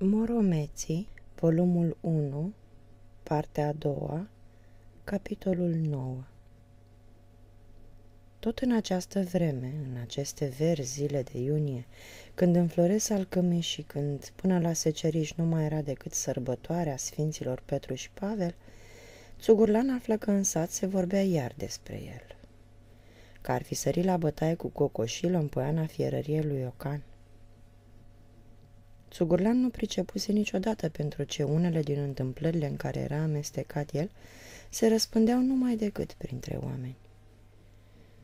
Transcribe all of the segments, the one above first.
Moromeții, volumul 1, partea a doua, capitolul 9 Tot în această vreme, în aceste veri zile de iunie, când înfloresc alcămii și când până la seceriș nu mai era decât sărbătoarea Sfinților Petru și Pavel, Țugurlan află că în sat se vorbea iar despre el. Că ar fi sărit la bătaie cu cocoșilă în poiana fierăriei lui Ocan – Sugurlan nu pricepuse niciodată pentru ce unele din întâmplările în care era amestecat el se răspândeau numai decât printre oameni.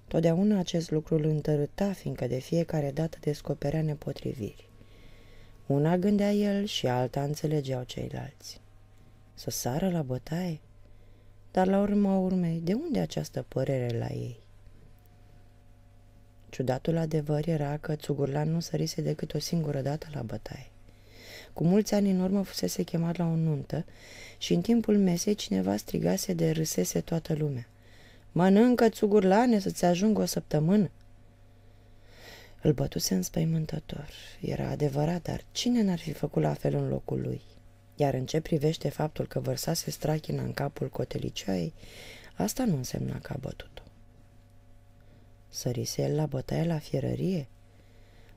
Totdeauna acest lucru îl întărâta, fiindcă de fiecare dată descoperea nepotriviri. Una gândea el și alta înțelegeau ceilalți. Să sară la bătaie? Dar la urma urmei, de unde această părere la ei? Ciudatul adevăr era că Țugurlan nu sărise decât o singură dată la bătaie. Cu mulți ani în urmă fusese chemat la o nuntă și în timpul mesei cineva strigase de râsese toată lumea. Mănâncă țugurlane să-ți ajungă o săptămână. Îl bătuse înspăimântător. Era adevărat, dar cine n-ar fi făcut la fel în locul lui? Iar în ce privește faptul că vărsase strachina în capul cotelicioei, asta nu însemna că a bătut-o. Sărise el la bătaie la fierărie?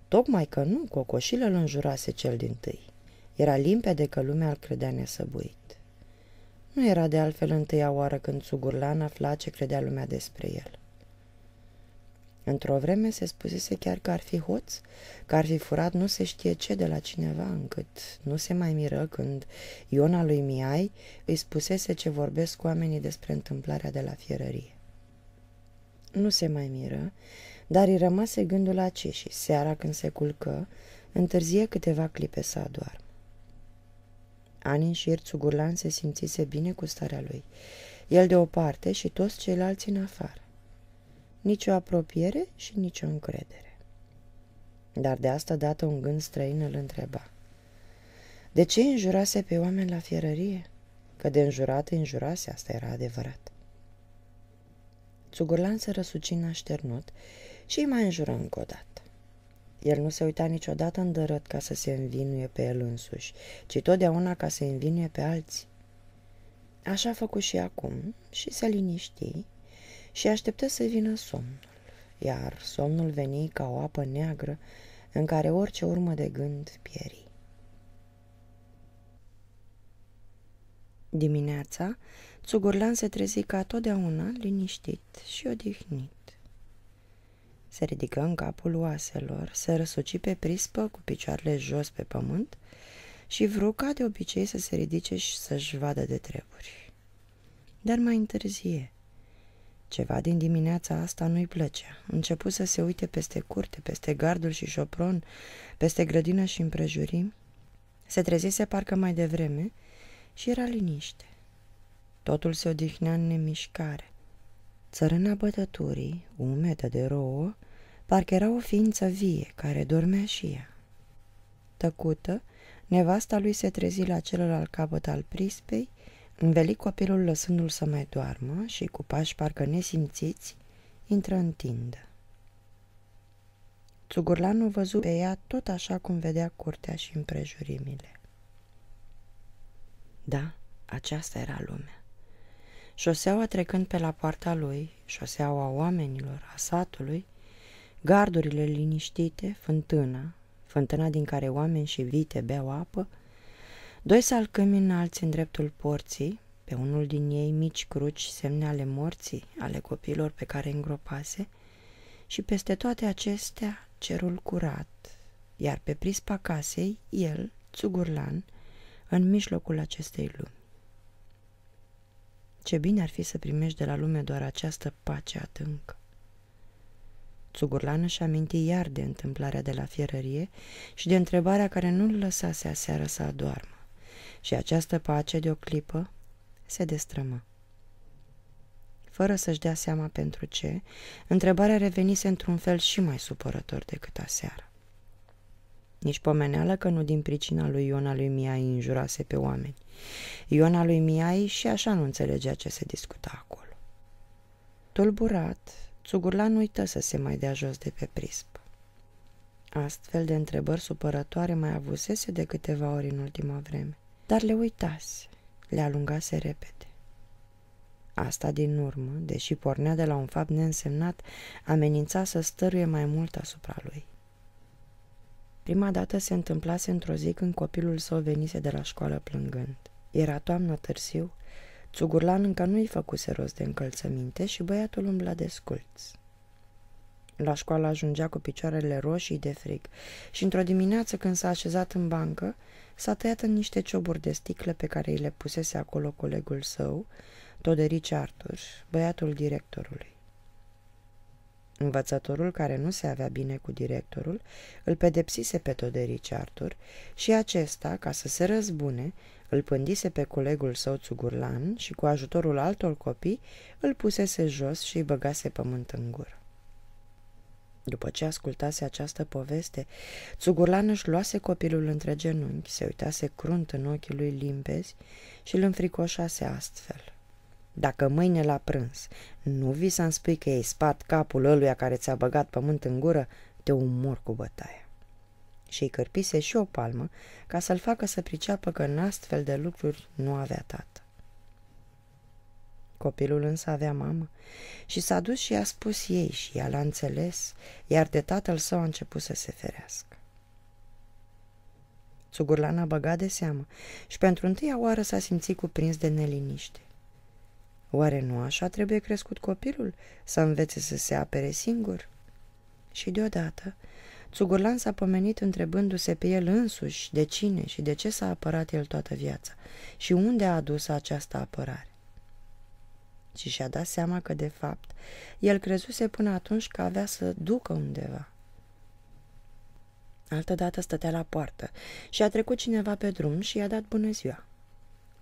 Tocmai că nu, cocoșilă îl înjurase cel din tâi. Era limpede că lumea îl credea nesăbuit. Nu era de altfel întâia oară când Sugurlan afla ce credea lumea despre el. Într-o vreme se spusese chiar că ar fi hoț, că ar fi furat nu se știe ce de la cineva, încât nu se mai miră când Iona lui Miai îi spusese ce vorbesc cu oamenii despre întâmplarea de la fierărie. Nu se mai miră, dar îi rămase gândul aceși și seara când se culcă, întârzie câteva clipe să adoarmă. Ani în șir, Țugurlan se simțise bine cu starea lui. El de o parte și toți ceilalți în afară. Nici o apropiere și nicio încredere. Dar de asta dată un gând străin îl întreba. De ce înjurase pe oameni la fierărie? Că de înjurate înjurase, asta era adevărat. Țugurlan se răsuci în așternut și îi mai înjură încă o dată. El nu se uita niciodată dărăt ca să se învinuie pe el însuși, ci totdeauna ca să învinuie pe alții. Așa a făcut și acum și se liniști și așteptă să vină somnul, iar somnul veni ca o apă neagră în care orice urmă de gând pieri. Dimineața, Țugurlan se trezi ca totdeauna liniștit și odihnit se ridică în capul oaselor, se răsuci pe prispă cu picioarele jos pe pământ și vreau ca de obicei să se ridice și să-și vadă de treburi. Dar mai întârzie. Ceva din dimineața asta nu-i plăcea. Început să se uite peste curte, peste gardul și șopron, peste grădină și împrejurim. Se trezise parcă mai devreme și era liniște. Totul se odihnea în nemișcare. Țărâna bătăturii, umedă de rouă, Parcă era o ființă vie care dormea și ea. Tăcută, nevasta lui se trezi la celălalt capăt al prispei, înveli copilul lăsându-l să mai doarmă și cu pași parcă nesimțiți, intră în tindă. Țugurlanu văzu pe ea tot așa cum vedea curtea și împrejurimile. Da, aceasta era lumea. Șoseaua trecând pe la poarta lui, șoseaua oamenilor, a satului, Gardurile liniștite, fântâna, fântâna din care oameni și vite beau apă, doi salcâmi înalți în dreptul porții, pe unul din ei mici cruci semne ale morții, ale copilor pe care îngropase, și peste toate acestea cerul curat, iar pe prispa casei, el, Țugurlan, în mijlocul acestei lumi. Ce bine ar fi să primești de la lume doar această pace atâncă. Sugurlan și aminti iar de întâmplarea de la fierărie și de întrebarea care nu-l lăsase aseară să adoarmă. Și această pace de o clipă se destrămă. Fără să-și dea seama pentru ce, întrebarea revenise într-un fel și mai supărător decât aseară. Nici pomeneală că nu din pricina lui Iona lui Miai înjurase pe oameni. Iona lui Miai și așa nu înțelegea ce se discuta acolo. Tulburat, Sugurlan uită să se mai dea jos de pe prisp. Astfel de întrebări supărătoare mai avusese de câteva ori în ultima vreme, dar le uitase, le alungase repede. Asta din urmă, deși pornea de la un fapt neînsemnat, amenința să stăruie mai mult asupra lui. Prima dată se întâmplase într-o zi când copilul său venise de la școală plângând. Era toamnă târziu Țugurlan încă nu-i făcuse rost de încălțăminte și băiatul umbla de sculț. La școală ajungea cu picioarele roșii de frig și într-o dimineață când s-a așezat în bancă, s-a tăiat în niște cioburi de sticlă pe care îi le pusese acolo colegul său, Toderice Artur, băiatul directorului. Învățătorul, care nu se avea bine cu directorul, îl pedepsise pe Toderice Artur și acesta, ca să se răzbune, îl pândise pe colegul său țugurlan și cu ajutorul altor copii îl pusese jos și îi băgase pământ în gură. După ce ascultase această poveste, Țugurlan își luase copilul între genunchi, se uitase crunt în ochii lui limpezi și îl înfricoșase astfel. Dacă mâine la prânz nu vi să-mi spui că ai spat capul ăluia care ți-a băgat pământ în gură, te umor cu bătaia și îi cărpise și o palmă ca să-l facă să priceapă că în astfel de lucruri nu avea tată. Copilul însă avea mamă și s-a dus și i-a spus ei și ea l-a înțeles, iar de tatăl său a început să se ferească. Sugurlan a băgat de seamă și pentru întâia oară s-a simțit cuprins de neliniște. Oare nu așa trebuie crescut copilul? Să învețe să se apere singur? Și deodată Țugurlan s-a pomenit întrebându-se pe el însuși de cine și de ce s-a apărat el toată viața și unde a adus această apărare. Și și-a dat seama că, de fapt, el crezuse până atunci că avea să ducă undeva. Altădată stătea la poartă și a trecut cineva pe drum și i-a dat bună ziua.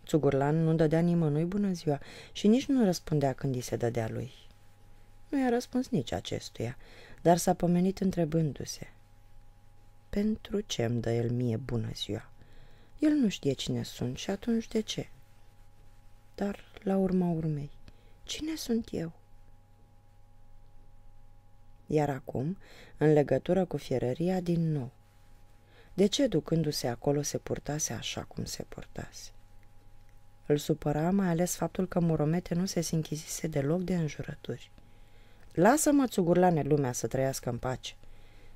Țugurlan nu dădea nimănui bună ziua și nici nu răspundea când îi se dădea lui. Nu i-a răspuns nici acestuia, dar s-a pomenit întrebându-se pentru ce îmi dă el mie bună ziua? El nu știe cine sunt și atunci de ce? Dar, la urma urmei, cine sunt eu? Iar acum, în legătură cu fierăria din nou. De ce, ducându-se acolo, se purtase așa cum se purtase? Îl supăra mai ales faptul că Muromete nu se sinchizise deloc de înjurături. Lasă-mă, țugurlane, lumea să trăiască în pace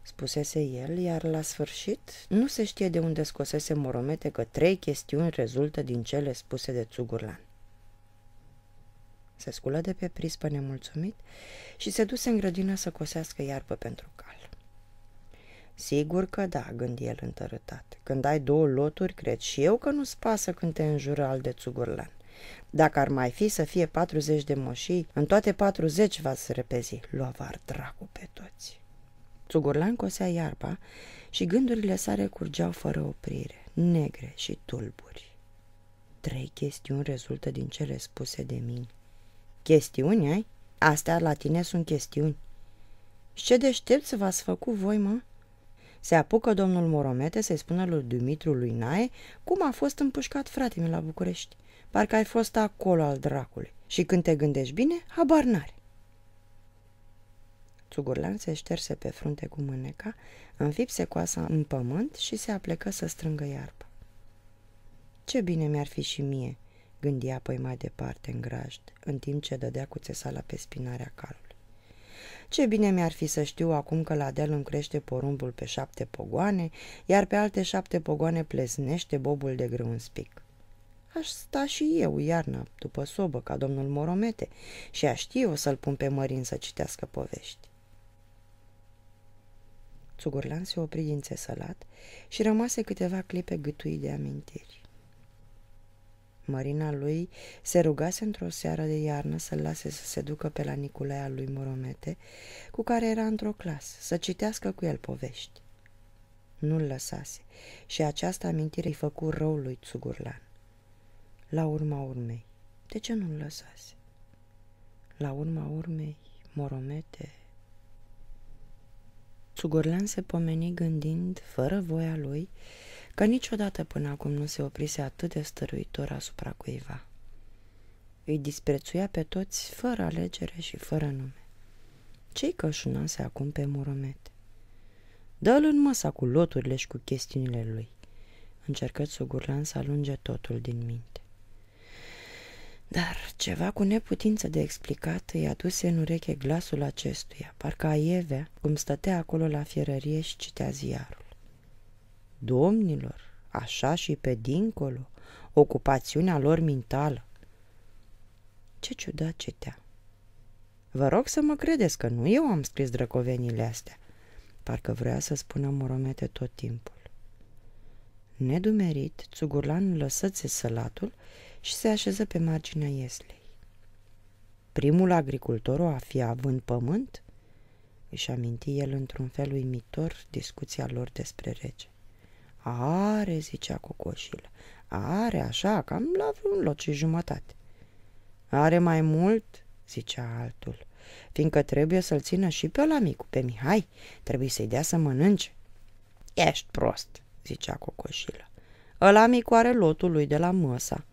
spusese el, iar la sfârșit nu se știe de unde scosese moromete că trei chestiuni rezultă din cele spuse de Țugurlan. Se sculă de pe prispă nemulțumit și se duse în grădină să cosească iarbă pentru cal. Sigur că da, gândi el întărâtat. Când ai două loturi, cred și eu că nu-ți pasă când te înjură al de Țugurlan. Dacă ar mai fi să fie 40 de moșii, în toate 40 v-ați repezi, lua dracu pe toți. Țugurlan cosea iarba și gândurile sale curgeau fără oprire, negre și tulburi. Trei chestiuni rezultă din cele spuse de mine. Chestiuni ai? Astea la tine sunt chestiuni. Și ce să v-ați făcut voi, mă? Se apucă domnul Moromete să-i spună lui Dumitru lui Nae cum a fost împușcat fratele la București. Parcă ai fost acolo al dracului. Și când te gândești bine, habar n-are. Țugurlan se șterse pe frunte cu mâneca, înfipse coasa în pământ și se aplecă să strângă iarbă. Ce bine mi-ar fi și mie, gândi apoi mai departe în grajd, în timp ce dădea cu țesala pe spinarea calului. Ce bine mi-ar fi să știu acum că la deal îmi crește porumbul pe șapte pogoane, iar pe alte șapte pogoane pleznește bobul de grâu în spic. Aș sta și eu iarna după sobă ca domnul Moromete și aș ști eu să-l pun pe Mărin să citească povești. Țugurlan se opri din țesălat și rămase câteva clipe gâtui de amintiri. Marina lui se rugase într-o seară de iarnă să-l lase să se ducă pe la al lui Moromete, cu care era într-o clasă, să citească cu el povești. Nu-l lăsase și această amintire îi făcu rău lui Țugurlan. La urma urmei, de ce nu-l lăsase? La urma urmei, Moromete Țugurlan se pomeni gândind, fără voia lui, că niciodată până acum nu se oprise atât de stăruitor asupra cuiva. Îi disprețuia pe toți fără alegere și fără nume. Cei i cășunase acum pe muromet? Dă-l în măsa cu loturile și cu chestiunile lui. Încercă Țugurlan să alunge totul din minte. Dar ceva cu neputință de explicat îi aduse în ureche glasul acestuia, parcă aievea, cum stătea acolo la fierărie și citea ziarul. Domnilor, așa și pe dincolo, ocupațiunea lor mentală. Ce ciudat citea. Vă rog să mă credeți că nu eu am scris drăcovenile astea. Parcă vrea să spună moromete tot timpul. Nedumerit, Țugurlan lăsă salatul și se așeză pe marginea ieslei. Primul agricultor o a fi având pământ? Își aminti el într-un fel uimitor discuția lor despre rece. Are, zicea cocoșil, are așa, cam la vreun loc și jumătate. Are mai mult, zicea altul, fiindcă trebuie să-l țină și pe la micu, pe Mihai, trebuie să-i dea să mănânce. Ești prost, zicea cocoșilă. Ăla micu are lotul lui de la măsa.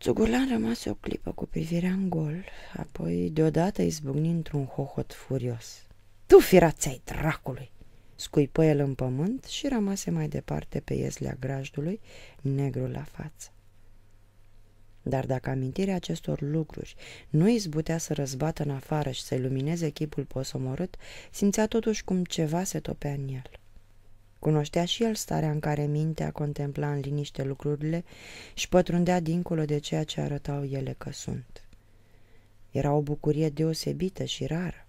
Țugurlan rămase o clipă cu privirea în gol, apoi deodată izbucni într-un hohot furios. Tu, firaței dracului! Scuipă el în pământ și rămase mai departe pe ieslea grajdului, negru la față. Dar dacă amintirea acestor lucruri nu izbutea să răzbată în afară și să lumineze chipul posomorât, simțea totuși cum ceva se topea în el. Cunoștea și el starea în care mintea contempla în liniște lucrurile și pătrundea dincolo de ceea ce arătau ele că sunt. Era o bucurie deosebită și rară.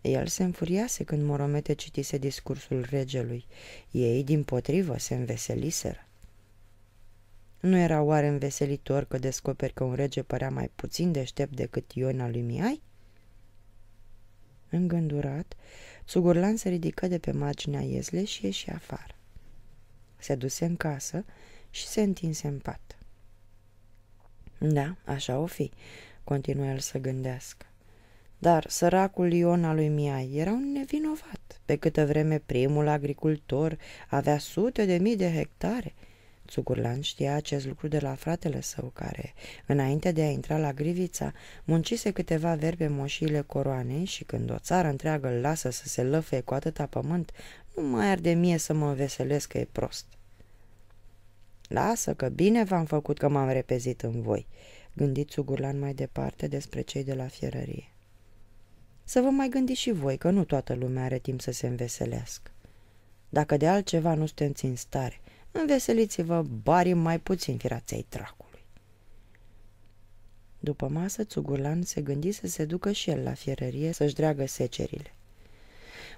El se înfuriase când Moromete citise discursul regelui. Ei, din potrivă, se înveseliseră. Nu era oare înveselitor că descoperi că un rege părea mai puțin deștept decât Iona lui Miai? Îngândurat, Sugurlan se ridică de pe marginea iezle și ieși afară. Se duse în casă și se întinse în pat. Da, așa o fi, continuă el să gândească. Dar săracul Ion al lui Miai era un nevinovat, pe câtă vreme primul agricultor avea sute de mii de hectare – Zugurlan știa acest lucru de la fratele său care, înainte de a intra la Grivița, muncise câteva verbe moșiile coroanei și când o țară întreagă îl lasă să se lăfe cu atâta pământ, nu mai arde mie să mă înveselesc că e prost. Lasă că bine v-am făcut că m-am repezit în voi, gândit Zugurlan mai departe despre cei de la fierărie. Să vă mai gândiți și voi că nu toată lumea are timp să se înveselească. Dacă de altceva nu sunteți în stare, Înveseliți-vă, bari mai puțin firaței dracului. După masă, Țugurlan se gândi să se ducă și el la fierărie să-și dreagă secerile.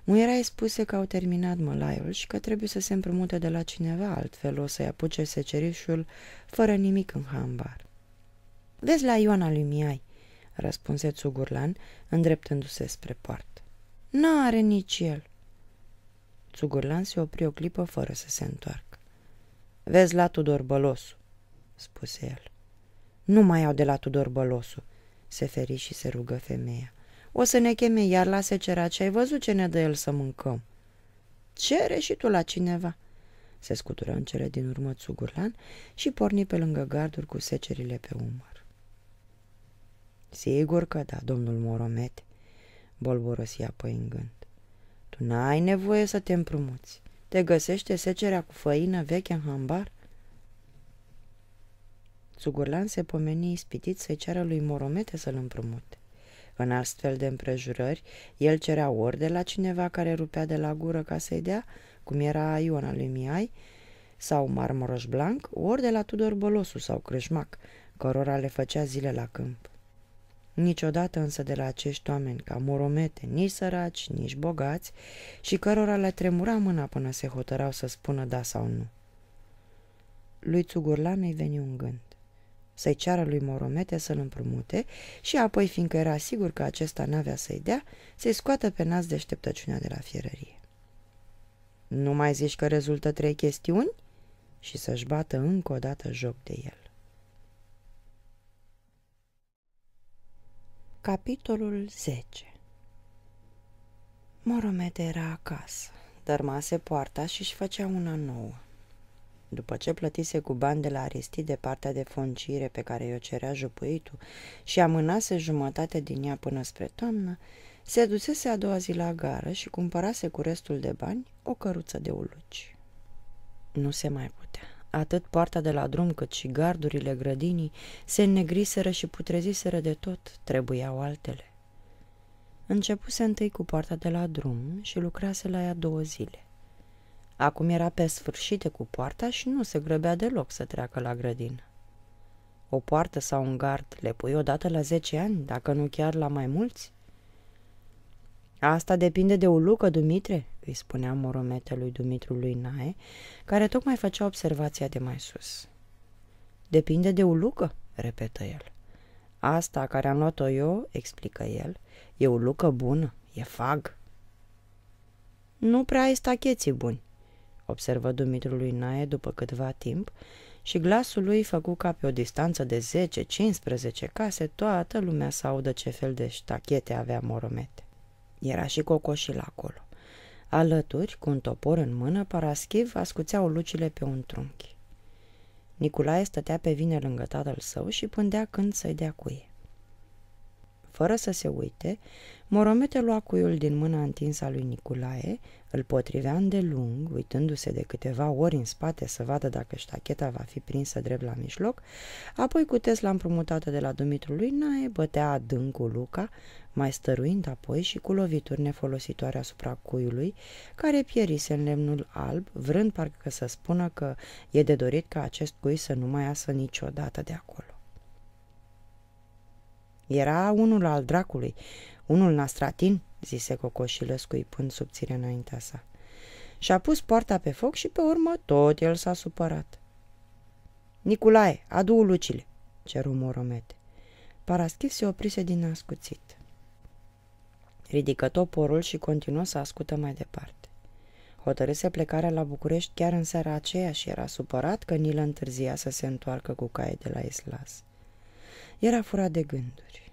Muiera spuse că au terminat mălaiul și că trebuie să se împrumute de la cineva, altfel o să-i apuce secerișul fără nimic în hambar. Vezi la Ioana lui Miai, răspunse Țugurlan, îndreptându-se spre poartă. N-are nici el. Țugurlan se opri o clipă fără să se întoarcă. Vezi la Tudor Bălosu, spuse el. Nu mai iau de la Tudor Bălosu, se feri și se rugă femeia. O să ne cheme iar la secera Ce ai văzut ce ne dă el să mâncăm. Cere și tu la cineva. Se scutură în cele din urmă Țugurlan și porni pe lângă garduri cu secerile pe umăr. Sigur că da, domnul Moromete, bolborosi apoi în gând. Tu n-ai nevoie să te împrumuți. Te găsește secerea cu făină veche în hambar? Sugurlan se pomeni ispitit să-i ceară lui Moromete să-l împrumute. În astfel de împrejurări, el cerea ori de la cineva care rupea de la gură ca să-i dea, cum era Iona lui Miai, sau Marmoroș Blanc, ori de la Tudor Bolosu sau Crâșmac, cărora le făcea zile la câmp. Niciodată însă de la acești oameni ca moromete, nici săraci, nici bogați, și cărora le tremura mâna până se hotărau să spună da sau nu. Lui Țugurlan îi veni un gând să-i ceară lui Moromete să-l împrumute și apoi, fiindcă era sigur că acesta n-avea să-i dea, să-i scoată pe nas deșteptăciunea de la fierărie. Nu mai zici că rezultă trei chestiuni? Și să-și bată încă o dată joc de el. Capitolul 10 Moromed era acasă, dărmase poarta și își făcea una nouă. După ce plătise cu bani de la Aristide partea de foncire pe care i-o cerea jupuitul și amânase jumătate din ea până spre toamnă, se dusese a doua zi la gară și cumpărase cu restul de bani o căruță de uluci. Nu se mai Atât partea de la drum cât și gardurile grădinii se înnegriseră și putreziseră de tot, trebuiau altele. Începuse întâi cu partea de la drum și lucrase la ea două zile. Acum era pe sfârșit cu poarta și nu se grăbea deloc să treacă la grădină. O poartă sau un gard le pui odată la zece ani, dacă nu chiar la mai mulți? Asta depinde de o lucă, Dumitre, îi spunea moromete lui Dumitru lui Nae, care tocmai făcea observația de mai sus. Depinde de ulucă, repetă el. Asta care am luat-o eu, explică el, e o lucă bună, e fag. Nu prea ai stacheții buni, observă Dumitru lui Nae după câtva timp și glasul lui făcu ca pe o distanță de 10-15 case toată lumea să audă ce fel de ștachete avea moromete. Era și cocoșil acolo. Alături, cu un topor în mână, Paraschiv ascuțeau lucile pe un trunchi. Nicolae stătea pe vine lângă tatăl său și pândea când să-i dea cuie. Fără să se uite, Moromete lua cuiul din mâna întinsă a lui Nicolae, îl potrivea lung, uitându-se de câteva ori în spate să vadă dacă ștacheta va fi prinsă drept la mijloc, apoi cu tesla împrumutată de la Dumitru lui Nae, bătea adânc cu Luca, mai stăruind apoi și cu lovituri nefolositoare asupra cuiului, care pierise în lemnul alb, vrând parcă să spună că e de dorit ca acest cui să nu mai iasă niciodată de acolo. Era unul al dracului, unul nastratin, zise Cocoșilă îi subțire înaintea sa. Și-a pus poarta pe foc și pe urmă tot el s-a supărat. Niculae, adu lucile, ceru Moromete. Paraschiv se oprise din ascuțit ridică toporul și continuă să ascută mai departe. Hotărâse plecarea la București chiar în seara aceea și era supărat că Nilă întârzia să se întoarcă cu caie de la Islas. Era furat de gânduri.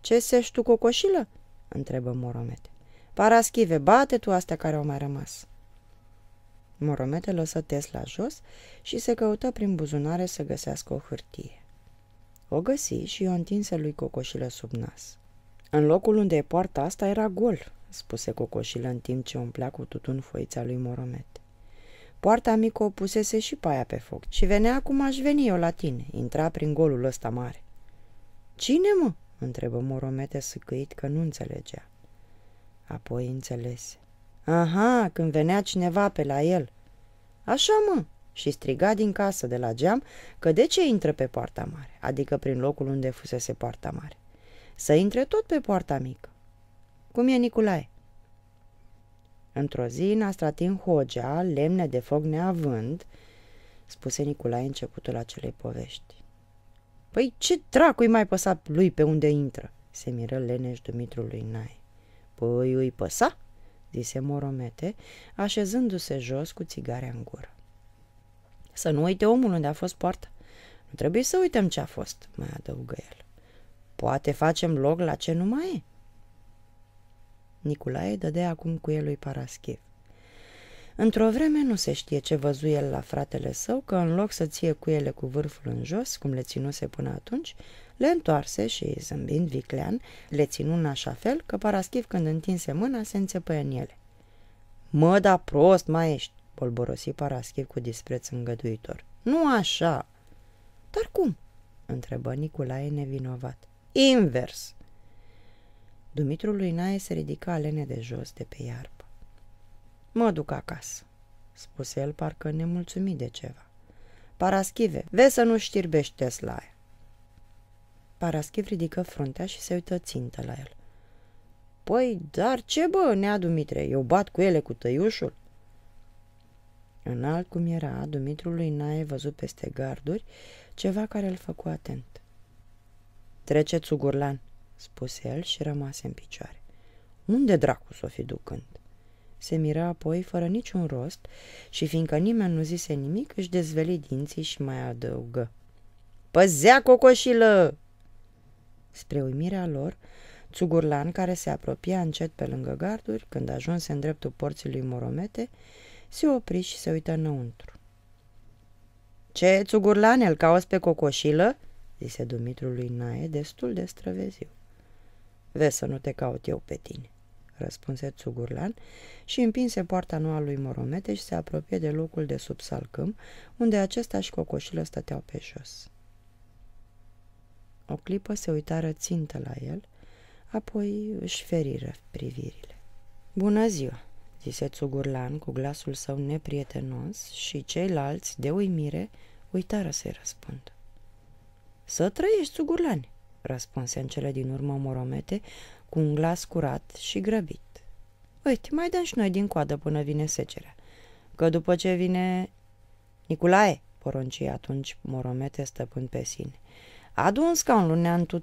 Ce sești tu, cocoșilă?" întrebă Moromete. Paraschive, bate tu astea care au mai rămas." Moromete lăsă Tesla jos și se căută prin buzunare să găsească o hârtie. O găsi și o întinse lui cocoșilă sub nas. În locul unde poarta asta era gol, spuse Cocoșilă în timp ce umplea cu tutun foița lui Moromet. Poarta mică o pusese și paia pe foc și venea cum aș veni eu la tine, intra prin golul ăsta mare. Cine, mă? întrebă Moromete săcăit că nu înțelegea. Apoi înțelese. Aha, când venea cineva pe la el. Așa, mă, și striga din casă de la geam că de ce intră pe poarta mare, adică prin locul unde fusese poarta mare să intre tot pe poarta mică. Cum e, Nicolae? Într-o zi, Nastratin Hogea, lemne de foc neavând, spuse Nicolae începutul acelei povești. Păi ce dracu mai păsa lui pe unde intră? se miră leneș Dumitru lui Nai. Păi îi păsa? zise Moromete, așezându-se jos cu țigarea în gură. Să nu uite omul unde a fost poarta. Nu trebuie să uităm ce a fost, mai adăugă el. Poate facem loc la ce nu mai e. Nicolae dădea acum cu el lui Paraschiv. Într-o vreme nu se știe ce văzu el la fratele său, că în loc să ție cu ele cu vârful în jos, cum le ținuse până atunci, le întoarse și, zâmbind viclean, le ținu în așa fel că Paraschiv când întinse mâna se înțepă în ele. Mă, da prost mai ești!" bolborosi Paraschiv cu dispreț îngăduitor. Nu așa!" Dar cum?" întrebă Nicolae nevinovat invers. Dumitrul lui Nae se ridica lene de jos de pe iarbă. Mă duc acasă, spuse el parcă nemulțumit de ceva. Paraschive, vezi să nu știrbești Tesla aia. Paraschiv ridică fruntea și se uită țintă la el. Păi, dar ce bă, nea Dumitre, eu bat cu ele cu tăiușul? Înalt cum era, lui Nae văzut peste garduri ceva care îl făcu atent. Treceți, țugurlan, spuse el și rămase în picioare. Unde dracu s-o fi ducând? Se mira apoi fără niciun rost și fiindcă nimeni nu zise nimic, își dezveli dinții și mai adăugă. Păzea, cocoșilă! Spre uimirea lor, Țugurlan, care se apropia încet pe lângă garduri, când ajunse în dreptul porții lui Moromete, se opri și se uită înăuntru. Ce, Țugurlan, el cauți pe cocoșilă?" zise Dumitru lui Nae, destul de străveziu. Vezi să nu te caut eu pe tine, răspunse Țugurlan și împinse poarta noua lui Moromete și se apropie de locul de sub salcâm, unde acesta și cocoșilă stăteau pe jos. O clipă se uita rățintă la el, apoi își feriră privirile. Bună ziua!" zise Țugurlan cu glasul său neprietenos și ceilalți, de uimire, uitară să-i răspundă. Să trăiești, sugurlani, răspunse în cele din urmă Moromete cu un glas curat și grăbit. Uite, mai dăm și noi din coadă până vine secerea. Că după ce vine... Nicolae, porunci atunci Moromete stăpân pe sine. Adu un scaun lunean tu,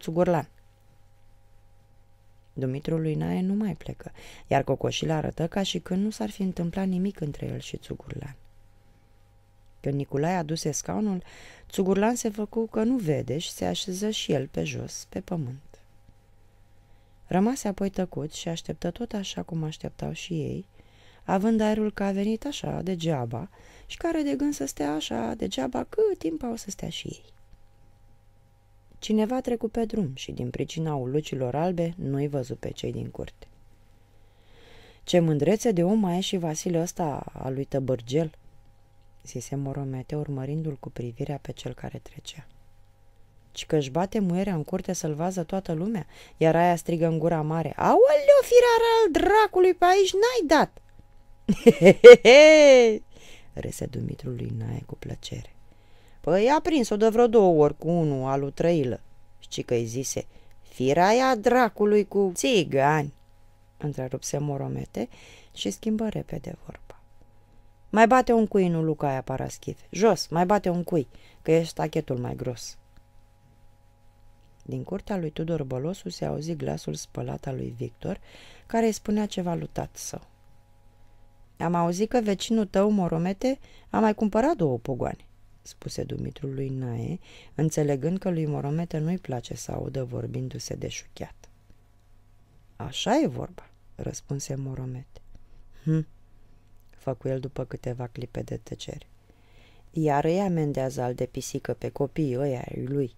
Dumitru lui Nae nu mai plecă, iar Cocoșil arătă ca și când nu s-ar fi întâmplat nimic între el și Țugurlan. Când Nicolae aduse scaunul, Țugurlan se făcu că nu vede și se așeză și el pe jos, pe pământ. Rămase apoi tăcut și așteptă tot așa cum așteptau și ei, având aerul că a venit așa, degeaba, și care de gând să stea așa, degeaba, cât timp au să stea și ei. Cineva trecu pe drum și din pricina ulucilor albe nu-i văzu pe cei din curte. Ce mândrețe de om mai e și Vasile ăsta a lui Tăbărgel, zise Moromete, urmărindu-l cu privirea pe cel care trecea. Ci că își bate muerea în curte să-l vază toată lumea, iar aia strigă în gura mare, Aoleu, firară al dracului, pe aici n-ai dat!" Hehehe! râse Dumitru lui Nae cu plăcere. Păi a prins-o de vreo două ori cu unul alu trăilă. Și că-i zise, firaia dracului cu țigani. Întrerupse Moromete și schimbă repede vorba. Mai bate un cui, nu aia, Paraschiv. Jos, mai bate un cui, că ești tachetul mai gros. Din curtea lui Tudor Bolosu se auzi glasul spălat al lui Victor, care îi spunea ceva lutat său. Am auzit că vecinul tău, Moromete, a mai cumpărat două pogoane, spuse Dumitru lui Nae, înțelegând că lui Moromete nu-i place să audă vorbindu-se de șuchiat. Așa e vorba, răspunse Moromete. Hm, făcu el după câteva clipe de tăcere. Iar îi amendează al de pisică pe copiii ăia lui.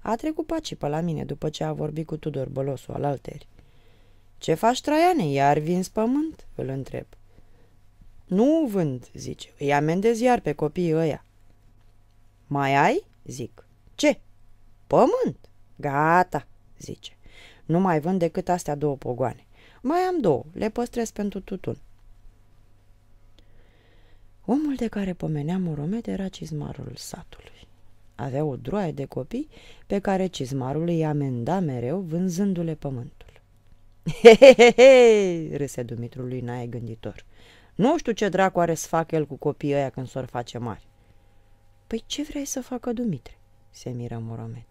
A trecut paci pe la mine după ce a vorbit cu Tudor Bălosu al alteri. Ce faci, Traiane, iar vinzi pământ?" îl întreb. Nu vând," zice, îi amendez iar pe copiii ăia." Mai ai?" zic. Ce?" Pământ." Gata," zice. Nu mai vând decât astea două pogoane. Mai am două, le păstrez pentru tutun. Omul de care pomenea Muromet era cizmarul satului. Avea o droaie de copii pe care cizmarul îi amenda mereu vânzându-le pământul. Hehehe, râse Dumitru lui Nae gânditor. Nu știu ce dracu are să facă el cu copiii ăia când s-or face mari. Păi ce vrei să facă Dumitre? se miră Muromet.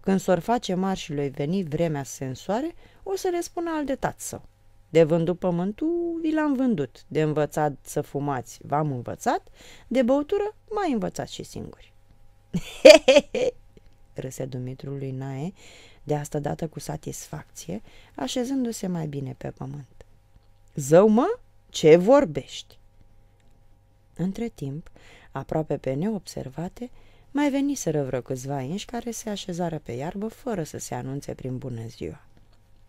Când s-or face mari și lui veni vremea sensoare, o să le spună al de său. De vândut pământul, vi l-am vândut. De învățat să fumați, v-am învățat. De băutură, mai învățați și singuri. Hehehe, râse Dumitrul lui Nae, de asta dată cu satisfacție, așezându-se mai bine pe pământ. Zău, mă, ce vorbești? Între timp, aproape pe neobservate, mai veniseră vreo câțiva inși care se așezară pe iarbă fără să se anunțe prin bună ziua.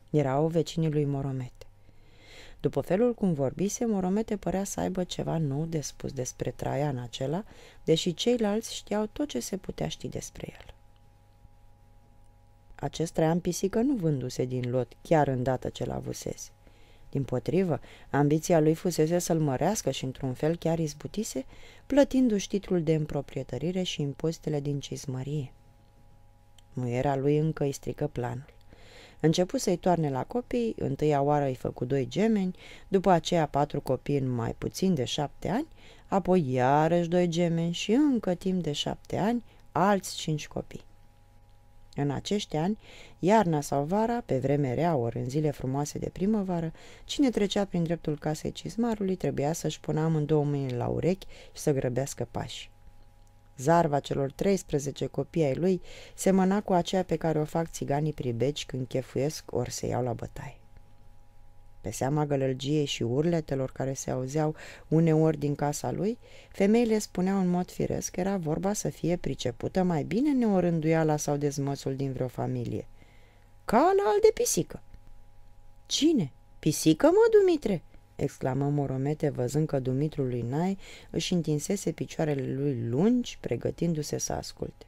Erau vecinii lui Moromete. După felul cum vorbise, Moromete părea să aibă ceva nou de spus despre Traian acela, deși ceilalți știau tot ce se putea ști despre el. Acest Traian pisică nu vânduse din lot chiar îndată ce l-avusese. Din potrivă, ambiția lui fusese să-l mărească și într-un fel chiar izbutise, plătindu-și titlul de împroprietărire și impozitele din cizmărie. Muiera lui încă îi strică planul. Începu să-i toarne la copii, întâia oară îi făcu doi gemeni, după aceea patru copii în mai puțin de șapte ani, apoi iarăși doi gemeni și încă timp de șapte ani alți cinci copii. În acești ani, iarna sau vara, pe vreme rea, ori în zile frumoase de primăvară, cine trecea prin dreptul casei cizmarului trebuia să-și pună amândouă mâinile la urechi și să grăbească pașii. Zarva celor 13 copii ai lui semăna cu aceea pe care o fac țiganii pribeci când chefuiesc ori se iau la bătaie. Pe seama gălălgiei și urletelor care se auzeau uneori din casa lui, femeile spuneau în mod firesc că era vorba să fie pricepută mai bine neorânduiala sau dezmățul din vreo familie. Ca la al de pisică. Cine? Pisică, mă, Dumitre? exclamă Moromete văzând că Dumitru lui Nai își întinsese picioarele lui lungi, pregătindu-se să asculte.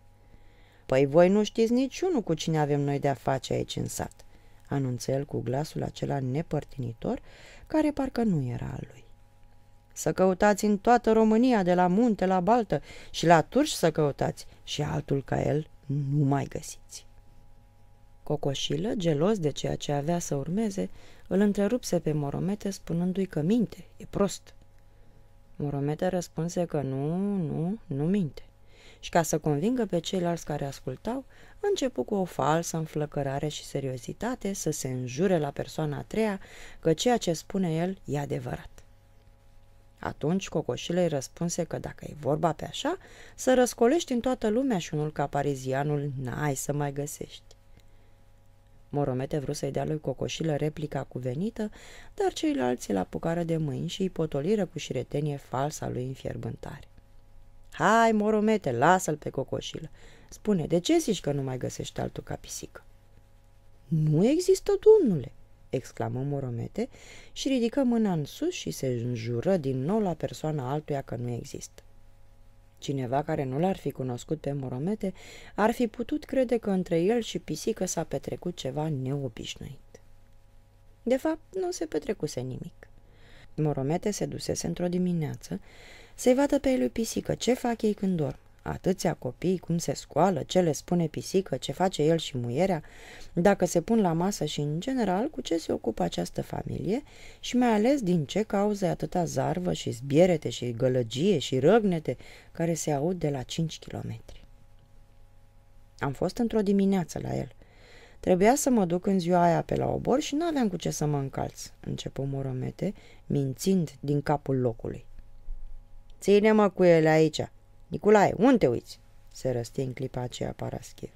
Păi voi nu știți niciunul cu cine avem noi de-a face aici în sat, anunță el cu glasul acela nepărtinitor, care parcă nu era al lui. Să căutați în toată România, de la munte la baltă și la turși să căutați și altul ca el nu mai găsiți. Cocoșilă, gelos de ceea ce avea să urmeze, îl întrerupse pe Moromete spunându-i că minte, e prost. Moromete răspunse că nu, nu, nu minte. Și ca să convingă pe ceilalți care ascultau, începu cu o falsă înflăcărare și seriozitate să se înjure la persoana a treia că ceea ce spune el e adevărat. Atunci cocoșile îi răspunse că dacă e vorba pe așa, să răscolești în toată lumea și unul ca parizianul n-ai să mai găsești. Moromete vrut să-i dea lui Cocoșilă replica cuvenită, dar ceilalți îl apucară de mâini și îi potoliră cu șiretenie falsa lui înfierbântare. Hai, moromete, lasă-l pe cocoșilă. Spune, de ce zici că nu mai găsești altul ca pisică? Nu există, domnule, exclamă moromete și ridică mâna în sus și se înjură din nou la persoana altuia că nu există. Cineva care nu l-ar fi cunoscut pe Moromete ar fi putut crede că între el și pisică s-a petrecut ceva neobișnuit. De fapt, nu se petrecuse nimic. Moromete se dusese într-o dimineață să-i vadă pe lui pisică ce fac ei când dorm. Atâția copii, cum se scoală, ce le spune pisică, ce face el și muierea, dacă se pun la masă și, în general, cu ce se ocupă această familie și mai ales din ce cauze atâta zarvă și zbierete și gălăgie și răgnete care se aud de la 5 kilometri. Am fost într-o dimineață la el. Trebuia să mă duc în ziua aia pe la obor și nu aveam cu ce să mă încalț, începu moromete, mințind din capul locului. Ține-mă cu ele aici, Nicolae, unde te uiți? Se răstie în clipa aceea Paraschiv.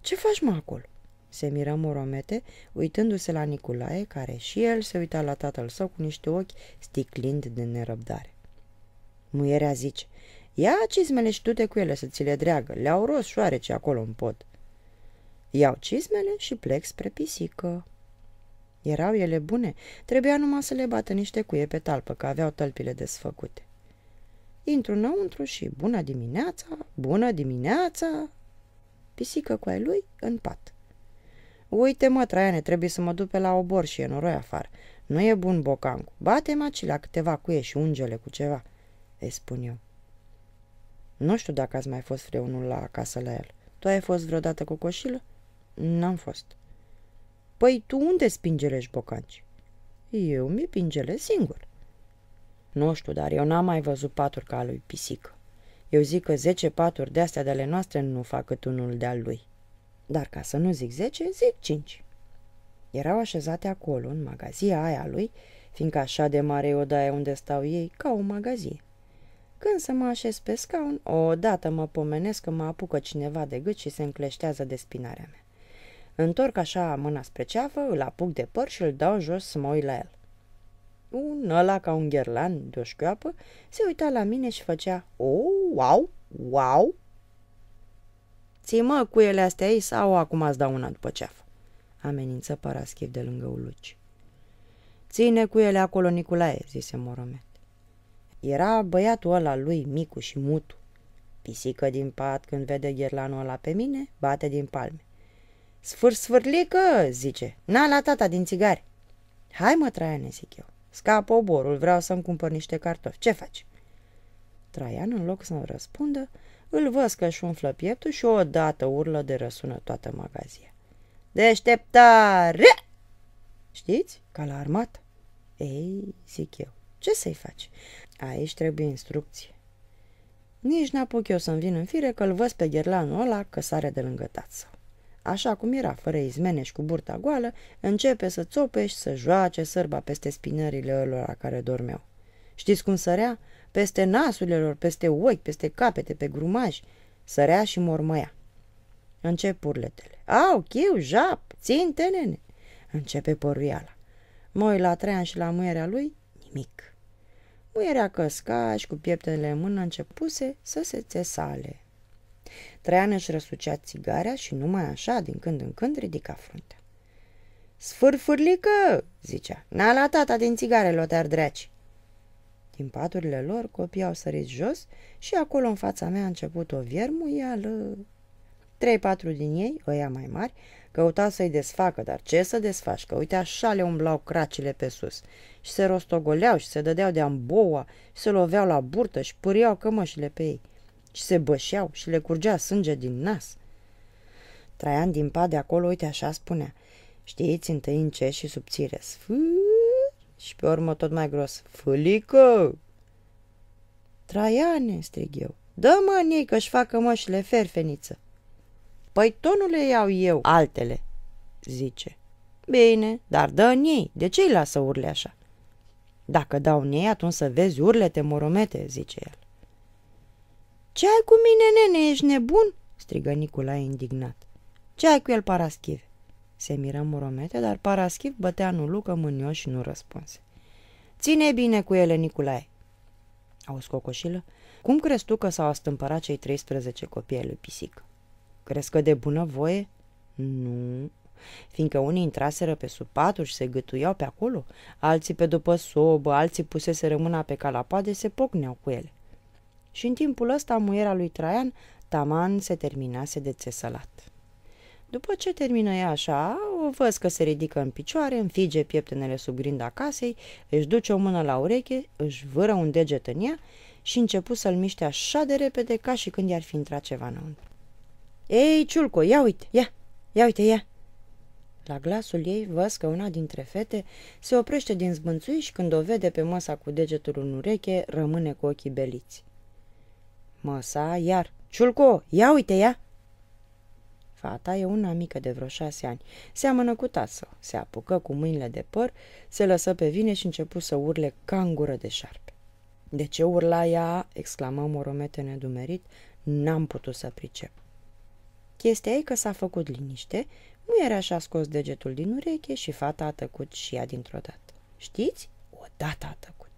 Ce faci, mă, acolo? Se miră Moromete, uitându-se la Nicolae, care și el se uita la tatăl său cu niște ochi sticlind de nerăbdare. Muierea zice, ia cizmele și du-te cu ele să ți le dreagă, le-au rost șoarece acolo în pod. Iau cizmele și plec spre pisică. Erau ele bune, trebuia numai să le bată niște cuie pe talpă, că aveau tălpile desfăcute. Intru înăuntru și bună dimineața, bună dimineața, pisică cu ai lui în pat. Uite mă, Traiane, trebuie să mă duc pe la obor și e noroi afară. Nu e bun bocancu. Bate-mă aci la câteva cuie și ungele cu ceva, îi spun eu. Nu știu dacă ați mai fost vreunul la casă la el. Tu ai fost vreodată cu coșilă? N-am fost. Păi tu unde spingelești bocanci? Eu mi pingele singur. Nu știu, dar eu n-am mai văzut paturi ca lui Pisică. Eu zic că zece paturi de-astea de ale noastre nu fac cât unul de-al lui. Dar ca să nu zic zece, zic cinci. Erau așezate acolo, în magazia aia lui, fiindcă așa de mare e odaia unde stau ei, ca o magazie. Când să mă așez pe scaun, odată mă pomenesc că mă apucă cineva de gât și se încleștează de spinarea mea. Întorc așa mâna spre ceafă, îl apuc de păr și îl dau jos să mă uit la el un ăla ca un gherlan de-o șchioapă, se uita la mine și făcea oh, wow, wow. Ții mă, ele astea ei sau acum ați dau una după ceafă? Amenință Paraschiv de lângă Uluci. Ține ele acolo, Nicolae, zise Moromet. Era băiatul ăla lui, micu și mutu. Pisică din pat când vede gherlanul ăla pe mine, bate din palme. Sfâr, sfârlică, zice, na la tata din țigari. Hai mă, Traiane, zic eu. Scapă oborul, vreau să-mi cumpăr niște cartofi. Ce faci? Traian, în loc să-mi răspundă, îl văz că își umflă pieptul și odată urlă de răsună toată magazia. Deșteptare! Știți? Ca la armat. Ei, zic eu, ce să-i faci? Aici trebuie instrucție. Nici n-apuc eu să-mi vin în fire că-l văz pe gherlanul ăla că sare de lângă tață așa cum era, fără izmene și cu burta goală, începe să țope și să joace sărba peste spinările la care dormeau. Știți cum sărea? Peste nasurile lor, peste ochi, peste capete, pe grumaj. Sărea și mormăia. Încep urletele. Au, chiu, jap, țin, nene! Începe păruiala. Moi la Trean și la muierea lui, nimic. Muierea căsca și cu pieptele în mână începuse să se țesale. Traian își răsucea țigarea și numai așa, din când în când, ridica fruntea. Sfârfârlică, zicea, n-a la tata din țigare, lotar dreci. Din paturile lor, copiii au sărit jos și acolo în fața mea a început o viermuială. Trei-patru din ei, ăia mai mari, căuta să-i desfacă, dar ce să desfaci, că uite așa le umblau cracile pe sus. Și se rostogoleau și se dădeau de amboa și se loveau la burtă și pâriau cămășile pe ei și se bășeau și le curgea sânge din nas. Traian din pad de acolo, uite așa spunea, știți, întâi înce și subțire, sfâr, și pe urmă tot mai gros, fâlică! Traiane, strig eu, dă-mă în ei că-și facă mășile ferfeniță. Păi nu le iau eu, altele, zice. Bine, dar dă în ei, de ce îi lasă urle așa? Dacă dau în ei, atunci să vezi urlete moromete, zice el. Ce ai cu mine, nene, ești nebun?" strigă Nicolae indignat. Ce ai cu el, Paraschiv?" Se miră Muromete, dar Paraschiv bătea în lucă mânios și nu răspunse. Ține bine cu ele, Nicolae!" Au scocoșilă. cum crezi tu că s-au astâmpărat cei 13 copii ai lui Pisic? Crezi că de bună voie? Nu, fiindcă unii intraseră pe sub și se gâtuiau pe acolo, alții pe după sobă, alții pusese mâna pe calapade și se pocneau cu ele și în timpul ăsta muiera lui Traian taman se terminase de țesălat. După ce termină ea așa, o văz că se ridică în picioare, înfige pieptenele sub grinda casei, își duce o mână la ureche, își vâră un deget în ea și începu să-l miște așa de repede ca și când i-ar fi intrat ceva înăuntru. Ei, Ciulco, ia uite, ia, ia uite, ia! La glasul ei văz că una dintre fete se oprește din zbânțui și când o vede pe masa cu degetul în ureche, rămâne cu ochii beliți măsa iar. Ciulco, ia uite ea! Fata e una mică de vreo șase ani. Seamănă cu tasă, se apucă cu mâinile de păr, se lăsă pe vine și începu să urle ca în gură de șarpe. De ce urla ea?" exclamă Moromete nedumerit. N-am putut să pricep. Chestia e că s-a făcut liniște, nu era așa scos degetul din ureche și fata a tăcut și ea dintr-o dată. Știți? o dată a tăcut.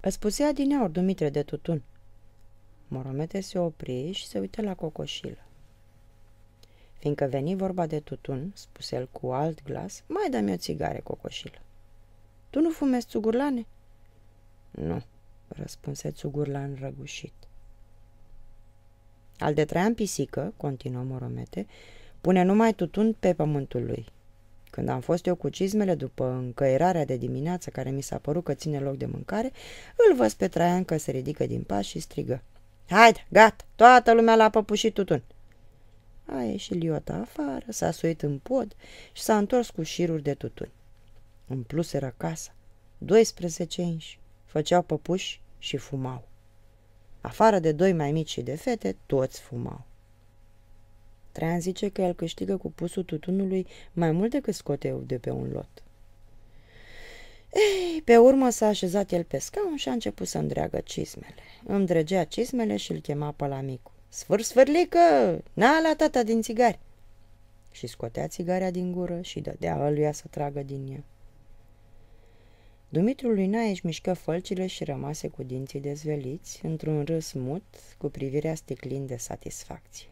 Îți spusea din aur, Dumitre de tutun, Moromete se opri și se uită la cocoșilă. Fiindcă veni vorba de tutun, spuse el cu alt glas, mai dă-mi o țigare, cocoșilă. Tu nu fumezi țugurlane? Nu, răspunse țugurlan răgușit. Al de treia în pisică, continuă Moromete, pune numai tutun pe pământul lui. Când am fost eu cu cizmele după încăierarea de dimineață care mi s-a părut că ține loc de mâncare, îl văz pe Traian că se ridică din pas și strigă. Haide, gata, toată lumea l-a păpușit tutun. A ieșit Liota afară, s-a suit în pod și s-a întors cu șiruri de tutun. În plus era casa, 12 inși, făceau păpuși și fumau. Afară de doi mai mici și de fete, toți fumau. Traian zice că el câștigă cu pusul tutunului mai mult decât scoteu de pe un lot. Ei, pe urmă s-a așezat el pe scaun și a început să îndreagă cismele. Îndregea cismele și îl chema pe la micu. Sfârsfârlică! N-a la tata din țigari! Și scotea țigarea din gură și dădea aluia să tragă din ea. Dumitru lui Nae își mișcă fălcile și rămase cu dinții dezveliți, într-un râs mut, cu privirea sticlind de satisfacție.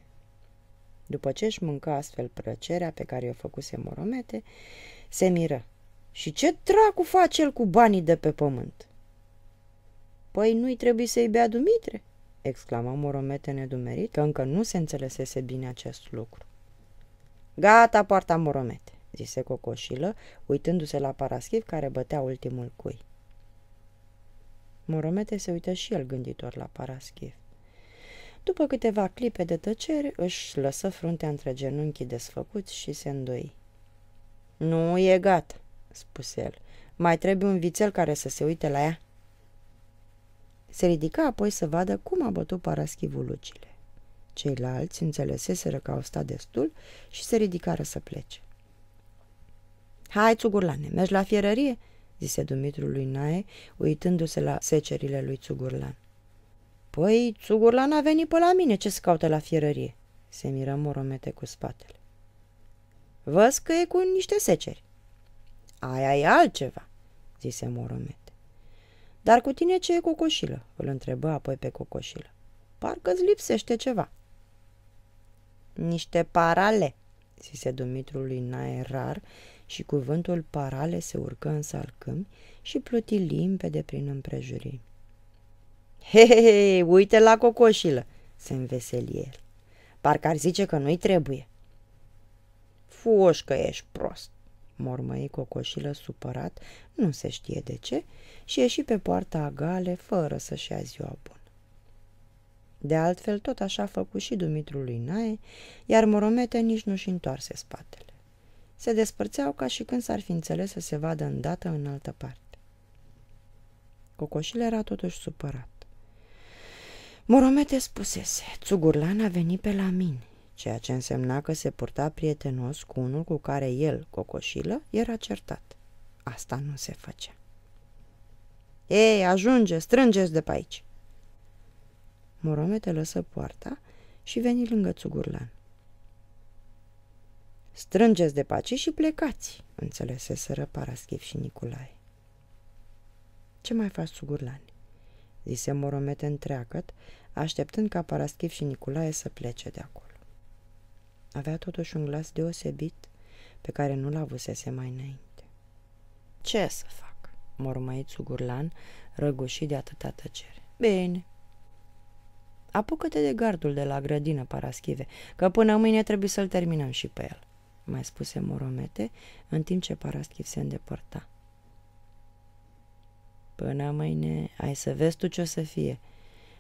După ce își mânca astfel plăcerea pe care o făcuse moromete, se miră. Și ce dracu face el cu banii de pe pământ? Păi nu-i trebuie să-i bea Dumitre? exclamă Moromete nedumerit, că încă nu se înțelesese bine acest lucru. Gata, poarta Moromete, zise Cocoșilă, uitându-se la Paraschiv care bătea ultimul cui. Moromete se uită și el gânditor la Paraschiv. După câteva clipe de tăcere, își lăsă fruntea între genunchii desfăcuți și se îndoi. Nu e gata, spuse el. Mai trebuie un vițel care să se uite la ea. Se ridică apoi să vadă cum a bătut paraschivul lucile. Ceilalți înțeleseseră că au stat destul și se ridicară să plece. Hai, Țugurlane, mergi la fierărie?" zise Dumitru lui Nae, uitându-se la secerile lui Țugurlan. Păi, Țugurlan a venit pe la mine, ce se caută la fierărie?" se miră Moromete cu spatele. Văz că e cu niște seceri. Aia e altceva, zise Moromet. Dar cu tine ce e cocoșilă? Îl întrebă apoi pe cocoșilă. Parcă-ți lipsește ceva. Niște parale, zise Dumitrului lui Nae rar și cuvântul parale se urcă în salcâmi și pluti limpede prin împrejurim. Hei, he, he, uite la cocoșilă, se înveseli el. Parcă ar zice că nu-i trebuie. Fuș că ești prost, mormăi cocoșilă supărat, nu se știe de ce, și ieși pe poarta a gale fără să-și ia ziua bună. De altfel, tot așa a făcut și Dumitru lui Nae, iar Moromete nici nu-și întoarse spatele. Se despărțeau ca și când s-ar fi înțeles să se vadă îndată în altă parte. Cocoșil era totuși supărat. Moromete spusese, Țugurlan a venit pe la mine ceea ce însemna că se purta prietenos cu unul cu care el, cocoșilă, era certat. Asta nu se făcea. Ei, ajunge, strângeți de pe aici! Moromete lăsă poarta și veni lângă Țugurlan. Strângeți de pace și plecați, sără Paraschiv și Nicolae. Ce mai faci, Țugurlan? zise Moromete întreagăt, așteptând ca Paraschiv și Nicolae să plece de acolo avea totuși un glas deosebit pe care nu-l avusese mai înainte. Ce să fac?" mormăit sugurlan, răgușit de atâta tăcere. Bine." Apucă-te de gardul de la grădină, Paraschive, că până mâine trebuie să-l terminăm și pe el," mai spuse Moromete, în timp ce Paraschiv se îndepărta. Până mâine ai să vezi tu ce o să fie,"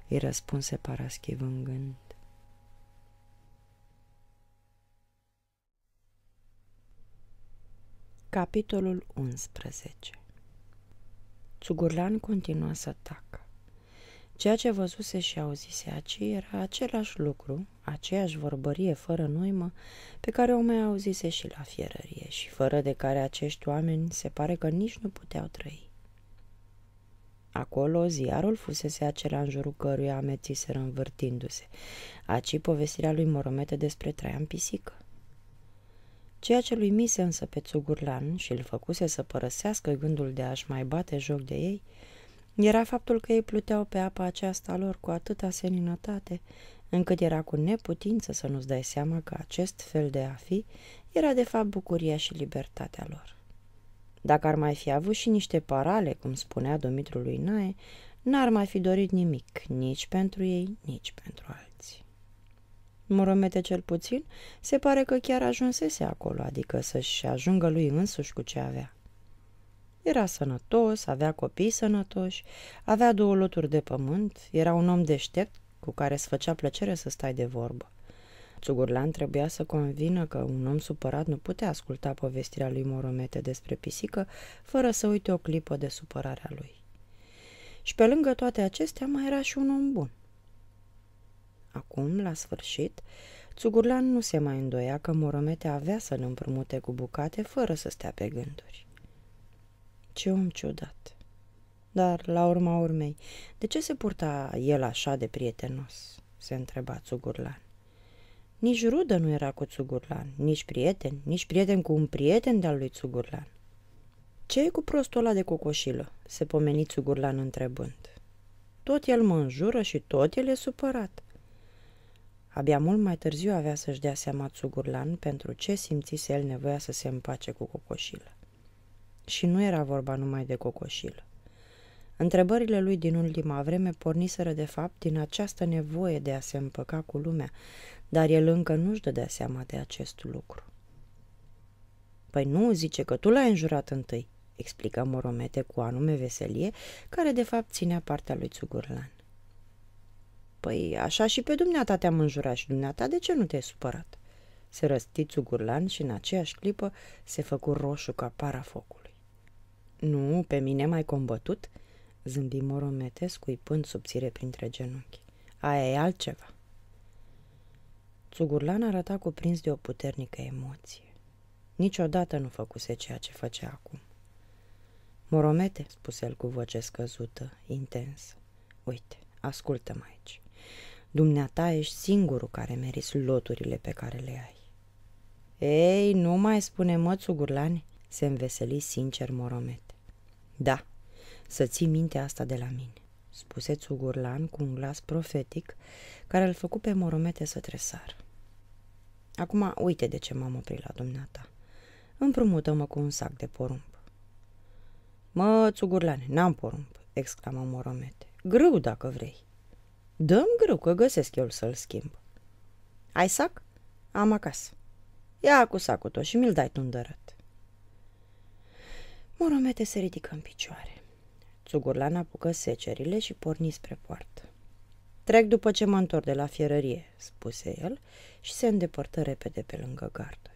îi răspunse Paraschiv în gând. Capitolul 11 Țugurlan continua să tacă. Ceea ce văzuse și auzise aci era același lucru, aceeași vorbărie fără noimă, pe care o mai auzise și la fierărie și fără de care acești oameni se pare că nici nu puteau trăi. Acolo ziarul fusese acela în jurul căruia amețiseră învârtindu-se, aci povestirea lui Moromete despre Traian Pisică. Ceea ce lui mise însă pe Țugurlan și îl făcuse să părăsească gândul de a-și mai bate joc de ei, era faptul că ei pluteau pe apa aceasta lor cu atâta seninătate, încât era cu neputință să nu-ți dai seama că acest fel de a fi era de fapt bucuria și libertatea lor. Dacă ar mai fi avut și niște parale, cum spunea Dumitru lui Nae, n-ar mai fi dorit nimic, nici pentru ei, nici pentru alții moromete cel puțin, se pare că chiar ajunsese acolo, adică să-și ajungă lui însuși cu ce avea. Era sănătos, avea copii sănătoși, avea două loturi de pământ, era un om deștept cu care îți făcea plăcere să stai de vorbă. Țugurlan trebuia să convină că un om supărat nu putea asculta povestirea lui Moromete despre pisică fără să uite o clipă de supărarea lui. Și pe lângă toate acestea mai era și un om bun. Acum, la sfârșit, Țugurlan nu se mai îndoia că Moromete avea să-l împrumute cu bucate fără să stea pe gânduri. Ce om ciudat! Dar, la urma urmei, de ce se purta el așa de prietenos? se întreba Țugurlan. Nici rudă nu era cu Țugurlan, nici prieten, nici prieten cu un prieten de-al lui Țugurlan. ce e cu prostul ăla de cocoșilă?" se pomeni Țugurlan întrebând. Tot el mă înjură și tot el e supărat. Abia mult mai târziu avea să-și dea seama Tsugurlan pentru ce simțise el nevoia să se împace cu Cocoșilă. Și nu era vorba numai de Cocoșilă. Întrebările lui din ultima vreme porniseră de fapt din această nevoie de a se împăca cu lumea, dar el încă nu-și dădea seama de acest lucru. Păi nu, zice că tu l-ai înjurat întâi, explică Moromete cu anume veselie, care de fapt ținea partea lui Tsugurlan. Păi așa și pe dumneata te-am înjurat și dumneata de ce nu te-ai supărat? Se răstițu țugurlan și în aceeași clipă se făcu roșu ca para focului. Nu, pe mine mai combătut?" zâmbi cu scuipând subțire printre genunchi. Aia e altceva. Țugurlan arăta cuprins de o puternică emoție. Niciodată nu făcuse ceea ce făcea acum. Moromete, spuse el cu voce scăzută, intens, uite, ascultă-mă aici. Dumneata ești singurul care meriți loturile pe care le ai. Ei, nu mai spune mățu gurlani, se înveseli sincer Moromet. Da, să ții minte asta de la mine, spuse Țugurlan cu un glas profetic care îl făcu pe Moromete să tresar. Acum uite de ce m-am oprit la dumneata. Împrumută-mă cu un sac de porumb. Mă, Țugurlan, n-am porumb, exclamă Moromete. Grâu dacă vrei. Dăm greu că găsesc eu să-l schimb. Ai sac? Am acasă. Ia cu sacul tău și mi-l dai tu îndărăt. Moromete se ridică în picioare. Țugurlan apucă secerile și porni spre poartă. Trec după ce mă întorc de la fierărie, spuse el și se îndepărtă repede pe lângă gardă.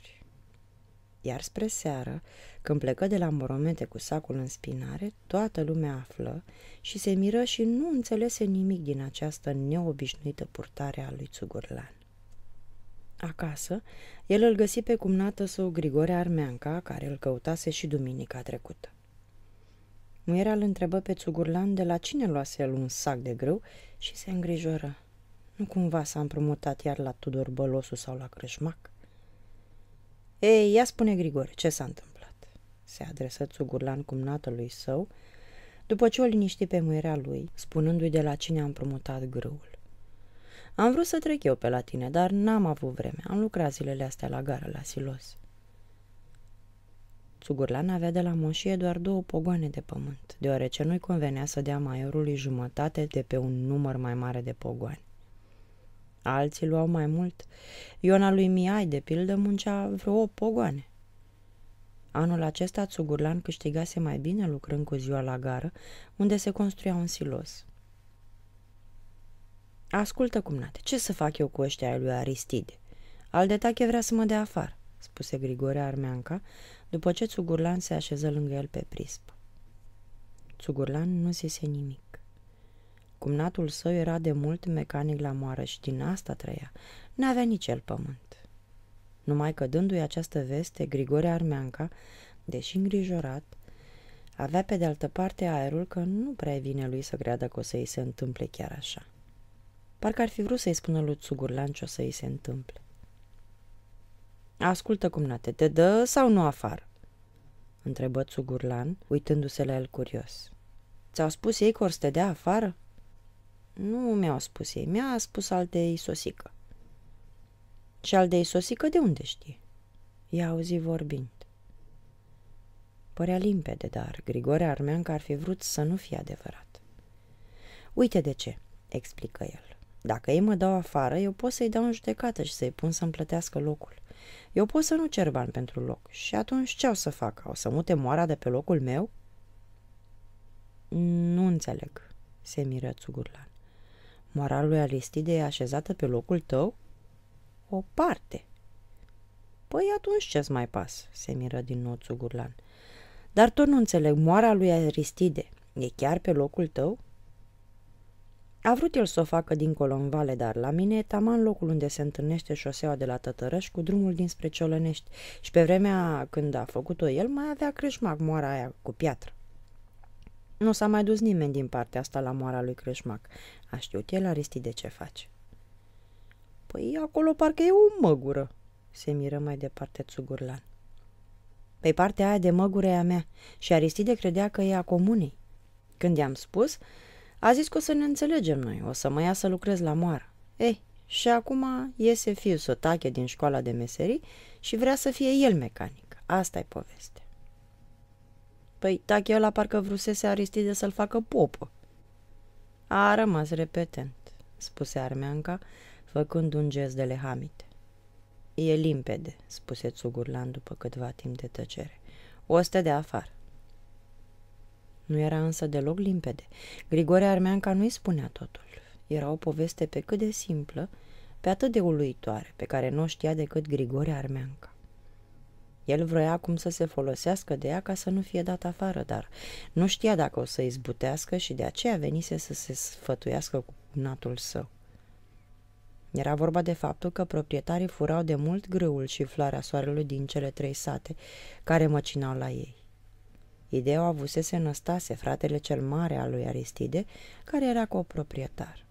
Iar spre seară, când plecă de la moromete cu sacul în spinare, toată lumea află și se miră și nu înțelese nimic din această neobișnuită purtare a lui Țugurlan. Acasă, el îl găsi pe cumnată său Grigore Armeanca, care îl căutase și duminica trecută. Muiera îl întrebă pe Țugurlan de la cine luase el un sac de grâu și se îngrijoră. Nu cumva s-a împrumutat iar la Tudor Bălosu sau la Crășmac? Ei, ia spune Grigore, ce s-a întâmplat? Se adresă Țugurlan cumnatului său, după ce o liniști pe muirea lui, spunându-i de la cine am promutat grâul. Am vrut să trec eu pe la tine, dar n-am avut vreme. Am lucrat zilele astea la gara la silos. Țugurlan avea de la moșie doar două pogoane de pământ, deoarece nu-i convenea să dea maiorului jumătate de pe un număr mai mare de pogoane alții luau mai mult. Iona lui Miai, de pildă, muncea vreo 8 pogoane. Anul acesta, Tsugurlan câștigase mai bine lucrând cu ziua la gară, unde se construia un silos. Ascultă, cumnate, ce să fac eu cu ăștia lui Aristide? Al de tache vrea să mă dea afară, spuse Grigore Armeanca, după ce Tsugurlan se așeză lângă el pe prispă. Tsugurlan nu zise nimic. Cumnatul său era de mult mecanic la moară și din asta trăia. N-avea nici el pământ. Numai că dându-i această veste, Grigore Armeanca, deși îngrijorat, avea pe de altă parte aerul că nu prea vine lui să creadă că o să îi se întâmple chiar așa. Parcă ar fi vrut să-i spună lui Tsugurlan ce o să îi se întâmple. Ascultă, cumnate, te dă sau nu afară? Întrebă Tsugurlan, uitându-se la el curios. Ți-au spus ei că or să te dea afară? Nu mi-au spus ei, mi-a spus aldei sosică. Și aldei sosică de unde știe? I-a auzit vorbind. Părea limpede, dar Grigore că ar fi vrut să nu fie adevărat. Uite de ce, explică el. Dacă ei mă dau afară, eu pot să-i dau în judecată și să-i pun să-mi plătească locul. Eu pot să nu cer bani pentru loc. Și atunci ce o să fac? O să mute moara de pe locul meu? Nu înțeleg, se miră Țugurlan. Moara lui Aristide e așezată pe locul tău? O parte. Păi atunci ce-ți mai pas? se miră din nou Țugurlan. Dar tot nu înțeleg, moara lui Aristide e chiar pe locul tău? A vrut el să o facă dincolo în vale, dar la mine e taman locul unde se întâlnește șoseaua de la Tătărăș cu drumul dinspre Ciolănești și pe vremea când a făcut-o el mai avea creșmac moara aia cu piatră. Nu s-a mai dus nimeni din partea asta la moara lui Creșmac. A știut el, Aristide, ce faci. Păi acolo parcă e o măgură, se miră mai departe Țugurlan. Pe partea aia de măgură e a mea și Aristide credea că e a comunei. Când i-am spus, a zis că o să ne înțelegem noi, o să mă ia să lucrez la moară. Ei, și acum iese fiul sotache din școala de meserii și vrea să fie el mecanic. Asta e poveste. Păi, la parcă vrusese Aristide să-l facă popă. A rămas repetent, spuse Armeanca, făcând un gest de lehamite. E limpede, spuse Țugurlan după câtva timp de tăcere. O stă de afară. Nu era însă deloc limpede. Grigore Armeanca nu-i spunea totul. Era o poveste pe cât de simplă, pe atât de uluitoare, pe care nu știa decât Grigore Armeanca. El vroia acum să se folosească de ea ca să nu fie dat afară, dar nu știa dacă o să izbutească și de aceea venise să se sfătuiască cu natul său. Era vorba de faptul că proprietarii furau de mult grâul și floarea soarelui din cele trei sate care măcinau la ei. Ideea o avusese Năstase, fratele cel mare al lui Aristide, care era coproprietar.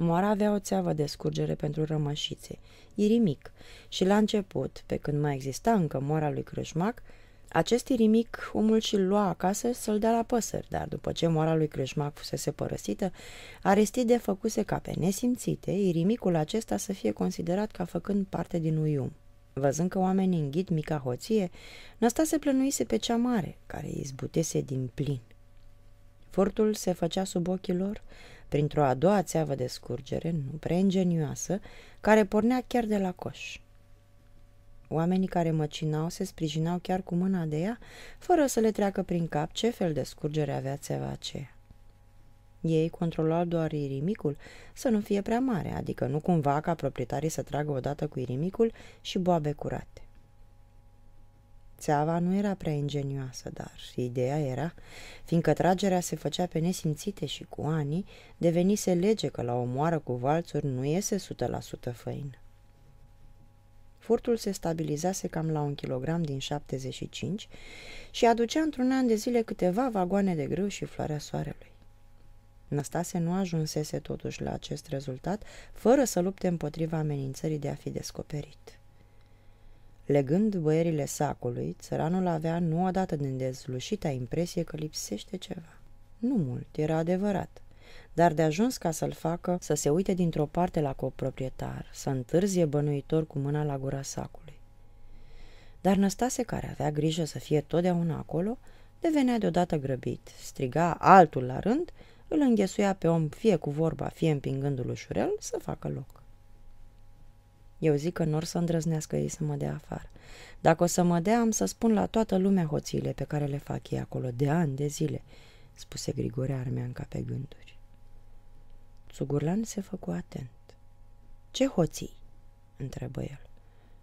Moara avea o țeavă de scurgere pentru rămășițe, irimic, și la început, pe când mai exista încă moara lui Crâșmac, acest irimic omul și-l lua acasă să-l dea la păsări, dar după ce moara lui Crâșmac fusese părăsită, Aristide făcuse ca pe nesimțite irimicul acesta să fie considerat ca făcând parte din uium. Văzând că oamenii înghit mica hoție, se plănuise pe cea mare, care îi zbutese din plin. Furtul se făcea sub ochii lor, printr-o a doua țeavă de scurgere, nu prea ingenioasă, care pornea chiar de la coș. Oamenii care măcinau se sprijinau chiar cu mâna de ea, fără să le treacă prin cap ce fel de scurgere avea țeava aceea. Ei controlau doar irimicul să nu fie prea mare, adică nu cumva ca proprietarii să tragă odată cu irimicul și boabe curate. Țeava nu era prea ingenioasă, dar ideea era, fiindcă tragerea se făcea pe nesimțite și cu ani, devenise lege că la o moară cu valțuri nu iese 100% făină. Furtul se stabilizase cam la un kilogram din 75 și aducea într-un an de zile câteva vagoane de grâu și floarea soarelui. Năstase nu ajunsese totuși la acest rezultat, fără să lupte împotriva amenințării de a fi descoperit. Legând băierile sacului, țăranul avea nu odată din dezlușita impresie că lipsește ceva. Nu mult, era adevărat, dar de ajuns ca să-l facă să se uite dintr-o parte la coproprietar, să întârzie bănuitor cu mâna la gura sacului. Dar Năstase, care avea grijă să fie totdeauna acolo, devenea deodată grăbit, striga altul la rând, îl înghesuia pe om fie cu vorba, fie împingându-l ușurel să facă loc. Eu zic că nor să îndrăznească ei să mă dea afară. Dacă o să mă dea, am să spun la toată lumea hoțiile pe care le fac ei acolo de ani, de zile, spuse Grigore Armeanca pe gânduri. Sugurlan se făcu atent. Ce hoții? întrebă el.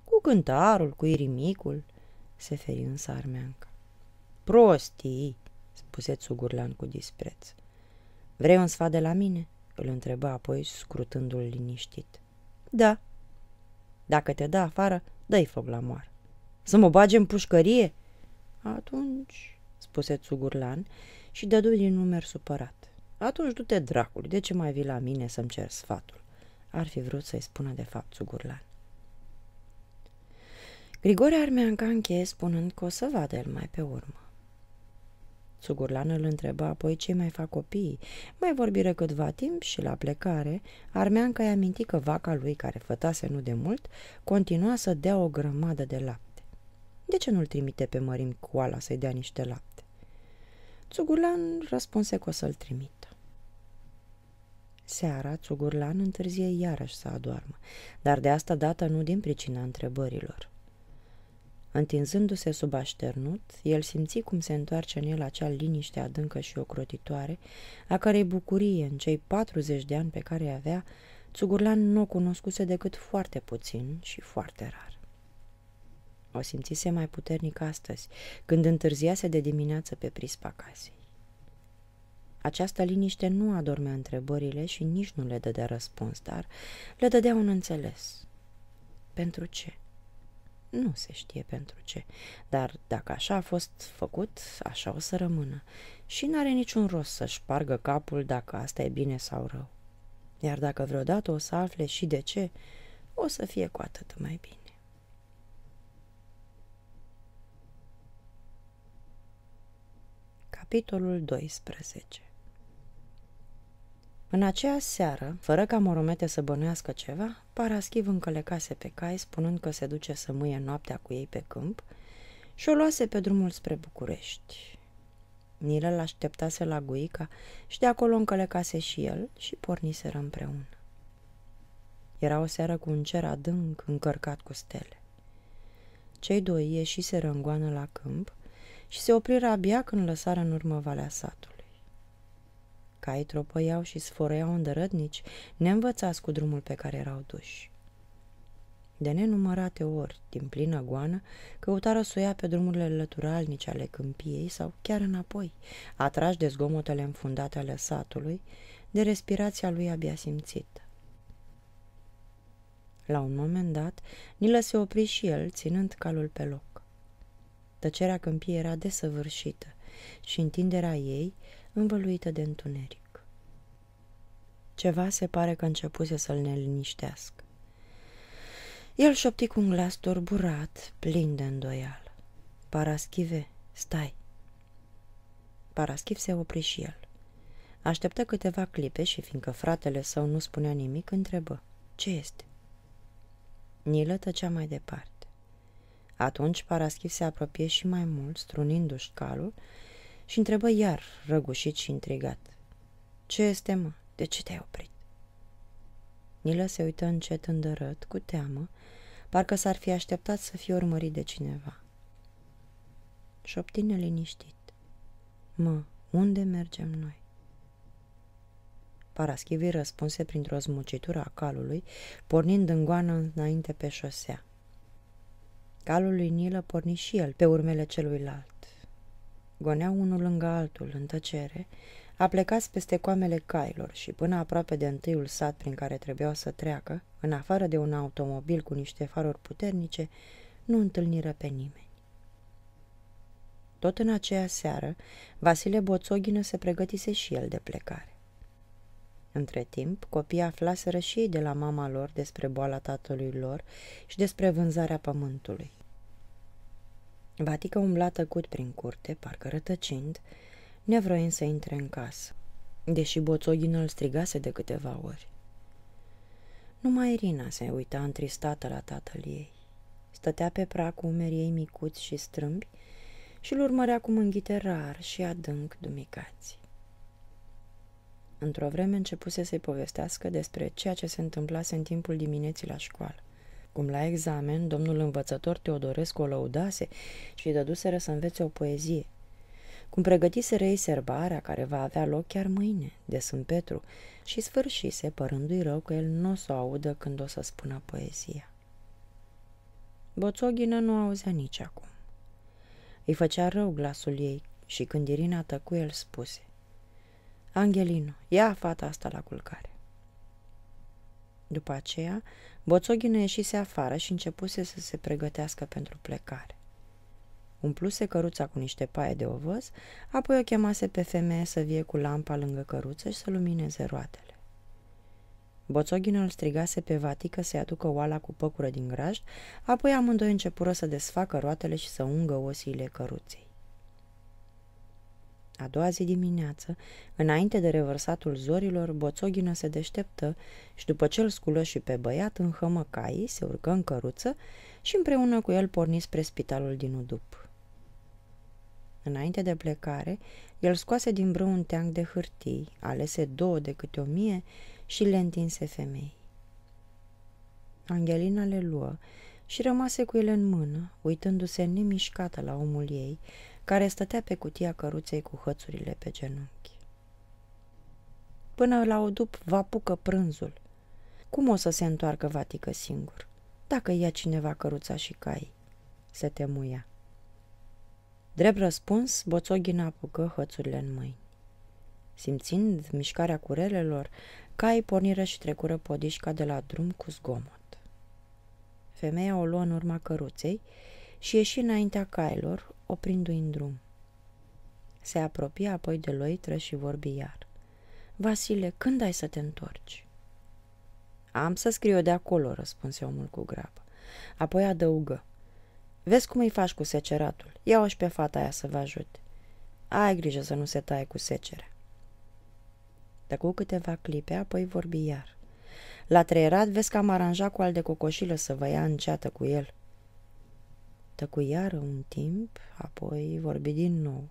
Cu cântarul, cu irimicul, se feri însă Armeanca. Prostii, spuse Sugurlan cu dispreț. Vrei un sfat de la mine? îl întrebă apoi, scrutându-l liniștit. Da, dacă te dă afară, dă-i foc la moar. Să mă bage în pușcărie? Atunci, spuse Țugurlan și dădu din numer supărat. Atunci du-te dracul! de ce mai vii la mine să-mi cer sfatul? Ar fi vrut să-i spună de fapt Țugurlan. Grigore Armeanca încheie spunând că o să vadă el mai pe urmă. Sugurlan îl întrebă apoi ce mai fac copiii. Mai vorbiră câtva timp și la plecare, Armeanca i-a mintit că vaca lui, care fătase nu de mult, continua să dea o grămadă de lapte. De ce nu-l trimite pe mărim coala să-i dea niște lapte? Țugurlan răspunse că o să-l trimită. Seara, Țugurlan întârzie iarăși să adoarmă, dar de asta dată nu din pricina întrebărilor. Întinzându-se sub așternut, el simți cum se întoarce în el acea liniște adâncă și ocrotitoare, a cărei bucurie în cei 40 de ani pe care avea, Țugurlan nu o cunoscuse decât foarte puțin și foarte rar. O simțise mai puternic astăzi, când întârziase de dimineață pe prispa casei. Această liniște nu adormea întrebările și nici nu le dădea răspuns, dar le dădea un înțeles. Pentru ce? Nu se știe pentru ce, dar dacă așa a fost făcut, așa o să rămână. Și n-are niciun rost să pargă capul dacă asta e bine sau rău. Iar dacă vreodată o să afle și de ce, o să fie cu atât mai bine. Capitolul 12 în aceea seară, fără ca Moromete să bănuiască ceva, Paraschiv încălecase pe cai spunând că se duce să mâie noaptea cu ei pe câmp și o luase pe drumul spre București. l așteptase la Guica și de acolo încălecase și el și porniseră împreună. Era o seară cu un cer adânc încărcat cu stele. Cei doi ieșiseră în goană la câmp și se opriră abia când lăsară în urmă valea satului. Cai tropăiau și sfărăiau îndărădnici, neînvățați cu drumul pe care erau duși. De nenumărate ori, din plină goană, căutară suia pe drumurile lăturalnice ale câmpiei sau chiar înapoi, atrași de zgomotele înfundate ale satului, de respirația lui abia simțită. La un moment dat, Nilă se opri și el, ținând calul pe loc. Tăcerea câmpiei era desăvârșită și întinderea ei învăluită de întuneric. Ceva se pare că începuse să-l neliniștească. El șopti cu un glas turburat, plin de îndoială. Paraschive, stai! Paraschiv se opri și el. Așteptă câteva clipe și fiindcă fratele său nu spunea nimic, întrebă. Ce este? Nilă tăcea mai departe. Atunci Paraschiv se apropie și mai mult, strunindu-și calul și întrebă iar, răgușit și intrigat. Ce este, mă? De ce te-ai oprit? Nila se uită încet îndărât, cu teamă, parcă s-ar fi așteptat să fie urmărit de cineva. Șoptine liniștit. Mă, unde mergem noi? Paraschivii răspunse printr-o zmucitură a calului, pornind în goană înainte pe șosea. Calul lui Nilă porni și el pe urmele celuilalt. Goneau unul lângă altul, în tăcere, aplecați peste coamele cailor și până aproape de întâiul sat prin care trebuia să treacă, în afară de un automobil cu niște faruri puternice, nu întâlniră pe nimeni. Tot în aceea seară, Vasile Boțoghină se pregătise și el de plecare. Între timp, copiii aflaseră și ei de la mama lor despre boala tatălui lor și despre vânzarea pământului. Batica umbla tăcut prin curte, parcă rătăcind, nevroind să intre în casă, deși boțoghin îl strigase de câteva ori. Numai Irina se uita întristată la tatăl ei. Stătea pe prag cu umerii ei micuți și strâmbi și îl urmărea cu mânghite rar și adânc dumicați. Într-o vreme începuse să-i povestească despre ceea ce se întâmplase în timpul dimineții la școală cum la examen domnul învățător Teodorescu o lăudase și îi dăduseră să învețe o poezie. Cum pregătise ei serbarea care va avea loc chiar mâine, de Sfânt Petru, și sfârșise, părându-i rău că el nu o să o audă când o să spună poezia. Boțoghină nu auzea nici acum. Îi făcea rău glasul ei și când Irina tăcu, el spuse Angelino, ia fata asta la culcare. După aceea, Boțoghină ieșise afară și începuse să se pregătească pentru plecare. Umpluse căruța cu niște paie de ovăz, apoi o chemase pe femeie să vie cu lampa lângă căruță și să lumineze roatele. Boțoghină îl strigase pe vatică să-i aducă oala cu păcură din grajd, apoi amândoi începură să desfacă roatele și să ungă osiile căruței. A doua zi dimineață, înainte de revărsatul zorilor, boțoghină se deșteptă și după ce îl sculă și pe băiat în hămăcai, se urcă în căruță și împreună cu el porni spre spitalul din Udup. Înainte de plecare, el scoase din brâu un teanc de hârtii, alese două de câte o mie și le întinse femei. Angelina le luă și rămase cu ele în mână, uitându-se nemișcată la omul ei, care stătea pe cutia căruței cu hățurile pe genunchi. Până la odup va pucă prânzul. Cum o să se întoarcă vatică singur? Dacă ia cineva căruța și cai, se temuia. Drept răspuns, boțoghina apucă hățurile în mâini. Simțind mișcarea curelelor, cai porniră și trecură podișca de la drum cu zgomot. Femeia o luă în urma căruței și ieși înaintea cailor, oprindu-i în drum. Se apropie apoi de loitră și vorbi iar. Vasile, când ai să te întorci? Am să scriu de acolo, răspunse omul cu grabă. Apoi adăugă. Vezi cum îi faci cu seceratul. Ia-o-și pe fata aia să vă ajute. Ai grijă să nu se taie cu secere. Tăcu câteva clipe, apoi vorbi iar. La treierat vezi că am aranjat cu al de cocoșilă să vă ia ceată cu el – Tăcu iară un timp, apoi vorbi din nou,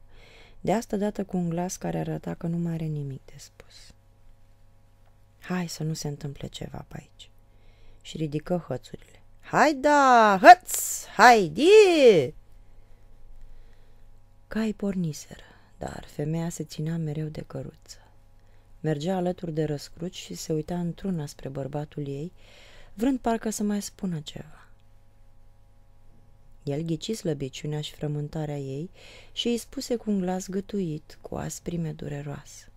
de asta dată cu un glas care arăta că nu mai are nimic de spus. Hai să nu se întâmple ceva pe aici. Și ridică hățurile. Hai da, hăț, haide! Cai porniseră, dar femeia se ținea mereu de căruță. Mergea alături de răscruci și se uita într-una spre bărbatul ei, vrând parcă să mai spună ceva. El ghici slăbiciunea și frământarea ei și îi spuse cu un glas gătuit, cu asprime dureroasă.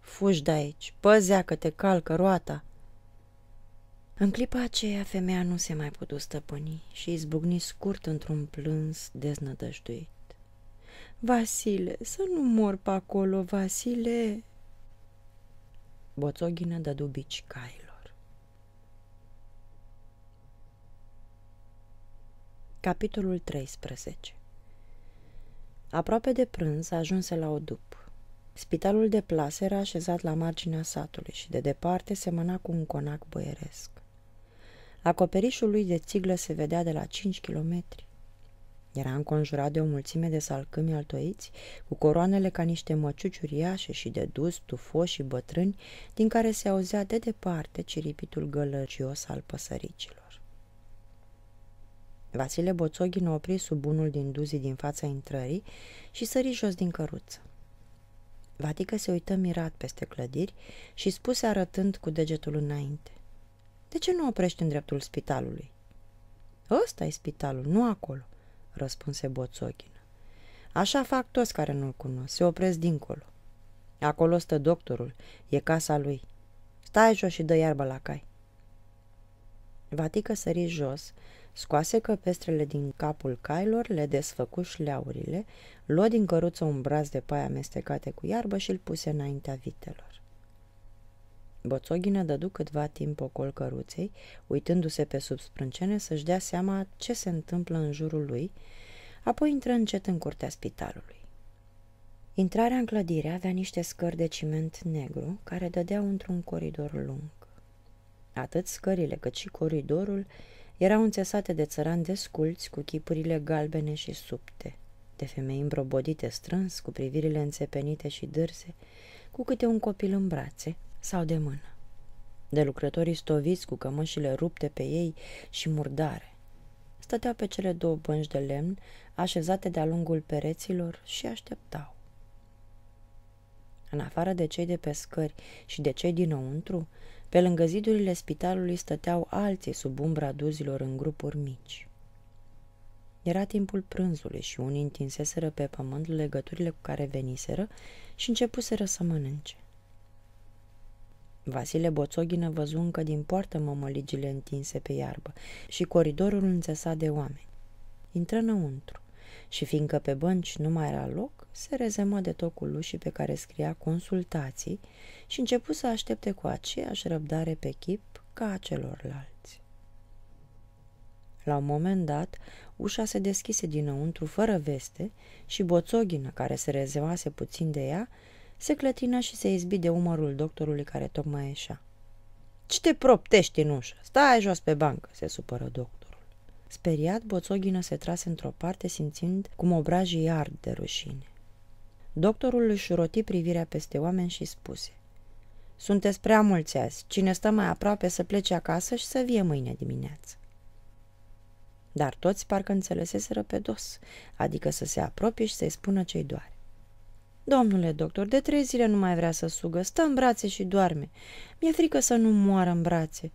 Fugi de aici, păzea că te calcă roata!" În clipa aceea, femeia nu se mai putu stăpâni și izbucni scurt într-un plâns deznădăjduit. Vasile, să nu mor pe acolo, Vasile!" Boțoghină dădu bici cailor. Capitolul 13 Aproape de prânz ajunse la Odup. Spitalul de plas era așezat la marginea satului și de departe semăna cu un conac băieresc. Acoperișul lui de țiglă se vedea de la 5 kilometri. Era înconjurat de o mulțime de salcâmi altoiți, cu coroanele ca niște măciuci uriașe și de dus, tufoși și bătrâni, din care se auzea de departe ciripitul gălăgios al păsăricilor. Vasile Boțoghin o opri sub bunul din duzii din fața intrării și sări jos din căruță. Vatică se uită mirat peste clădiri și spuse arătând cu degetul înainte. De ce nu oprești în dreptul spitalului? ăsta e spitalul, nu acolo, răspunse Boțoghin. Așa fac toți care nu-l cunosc, se opresc dincolo. Acolo stă doctorul, e casa lui. Stai jos și dă iarba la cai. Vatică sări jos, Scoase căpestrele din capul cailor, le desfăcu șleaurile, luă din căruță un braț de paie amestecate cu iarbă și îl puse înaintea vitelor. Boțoghină dădu câtva timp ocol căruței, uitându-se pe sub sprâncene să-și dea seama ce se întâmplă în jurul lui, apoi intră încet în curtea spitalului. Intrarea în clădire avea niște scări de ciment negru care dădeau într-un coridor lung. Atât scările cât și coridorul erau înțesate de țărani desculți cu chipurile galbene și subte, de femei îmbrobodite strâns, cu privirile înțepenite și dârse, cu câte un copil în brațe sau de mână, de lucrătorii stoviți cu cămășile rupte pe ei și murdare. Stăteau pe cele două bănci de lemn, așezate de-a lungul pereților și așteptau. În afară de cei de pe scări și de cei dinăuntru, pe lângă zidurile spitalului stăteau alții sub umbra duzilor în grupuri mici. Era timpul prânzului și unii întinseseră pe pământ legăturile cu care veniseră și începuseră să mănânce. Vasile Boțoghină văzu încă din poartă mămăligile întinse pe iarbă și coridorul înțesa de oameni. Intră înăuntru și fiindcă pe bănci nu mai era loc, se rezema de tocul lușii pe care scria consultații și începu să aștepte cu aceeași răbdare pe chip ca a celorlalți. La un moment dat, ușa se deschise dinăuntru fără veste și boțoghină, care se rezemase puțin de ea, se clătină și se izbi de umărul doctorului care tocmai ieșea. Ce te proptești în ușă? Stai jos pe bancă!" se supără doctorul. Speriat, boțoghină se trase într-o parte simțind cum obrajii ard de rușine. Doctorul își roti privirea peste oameni și spuse Sunteți prea mulți azi. Cine stă mai aproape să plece acasă și să vie mâine dimineață. Dar toți parcă înțeleseseră pe dos, adică să se apropie și să-i spună ce-i doare. Domnule doctor, de trei zile nu mai vrea să sugă, stă în brațe și doarme. Mi-e frică să nu moară în brațe.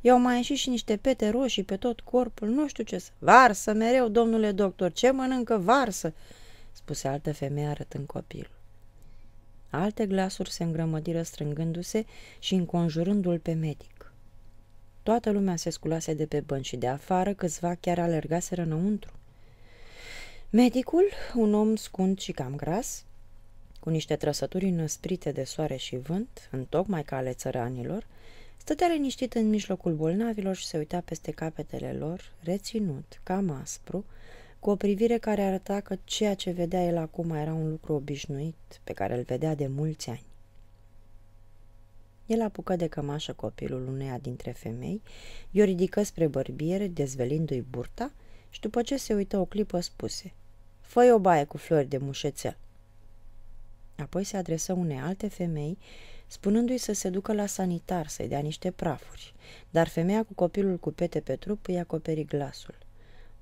I-au mai ieșit și niște pete roșii pe tot corpul, nu știu ce să... Varsă mereu, domnule doctor, ce mănâncă varsă? spuse altă femeie arătând copilul. Alte glasuri se îngrămădiră strângându-se și înconjurându-l pe medic. Toată lumea se sculase de pe bănci și de afară, câțiva chiar alergaseră înăuntru. Medicul, un om scund și cam gras, cu niște trăsături năsprite de soare și vânt, în tocmai ca ale țăranilor, stătea liniștit în mijlocul bolnavilor și se uita peste capetele lor, reținut, cam aspru, cu o privire care arăta că ceea ce vedea el acum era un lucru obișnuit, pe care îl vedea de mulți ani. El apucă de cămașă copilul uneia dintre femei, i-o ridică spre bărbiere, dezvelindu-i burta și după ce se uită o clipă spuse fă o baie cu flori de mușețel. Apoi se adresă unei alte femei, spunându-i să se ducă la sanitar să-i dea niște prafuri, dar femeia cu copilul cu pete pe trup îi acoperi glasul –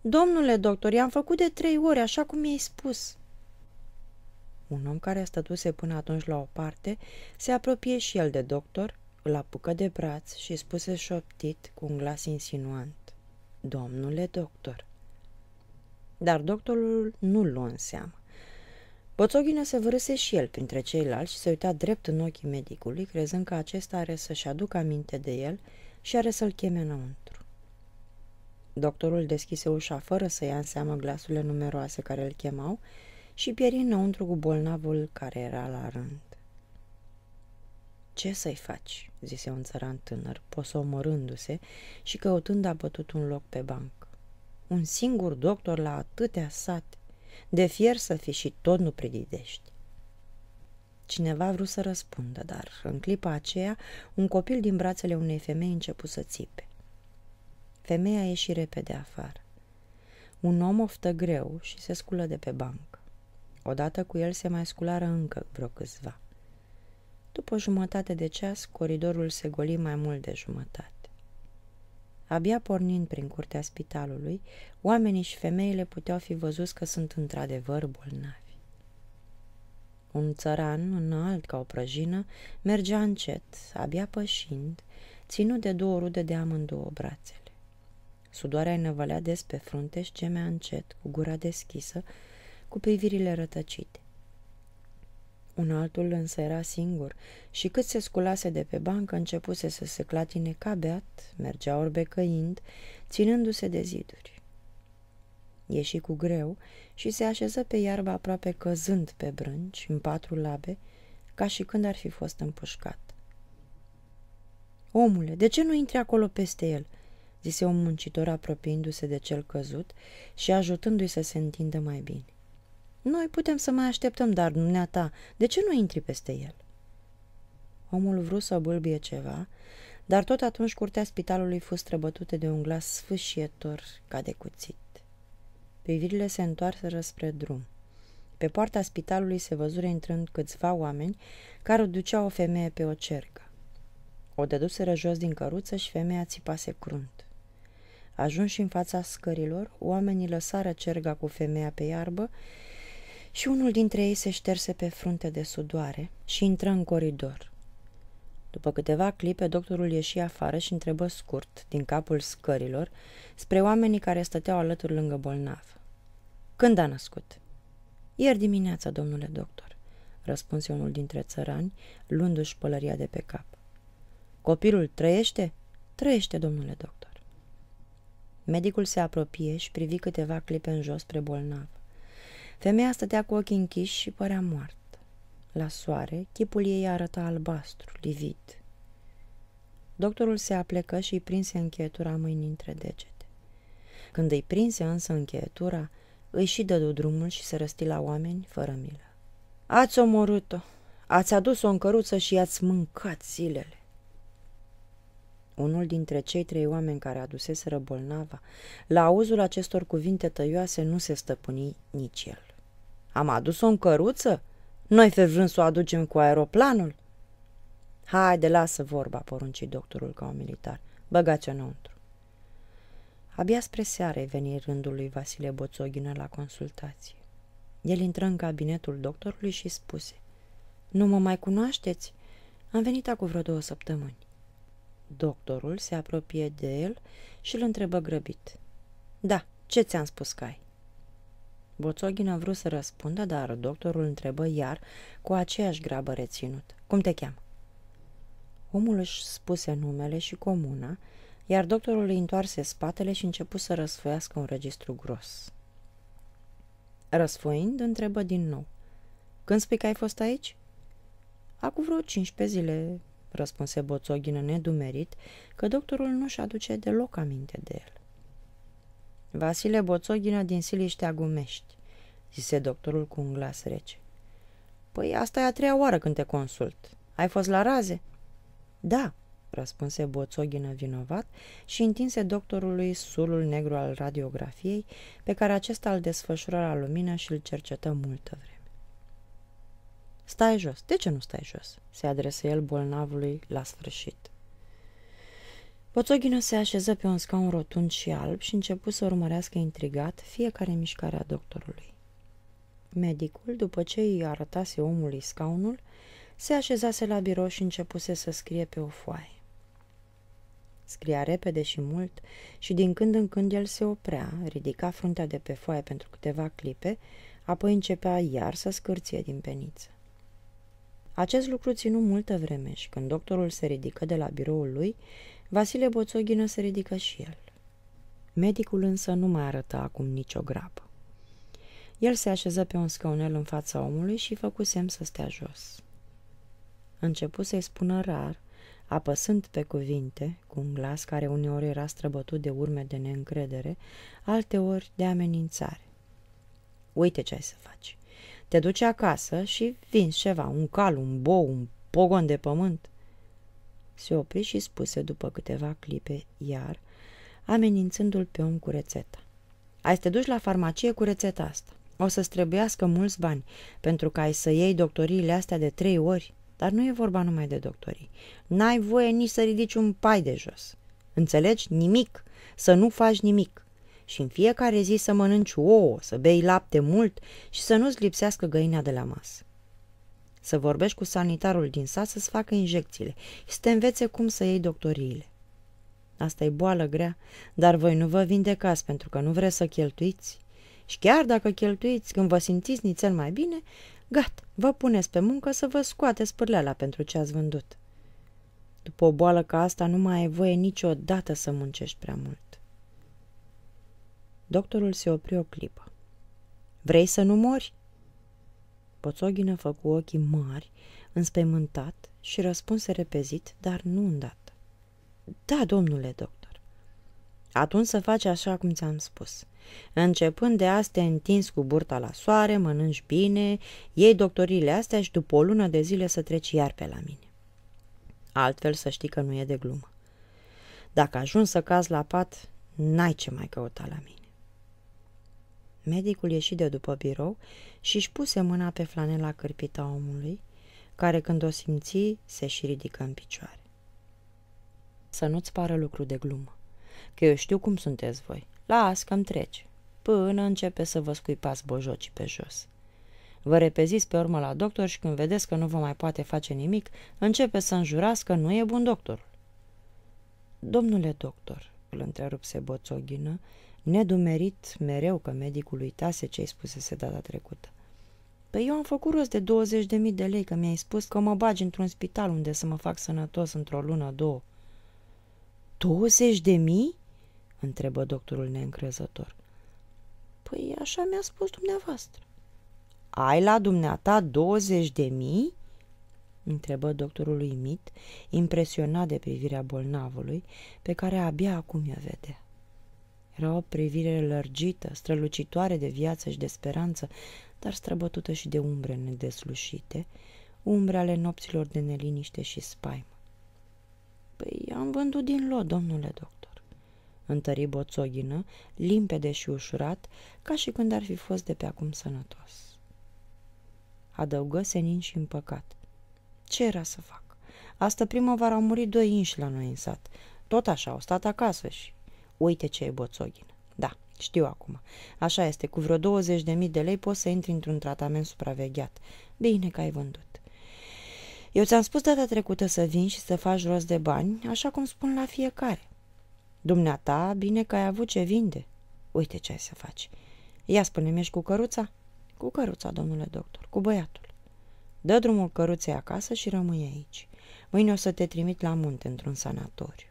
Domnule doctor, i-am făcut de trei ori, așa cum mi-ai spus." Un om care stătuse până atunci la o parte se apropie și el de doctor, îl apucă de braț și spuse șoptit cu un glas insinuant. Domnule doctor. Dar doctorul nu-l luă în seamă. Boțoghină se vârâse și el printre ceilalți și se uita drept în ochii medicului, crezând că acesta are să-și aducă aminte de el și are să-l cheme înăuntru. Doctorul deschise ușa fără să ia în seamă glasurile numeroase care îl chemau și pieri înăuntru cu bolnavul care era la rând. Ce să-i faci?" zise un țăran tânăr, posomorându-se și căutând bătut un loc pe banc. Un singur doctor la atâtea sate, de fier să fi și tot nu prididești." Cineva vrut să răspundă, dar în clipa aceea un copil din brațele unei femei început să țipe. Femeia ieși repede afară. Un om oftă greu și se sculă de pe bancă. Odată cu el se mai sculară încă vreo câțiva. După jumătate de ceas, coridorul se goli mai mult de jumătate. Abia pornind prin curtea spitalului, oamenii și femeile puteau fi văzuți că sunt într-adevăr bolnavi. Un țăran, înalt ca o prăjină, mergea încet, abia pășind, ținut de două rude de amândouă brațele. Sudoarea îi năvălea des pe frunte și gemea încet, cu gura deschisă, cu privirile rătăcite. Un altul însă era singur și cât se sculase de pe bancă, începuse să se clatine ca beat, mergea orbecăind, ținându-se de ziduri. Ieși cu greu și se așeză pe iarbă aproape căzând pe brânci, în patru labe, ca și când ar fi fost împușcat. Omule, de ce nu intri acolo peste el?" zise un muncitor apropiindu-se de cel căzut și ajutându-i să se întindă mai bine. Noi putem să mai așteptăm, dar dumneata, de ce nu intri peste el? Omul vrut să bâlbie ceva, dar tot atunci curtea spitalului fost străbătute de un glas sfâșietor ca de cuțit. Privirile se întoarseră spre drum. Pe poarta spitalului se văzură intrând câțiva oameni care o duceau o femeie pe o cercă. O dăduseră jos din căruță și femeia țipase crunt. Ajunși în fața scărilor, oamenii lăsară cerga cu femeia pe iarbă și unul dintre ei se șterse pe frunte de sudoare și intră în coridor. După câteva clipe, doctorul ieși afară și întrebă scurt, din capul scărilor, spre oamenii care stăteau alături lângă bolnav. Când a născut? Ieri dimineața, domnule doctor, răspunse unul dintre țărani, luându-și pălăria de pe cap. Copilul trăiește? Trăiește, domnule doctor. Medicul se apropie și privi câteva clipe în jos spre bolnav. Femeia stătea cu ochii închiși și părea moart. La soare, chipul ei arăta albastru, livid. Doctorul se aplecă și îi prinse încheietura mâinii între degete. Când îi prinse însă încheietura, îi și dădu drumul și se răsti la oameni fără milă. Ați omorât-o! Ați adus-o în căruță și i-ați mâncat zilele! unul dintre cei trei oameni care aduseseră bolnava, la auzul acestor cuvinte tăioase nu se stăpâni nici el. Am adus-o în căruță? Noi fe vrând să o aducem cu aeroplanul?" Haide, lasă vorba," porunci doctorul ca un militar. Băgați-o înăuntru." Abia spre seară veni rândul lui Vasile Boțoghină la consultație. El intră în cabinetul doctorului și spuse, Nu mă mai cunoașteți? Am venit acum vreo două săptămâni. Doctorul se apropie de el și îl întrebă grăbit. Da, ce ți-am spus că ai? Boțoghin a vrut să răspundă, dar doctorul întrebă iar cu aceeași grabă reținut. Cum te cheamă? Omul își spuse numele și comuna, iar doctorul îi întoarse spatele și începu să răsfoiască un registru gros. Răsfoind, întrebă din nou. Când spui că ai fost aici? Acum vreo 15 zile, răspunse Boțoghină nedumerit că doctorul nu-și aduce deloc aminte de el. Vasile Boțoghină din Siliștea Gumești, zise doctorul cu un glas rece. Păi asta e a treia oară când te consult. Ai fost la raze? Da, răspunse Boțoghină vinovat și întinse doctorului sulul negru al radiografiei, pe care acesta îl desfășură la lumină și îl cercetă multă vreme. Stai jos. De ce nu stai jos? Se adresă el bolnavului la sfârșit. Poțoghină se așeză pe un scaun rotund și alb și începu să urmărească intrigat fiecare mișcare a doctorului. Medicul, după ce îi arătase omului scaunul, se așezase la birou și începuse să scrie pe o foaie. Scria repede și mult și din când în când el se oprea, ridica fruntea de pe foaie pentru câteva clipe, apoi începea iar să scârție din peniță. Acest lucru ținu multă vreme și când doctorul se ridică de la biroul lui, Vasile Boțoghină se ridică și el. Medicul însă nu mai arăta acum nicio grabă. El se așeză pe un scaunel în fața omului și făcu semn să stea jos. Începu să-i spună rar, apăsând pe cuvinte, cu un glas care uneori era străbătut de urme de neîncredere, alteori de amenințare. Uite ce ai să faci. Te duci acasă și vinzi ceva, un cal, un bou, un pogon de pământ. Se opri și spuse după câteva clipe iar, amenințându-l pe om cu rețeta. Ai să te duci la farmacie cu rețeta asta. O să-ți trebuiască mulți bani, pentru că ai să iei doctoriile astea de trei ori. Dar nu e vorba numai de doctorii. N-ai voie nici să ridici un pai de jos. Înțelegi? Nimic. Să nu faci nimic și în fiecare zi să mănânci ouă, să bei lapte mult și să nu-ți lipsească găina de la masă. Să vorbești cu sanitarul din sat să-ți facă injecțiile și să te învețe cum să iei doctoriile. Asta e boală grea, dar voi nu vă vindecați pentru că nu vreți să cheltuiți. Și chiar dacă cheltuiți când vă simțiți nițel mai bine, gat, vă puneți pe muncă să vă scoateți pârleala pentru ce ați vândut. După o boală ca asta nu mai ai voie niciodată să muncești prea mult. Doctorul se opri o clipă. Vrei să nu mori? Poțoghină făcu ochii mari, înspăimântat și răspunse repezit, dar nu îndat. Da, domnule doctor. Atunci să faci așa cum ți-am spus. Începând de astea întins cu burta la soare, mănânci bine, iei doctorile astea și după o lună de zile să treci iar pe la mine. Altfel să știi că nu e de glumă. Dacă ajungi să cazi la pat, n-ai ce mai căuta la mine. Medicul ieși de după birou și își puse mâna pe flanela cârpită a omului, care când o simți se și ridică în picioare. Să nu-ți pară lucru de glumă, că eu știu cum sunteți voi. Las că-mi treci, până începe să vă scuipați bojocii pe jos. Vă repeziți pe urmă la doctor și când vedeți că nu vă mai poate face nimic, începe să înjurați că nu e bun doctorul. Domnule doctor, îl întrerupse boțoghină, nedumerit mereu că medicul uitase ce-i spusese data trecută. Păi eu am făcut rost de 20.000 de lei, că mi-ai spus că mă bagi într-un spital unde să mă fac sănătos într-o lună, două. 20 de mii? întrebă doctorul neîncrezător. Păi așa mi-a spus dumneavoastră. Ai la dumneata 20 de mii? întrebă doctorul uimit, impresionat de privirea bolnavului, pe care abia acum i-o vedea. Era o privire lărgită, strălucitoare de viață și de speranță, dar străbătută și de umbre nedeslușite, umbre ale nopților de neliniște și spaimă. Păi am vândut din lot, domnule doctor. Întări boțoghină, limpede și ușurat, ca și când ar fi fost de pe acum sănătos. Adăugă senin și împăcat. Ce era să fac? Asta primăvară au murit doi inși la noi în sat. Tot așa, au stat acasă și Uite ce e boțoghin. Da, știu acum. Așa este, cu vreo 20.000 de lei poți să intri într-un tratament supravegheat. Bine că ai vândut. Eu ți-am spus data trecută să vin și să faci rost de bani, așa cum spun la fiecare. Dumneata, bine că ai avut ce vinde. Uite ce ai să faci. Ia spune-mi, ești cu căruța? Cu căruța, domnule doctor, cu băiatul. Dă drumul căruței acasă și rămâi aici. Mâine o să te trimit la munte într-un sanatoriu.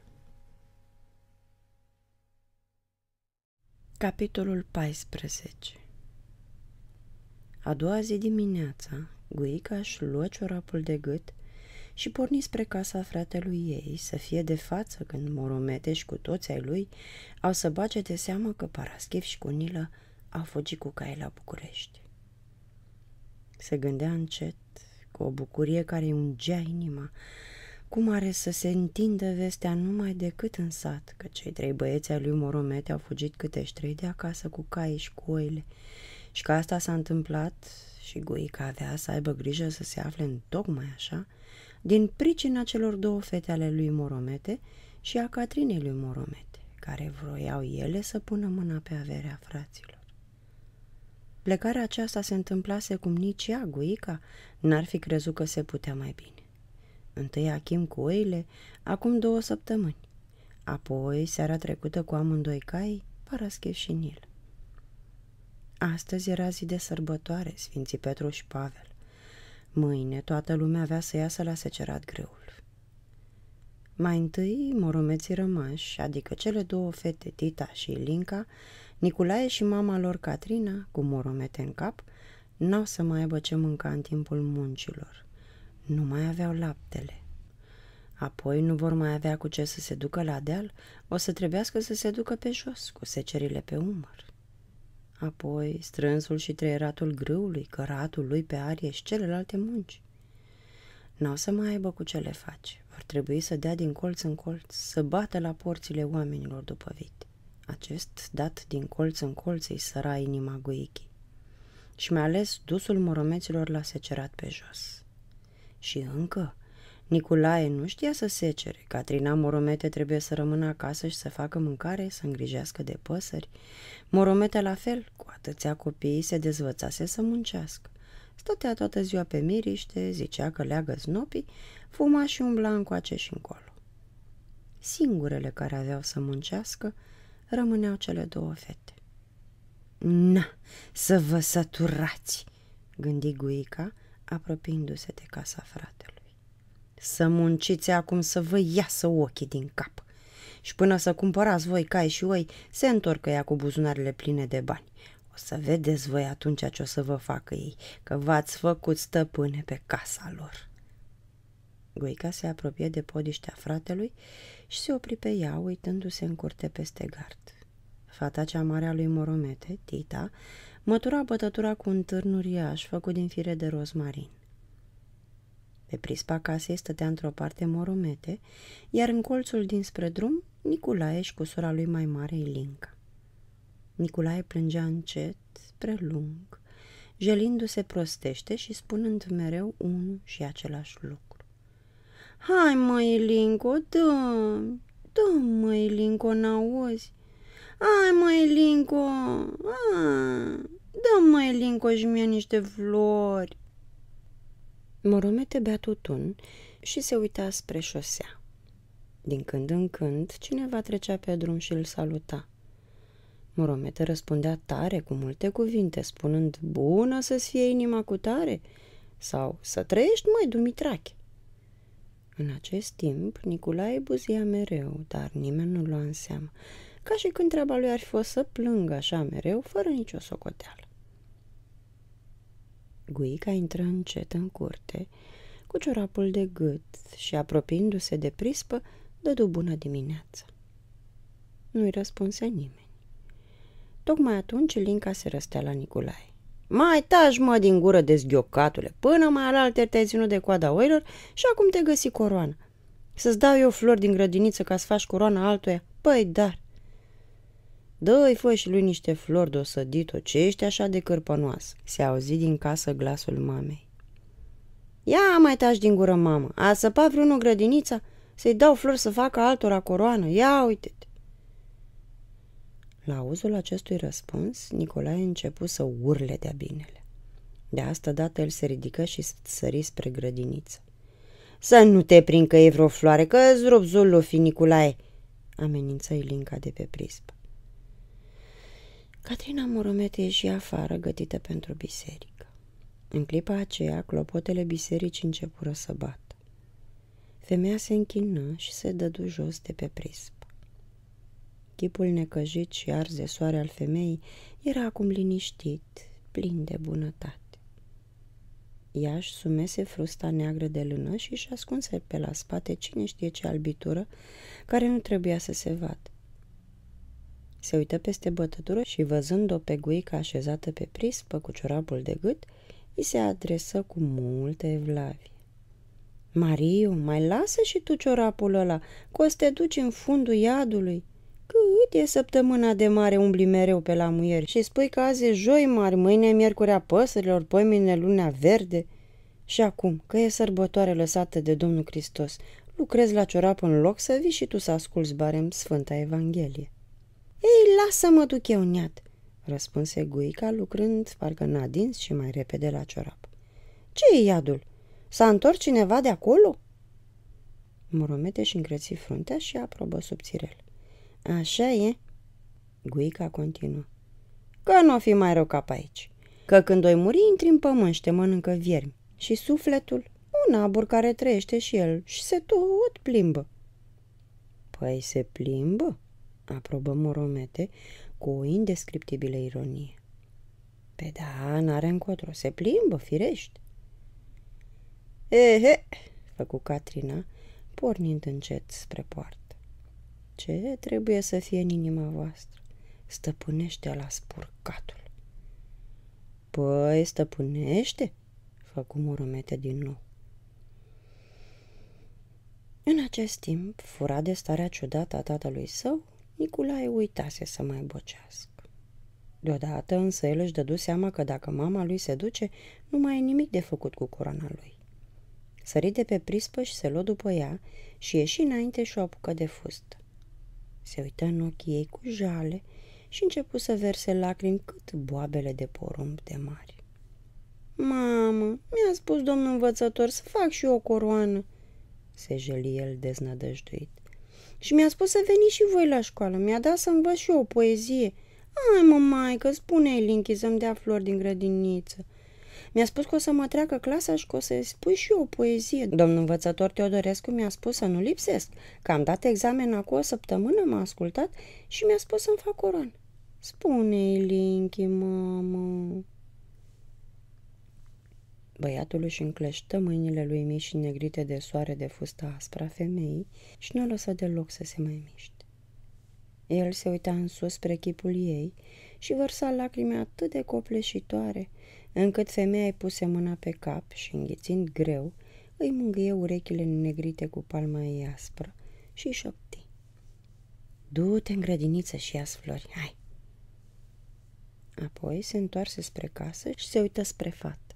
Capitolul 14 A doua zi dimineața, Guica își luă ciorapul de gât și porni spre casa fratelui ei să fie de față când Moromete și cu toți ai lui au să bage de seamă că Paraschiv și Cunilă au fugit cu cai la București. Se gândea încet, cu o bucurie care îi ungea inima, cum are să se întindă vestea numai decât în sat, că cei trei băieți ai lui Moromete au fugit câte trei de acasă cu cai și cu oile. Și că asta s-a întâmplat și Guica avea să aibă grijă să se afle în tocmai așa, din pricina celor două fete ale lui Moromete și a Catrinei lui Moromete, care vroiau ele să pună mâna pe averea fraților. Plecarea aceasta se întâmplase cum nici ea, Guica, n-ar fi crezut că se putea mai bine întâi Achim cu oile, acum două săptămâni. Apoi, seara trecută cu amândoi cai, Paraschev și Nil. Astăzi era zi de sărbătoare, Sfinții Petru și Pavel. Mâine toată lumea avea să iasă la secerat greul. Mai întâi, moromeții rămași, adică cele două fete, Tita și Ilinca, Nicolae și mama lor, Catrina, cu moromete în cap, n-au să mai aibă ce mânca în timpul muncilor. Nu mai aveau laptele. Apoi nu vor mai avea cu ce să se ducă la deal, o să trebuiască să se ducă pe jos, cu secerile pe umăr. Apoi strânsul și treieratul grâului, căratul lui pe arie și celelalte munci. N-au să mai aibă cu ce le face. Vor trebui să dea din colț în colț, să bată la porțile oamenilor după vite. Acest dat din colț în colț îi săra inima guichii. Și mai ales dusul moromeților l-a secerat pe jos. Și încă, Nicolae nu știa să secere, Catrina Moromete trebuie să rămână acasă și să facă mâncare, să îngrijească de păsări. Moromete la fel, cu atâția copiii se dezvățase să muncească. Stătea toată ziua pe miriște, zicea că leagă snopii, fuma și umbla încoace și încolo. Singurele care aveau să muncească rămâneau cele două fete. Na, să vă săturați!" gândi Guica, apropiindu-se de casa fratelui. Să munciți acum să vă iasă ochii din cap. Și până să cumpărați voi cai și oi, se întorcă ea cu buzunarele pline de bani. O să vedeți voi atunci ce o să vă facă ei, că v-ați făcut stăpâne pe casa lor. Goica se apropie de podiștea fratelui și se opri pe ea, uitându-se în curte peste gard. Fata cea mare a lui Moromete, Tita, mătura bătătura cu un târn uriaș făcut din fire de rozmarin. Pe prispa casei stătea într-o parte moromete, iar în colțul dinspre drum, Nicolae și cu sora lui mai mare, Ilinca. Nicolae plângea încet, prelung, gelindu-se prostește și spunând mereu unul și același lucru. Hai, măi, Ilinco, dă dă măi, Ilinco, n-auzi. Hai, măi, Ilinco, aaa. Dă da, mai Linco și mie niște flori. Moromete bea tutun și se uita spre șosea. Din când în când, cineva trecea pe drum și îl saluta. Moromete răspundea tare, cu multe cuvinte, spunând, Bună să-ți fie inima cu tare!" sau Să trăiești, mai Dumitrache!" În acest timp, Nicolae buzia mereu, dar nimeni nu lua în seamă, ca și când treaba lui ar fi fost să plângă așa mereu, fără nicio socoteală. Guica intră încet în curte, cu ciorapul de gât și, apropiindu-se de prispă, dădu bună dimineață. Nu-i răspunse nimeni. Tocmai atunci Linca se răstea la Nicolae. Mai tași, mă, din gură de zghiocatule, până mai alaltă te-ai ținut de coada oilor și acum te găsi coroană. Să-ți dau eu flori din grădiniță ca să faci coroana altuia? Păi, dar... Dă-i fă și lui niște flori de osădit-o, ce ești așa de cărpănoasă?" se auzi din casă glasul mamei. Ia mai tași din gură, mamă, a săpat vreunul grădinița? Să-i dau flori să facă altora coroană, ia uite-te!" La auzul acestui răspuns, Nicolae începu să urle de-a binele. De asta dată el se ridică și sări spre grădiniță. Să nu te prind că e vreo floare, că îți rup zulul, fi Nicolae!" amenință Ilinca de pe prispă. Catrina Moromete ieși afară, gătită pentru biserică. În clipa aceea, clopotele bisericii începură să bată. Femeia se închină și se dădu jos de pe prisp. Chipul necăjit și arze soare al femeii era acum liniștit, plin de bunătate. Ea își sumese frusta neagră de lână și își ascunse pe la spate cine știe ce albitură care nu trebuia să se vadă. Se uită peste bătătură și văzând-o pe guică așezată pe prispă cu ciorapul de gât, îi se adresă cu multe evlavie. Mariu, mai lasă și tu ciorapul ăla, că o să te duci în fundul iadului. Cât e săptămâna de mare umbli mereu pe la muier și spui că azi e joi mari, mâine miercurea păsărilor, poimine lunea verde. Și acum, că e sărbătoare lăsată de Domnul Hristos, lucrezi la ciorap în loc să vii și tu să asculți barem Sfânta Evanghelie. Ei, lasă-mă duc eu, neat, răspunse Guica, lucrând parcă dins și mai repede la ciorap. ce e iadul? S-a întors cineva de acolo?" Moromete și încreți fruntea și aprobă subțirel. Așa e?" Guica continuă. Că nu o fi mai rău ca pe aici, că când oi muri intri în pământ și te mănâncă viermi și sufletul, un abur care trăiește și el și se tot plimbă. Păi se plimbă? aprobă Moromete cu o indescriptibilă ironie. Pe da, n-are încotro, se plimbă, firești. Ehe, făcu Catrina, pornind încet spre poartă. Ce trebuie să fie în inima voastră? Stăpânește la spurcatul. Păi, stăpânește, făcu Moromete din nou. În acest timp, furat de starea ciudată a tatălui său, Nicolae uitase să mai bocească. Deodată însă el își dădu seama că dacă mama lui se duce, nu mai e nimic de făcut cu corona lui. Sări de pe prispă și se lua după ea și ieși înainte și o apucă de fust. Se uită în ochii ei cu jale și începu să verse lacrimi cât boabele de porumb de mari. Mamă, mi-a spus domnul învățător să fac și eu o coroană, se jeli el deznădăjduit și mi-a spus să veniți și voi la școală. Mi-a dat să învăț și eu o poezie. Ai, mă, maică, spune Elinchi să-mi dea flori din grădiniță. Mi-a spus că o să mă treacă clasa și că o să-i spui și eu o poezie. Domnul învățător Teodorescu mi-a spus să nu lipsesc, că am dat examen acum o săptămână, m-a ascultat și mi-a spus să-mi fac coran. Spune-i, Linchi, mamă. Băiatul își încleștă mâinile lui mici și negrite de soare de fusta aspra femeii și nu lăsă deloc să se mai miște. El se uita în sus spre chipul ei și vărsa lacrime atât de copleșitoare, încât femeia îi puse mâna pe cap și, înghițind greu, îi mângâie urechile negrite cu palma ei aspră și șopti. Du-te în grădiniță și ia flori, hai! Apoi se întoarse spre casă și se uită spre fată.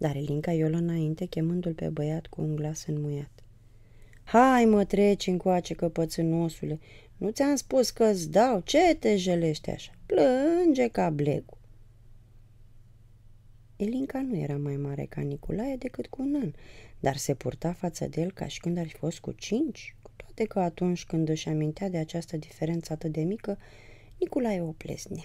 Dar Elinca i-o înainte, chemându-l pe băiat cu un glas înmuiat. Hai mă treci încoace căpățânosule, nu ți-am spus că ți dau, ce te jelește așa? Plânge ca blegu. Elinca nu era mai mare ca Nicolae decât cu un an, dar se purta față de el ca și când ar fi fost cu cinci, cu toate că atunci când își amintea de această diferență atât de mică, Nicolae o plesnea.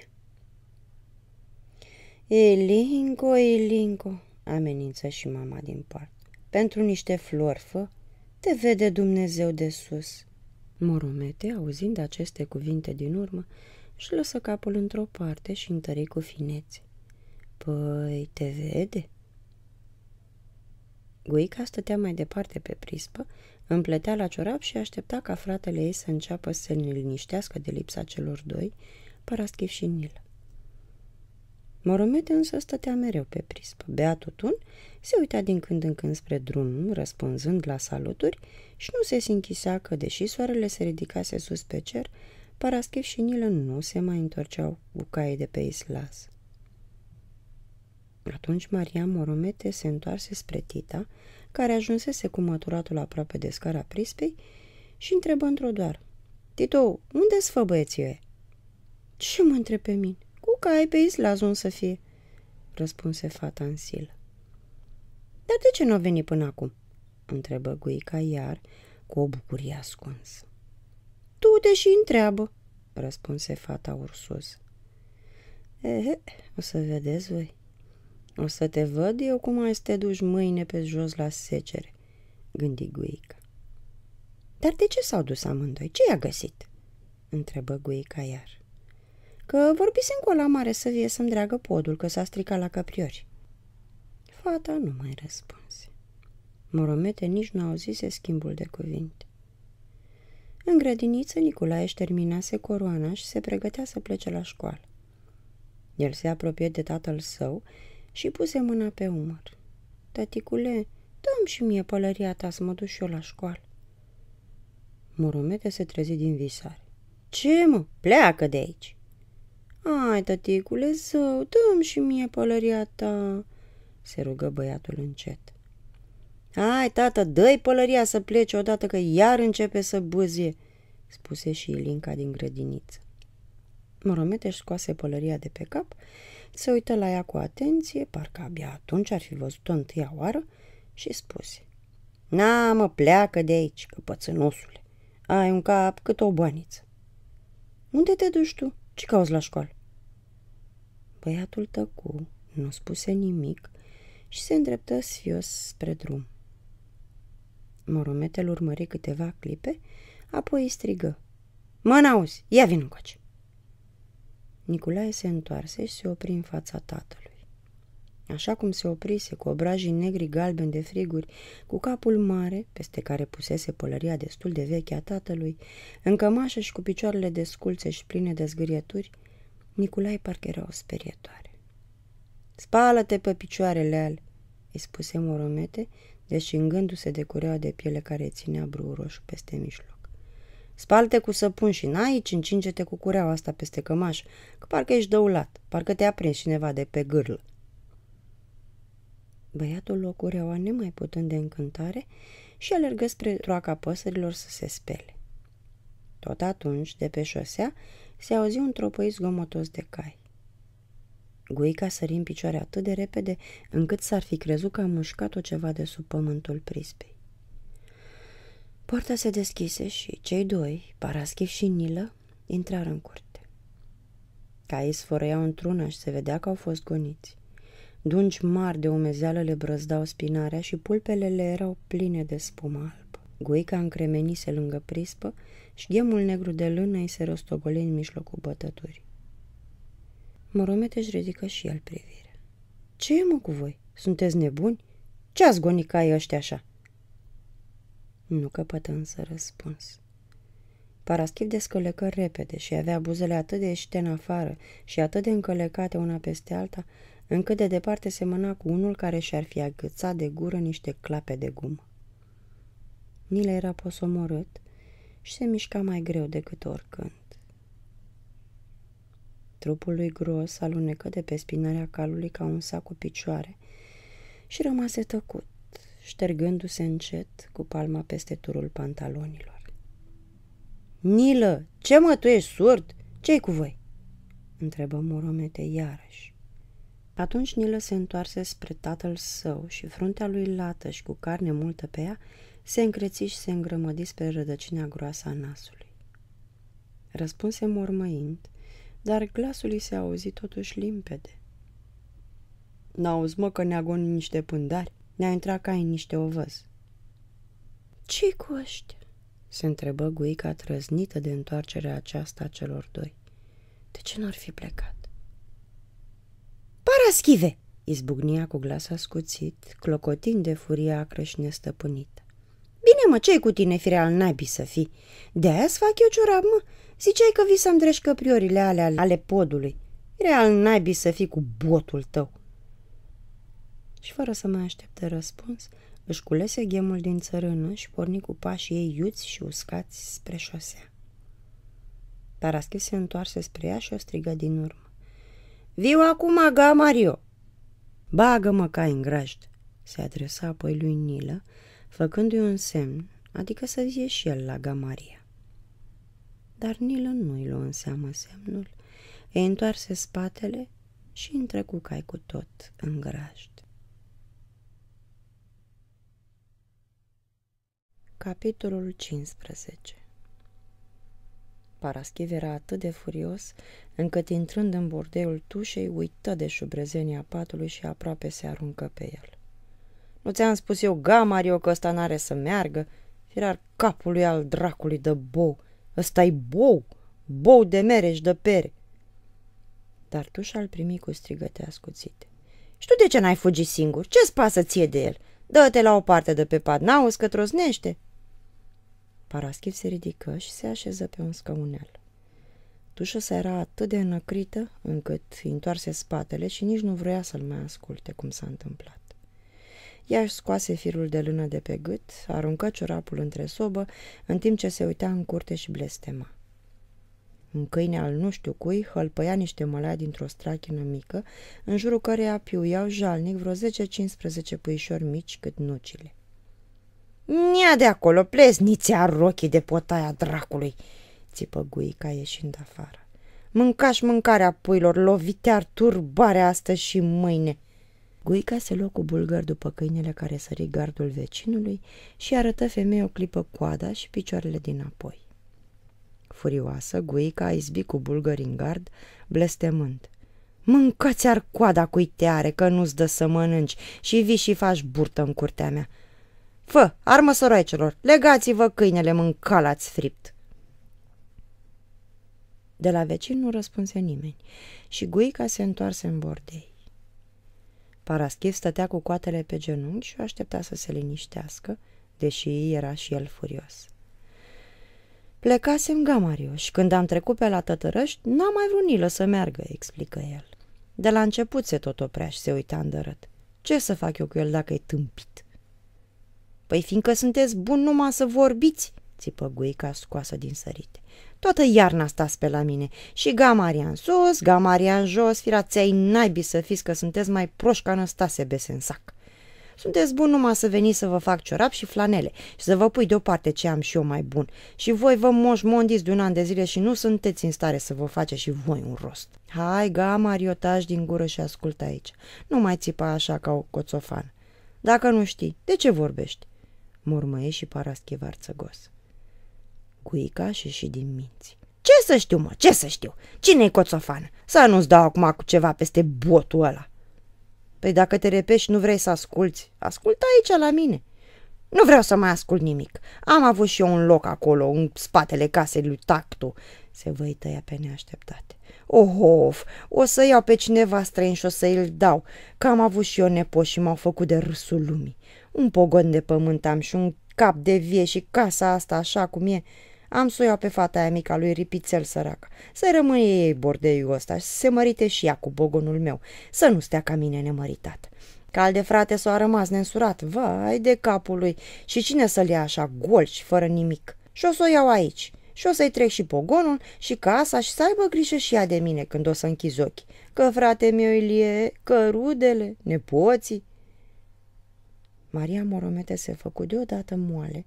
Elinco, Elinco, amenință și mama din part. Pentru niște florfă, te vede Dumnezeu de sus. Moromete, auzind aceste cuvinte din urmă, își lăsă capul într-o parte și întări cu finețe. Păi, te vede? Guica stătea mai departe pe prispă, împletea la ciorap și aștepta ca fratele ei să înceapă să ne liniștească de lipsa celor doi, Paraschiv și Nil. Moromete însă stătea mereu pe prispă, bea tutun, se uita din când în când spre drum, răspunzând la saluturi și nu se sinchisea că, deși soarele se ridicase sus pe cer, Paraschiv și Nilă nu se mai întorceau caii de pe islas. Atunci Maria Moromete se întoarse spre Tita, care ajunsese cu măturatul aproape de scara prispei și întrebă într-o doar. Tito, unde-s fă băieție? Ce mă întreb pe mine? Cu cai pe islazul să fie, răspunse fata în silă. Dar de ce nu a venit până acum? întrebă Guica iar cu o bucurie ascunsă. Tu deși întreabă, răspunse fata ursuz. Ehe, o să vedeți voi. O să te văd eu cum ai să te duci mâine pe jos la secere, gândi Guica. Dar de ce s-au dus amândoi? Ce i-a găsit? întrebă Guica iar că vorbisem cu la mare să vie să-mi dreagă podul, că s-a stricat la căpriori. Fata nu mai răspunse. Moromete nici nu auzise schimbul de cuvinte. În grădiniță, Nicolae își terminase coroana și se pregătea să plece la școală. El se apropie de tatăl său și puse mâna pe umăr. Tăticule, dă-mi și mie pălăria ta să mă duc și eu la școală. Moromete se trezi din visare. Ce, mă? Pleacă de aici! Ai, tăticule zău, dă-mi și mie pălăria ta!" se rugă băiatul încet. Ai tată, dă-i pălăria să plece odată că iar începe să bâzie, spuse și Ilinca din grădiniță. Moromete își scoase pălăria de pe cap, se uită la ea cu atenție, parcă abia atunci ar fi văzut-o întâia oară, și spuse. Na, mă, pleacă de aici, că ai un cap cât o baniță. Unde te duci tu? Ce cauți la școală? Băiatul tăcu, nu spuse nimic și se îndreptă sfios spre drum. Morometel urmări câteva clipe, apoi îi strigă. Mă n-auzi, ia vin încoace! Nicolae se întoarse și se opri în fața tatălui. Așa cum se oprise cu obrajii negri galben de friguri, cu capul mare, peste care pusese pălăria destul de veche a tatălui, în cămașă și cu picioarele desculțe și pline de zgârieturi, Nicolae parcă era o sperietoare. Spală-te pe picioarele al, îi spuse moromete, îngându se de curea de piele care ținea brul roșu peste mijloc. Spalte cu săpun și naici, încinge-te cu cureaua asta peste cămaș, că parcă ești dăulat, parcă te-a prins cineva de pe gârlă. Băiatul locureaua, nemai putând de încântare, și alergă spre troaca păsărilor să se spele. Tot atunci, de pe șosea, se auzi un tropăi zgomotos de cai. Guica sări în picioare atât de repede încât s-ar fi crezut că a mușcat-o ceva de sub pământul prispei. Poarta se deschise și cei doi, Paraschiv și Nilă, intrară în curte. Caii sfărăiau într-una și se vedea că au fost goniți. Dungi mari de umezeală le brăzdau spinarea și pulpelele erau pline de spumă albă. Guica încremenise lângă prispă și ghemul negru de lână îi se rostogole în mijlocul bătăturii. Moromete își ridică și el privire. Ce e, mă, cu voi? Sunteți nebuni? Ce ați gonicai ăștia așa?" Nu căpătă însă răspuns. Paraschiv descălecă repede și avea buzele atât de ieșite în afară și atât de încălecate una peste alta, încât de departe semăna cu unul care și-ar fi agățat de gură niște clape de gumă. Nile era posomorât și se mișca mai greu decât oricând. Trupul lui gros alunecă de pe spinarea calului ca un sac cu picioare și rămase tăcut, ștergându-se încet cu palma peste turul pantalonilor. Nilă, ce mă, tu ești surd? Ce-i cu voi?" întrebă Muromete iarăși. Atunci Nilă se întoarse spre tatăl său și fruntea lui lată și cu carne multă pe ea se încreți și se îngrămădi spre rădăcina groasă a nasului. Răspunse mormăind, dar glasul îi se auzi totuși limpede. N-auzi, mă, că ne agon niște pândari? Ne-a intrat ca în niște ovăz. ce cu ăștia? se întrebă guica trăznită de întoarcerea aceasta a celor doi. De ce n-ar fi plecat? Paraschive! Izbucnia cu glas ascuțit, clocotind de furia acră și nestăpânită. Bine, mă, ce-i cu tine, firea al naibii să fii? de aia să fac eu ciorap, mă. Ziceai că vii să-mi drești căpriorile alea ale podului. Real naibii să fii cu botul tău. Și fără să mai aștepte răspuns, își culese ghemul din țărână și porni cu pașii ei iuți și uscați spre șosea. Paraschiv se întoarse spre ea și o strigă din urmă. Viu acum, Gamario!" Bagă-mă ca în grajd!" se adresa apoi lui Nilă, făcându-i un semn, adică să zie și el la Gamaria. Dar Nilă nu-i luă în seamă semnul, îi întoarse spatele și intră cu cai cu tot în grajd. Capitolul 15 Paraschiv era atât de furios, încât intrând în bordeul tușei, uită de șubrezenia patului și aproape se aruncă pe el. Nu ți-am spus eu, ga, Mario, că ăsta n-are să meargă? Firar capului al dracului de bou. ăsta e bou! Bou de mere și de pere! Dar tușa îl primi cu strigăte ascuțite. Și tu de ce n-ai fugit singur? Ce-ți pasă ție de el? Dă-te la o parte de pe pat, n că trosnește!" Paraschiv se ridică și se așeză pe un scaunel. se era atât de înăcrită încât îi întoarse spatele și nici nu vrea să-l mai asculte cum s-a întâmplat. Ea își scoase firul de lână de pe gât, aruncă ciorapul între sobă, în timp ce se uita în curte și blestema. Un câine al nu știu cui hălpăia niște mălai dintr-o strachină mică, în jurul căreia piuiau jalnic vreo 10-15 puișori mici cât nucile. Nia de acolo, pleznițea rochii de potaia dracului!" țipă guica ieșind afară. Mâncaș mâncarea puilor, lovitear turbare asta și mâine!" Guica se luă cu bulgări după câinele care sări gardul vecinului și arătă femei o clipă coada și picioarele dinapoi. Furioasă, Guica a izbit cu bulgări în gard, blestemând. Mâncați-ar coada cu teare, că nu-ți dă să mănânci și vii și faci burtă în curtea mea. Fă, armă soroaicelor, legați-vă câinele, mâncalați fript. De la vecin nu răspunse nimeni și guica se întoarse în bordei. Paraschiv stătea cu coatele pe genunchi și aștepta să se liniștească, deși era și el furios. Plecasem gamariu și când am trecut pe la tătărăști, n am mai vrut nilă să meargă, explică el. De la început se tot oprea și se uita îndărât. Ce să fac eu cu el dacă e tâmpit? Păi fiindcă sunteți bun numai să vorbiți, țipă guica scoasă din sărite. Toată iarna stați pe la mine și gamaria în sus, gamaria în jos, firaței naibii să fiți că sunteți mai proști ca Năstase sac. Sunteți bun numai să veniți să vă fac ciorap și flanele și să vă pui deoparte ce am și eu mai bun. Și voi vă moșmondiți de un an de zile și nu sunteți în stare să vă face și voi un rost. Hai, gama, riotaj din gură și ascultă aici. Nu mai țipa așa ca o coțofană. Dacă nu știi, de ce vorbești? mormăie și Paraschiv arțăgos. Cuica și și din minți. Ce să știu, mă, ce să știu? Cine-i coțofană? Să nu-ți dau acum cu ceva peste botul ăla. Păi dacă te repești, nu vrei să asculți. Ascultă aici la mine. Nu vreau să mai ascult nimic. Am avut și eu un loc acolo, în spatele casei lui Tactu. Se văi tăia pe neașteptate. Ohof, o să iau pe cineva străin și o să îl dau, că am avut și eu nepoși și m-au făcut de râsul lumii. Un pogon de pământ am și un cap de vie și casa asta așa cum e. Am să o iau pe fata aia mica lui Ripițel sărac. Să rămâne ei bordeiul ăsta și să se mărite și ea cu bogonul meu. Să nu stea ca mine nemăritat. Cal de frate s a rămas nensurat, vai de capul lui, și cine să-l ia așa gol și fără nimic? Și o să o iau aici, și o să-i trec și pogonul și casa și să aibă grijă și ea de mine când o să închizi ochii. Că frate meu Ilie, că rudele, nepoții, Maria Moromete se făcu deodată moale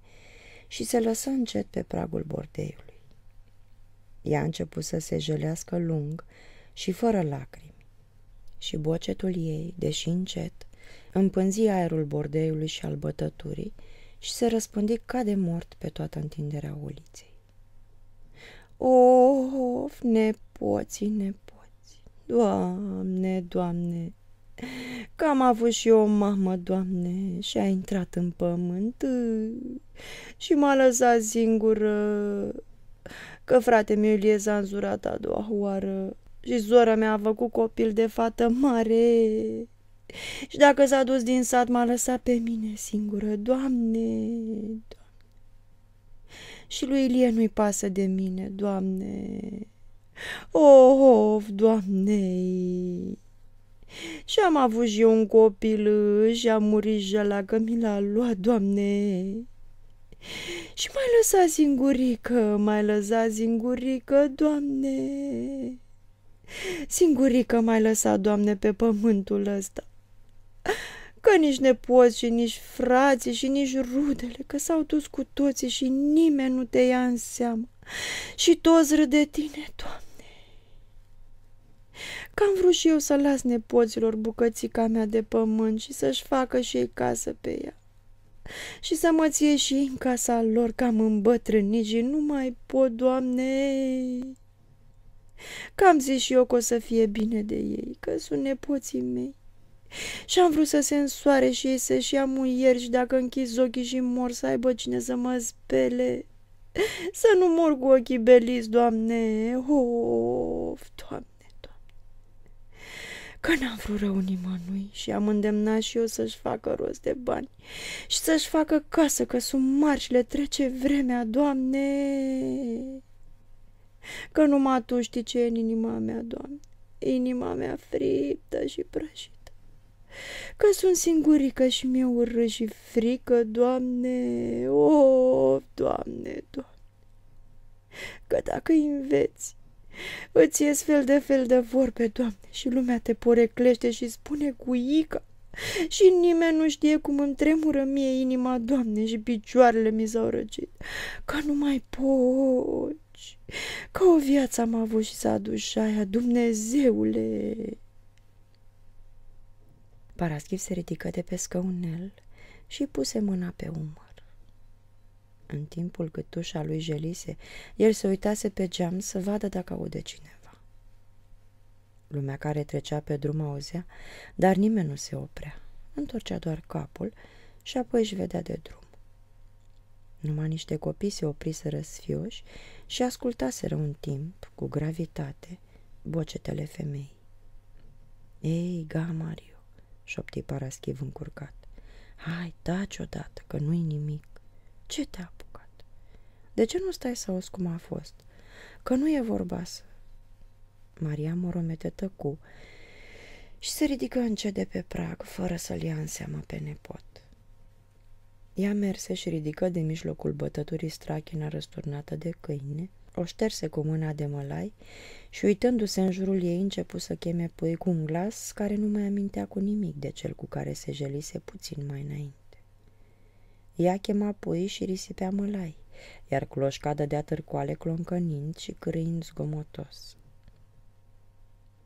și se lăsă încet pe pragul bordeiului. Ea a început să se jălească lung și fără lacrimi. Și bocetul ei, deși încet, împânzi aerul bordeiului și al bătăturii și se răspândi ca de mort pe toată întinderea uliței. Of, nepoții, nepoții, doamne, doamne, Că am avut și eu o mamă, Doamne, și a intrat în pământ și m-a lăsat singură. Că frate meu Ilie s-a înzurat a doua oară și zora mea a făcut copil de fată mare. Și dacă s-a dus din sat, m-a lăsat pe mine singură. Doamne, doamne. Și lui Ilie nu-i pasă de mine, doamne. Oh, doamnei. Și am avut și eu un copil și a murit jala că mi l-a luat, Doamne. Și mai lăsa singurică, mai lăsa singurică, Doamne. Singurică mai lăsa, Doamne, pe pământul ăsta. Că nici nepoți și nici frații și nici rudele, că s-au dus cu toții și nimeni nu te ia în seamă. Și toți râde tine, Doamne. Că am vrut și eu să las nepoților bucățica mea de pământ și să-și facă și ei casă pe ea. Și să mă ție și în casa lor că am îmbătrânit și nu mai pot, Doamne! Că am zis și eu că o să fie bine de ei, că sunt nepoții mei. Și am vrut să se însoare și ei să-și ia muieri și dacă închis ochii și mor să aibă cine să mă spele. Să nu mor cu ochii beliți, Doamne! Of, Doamne! că n-am vrut rău nimănui și am îndemnat și eu să-și facă rost de bani și să-și facă casă, că sunt mari și le trece vremea, Doamne! Că numai Tu știi ce e în inima mea, Doamne, inima mea friptă și prăjită. Că sunt singurică și mi-e urâ și frică, Doamne, o, oh, Doamne, Doamne. Că dacă înveți, Îți ies fel de fel de vorbe, Doamne, și lumea te poreclește și spune cu ica. Și nimeni nu știe cum îmi tremură mie inima, Doamne, și picioarele mi s-au răcit. Ca nu mai poți, ca o viață am avut și s-a adus aia, Dumnezeule. Paraschiv se ridică de pe scaunel și puse mâna pe umăr. În timpul cât ușa lui jelise, el se uitase pe geam să vadă dacă aude cineva. Lumea care trecea pe drum auzea, dar nimeni nu se oprea. Întorcea doar capul și apoi își vedea de drum. Numai niște copii se opriseră sfioși și ascultaseră un timp, cu gravitate, bocetele femei. Ei, Mario, șopti Paraschiv încurcat. Hai, taci odată, că nu-i nimic. Ce te-a de ce nu stai să auzi cum a fost? Că nu e vorba să... Maria Moromete tăcu și se ridică încet de pe prag, fără să-l ia în seamă pe nepot. Ea merse și ridică din mijlocul bătăturii strachina răsturnată de câine, o șterse cu mâna de mălai și, uitându-se în jurul ei, începu să cheme pui cu un glas care nu mai amintea cu nimic de cel cu care se jelise puțin mai înainte. Ea chema pui și risipea mălai iar cloșca dădea târcoale cloncănind și cârâind zgomotos.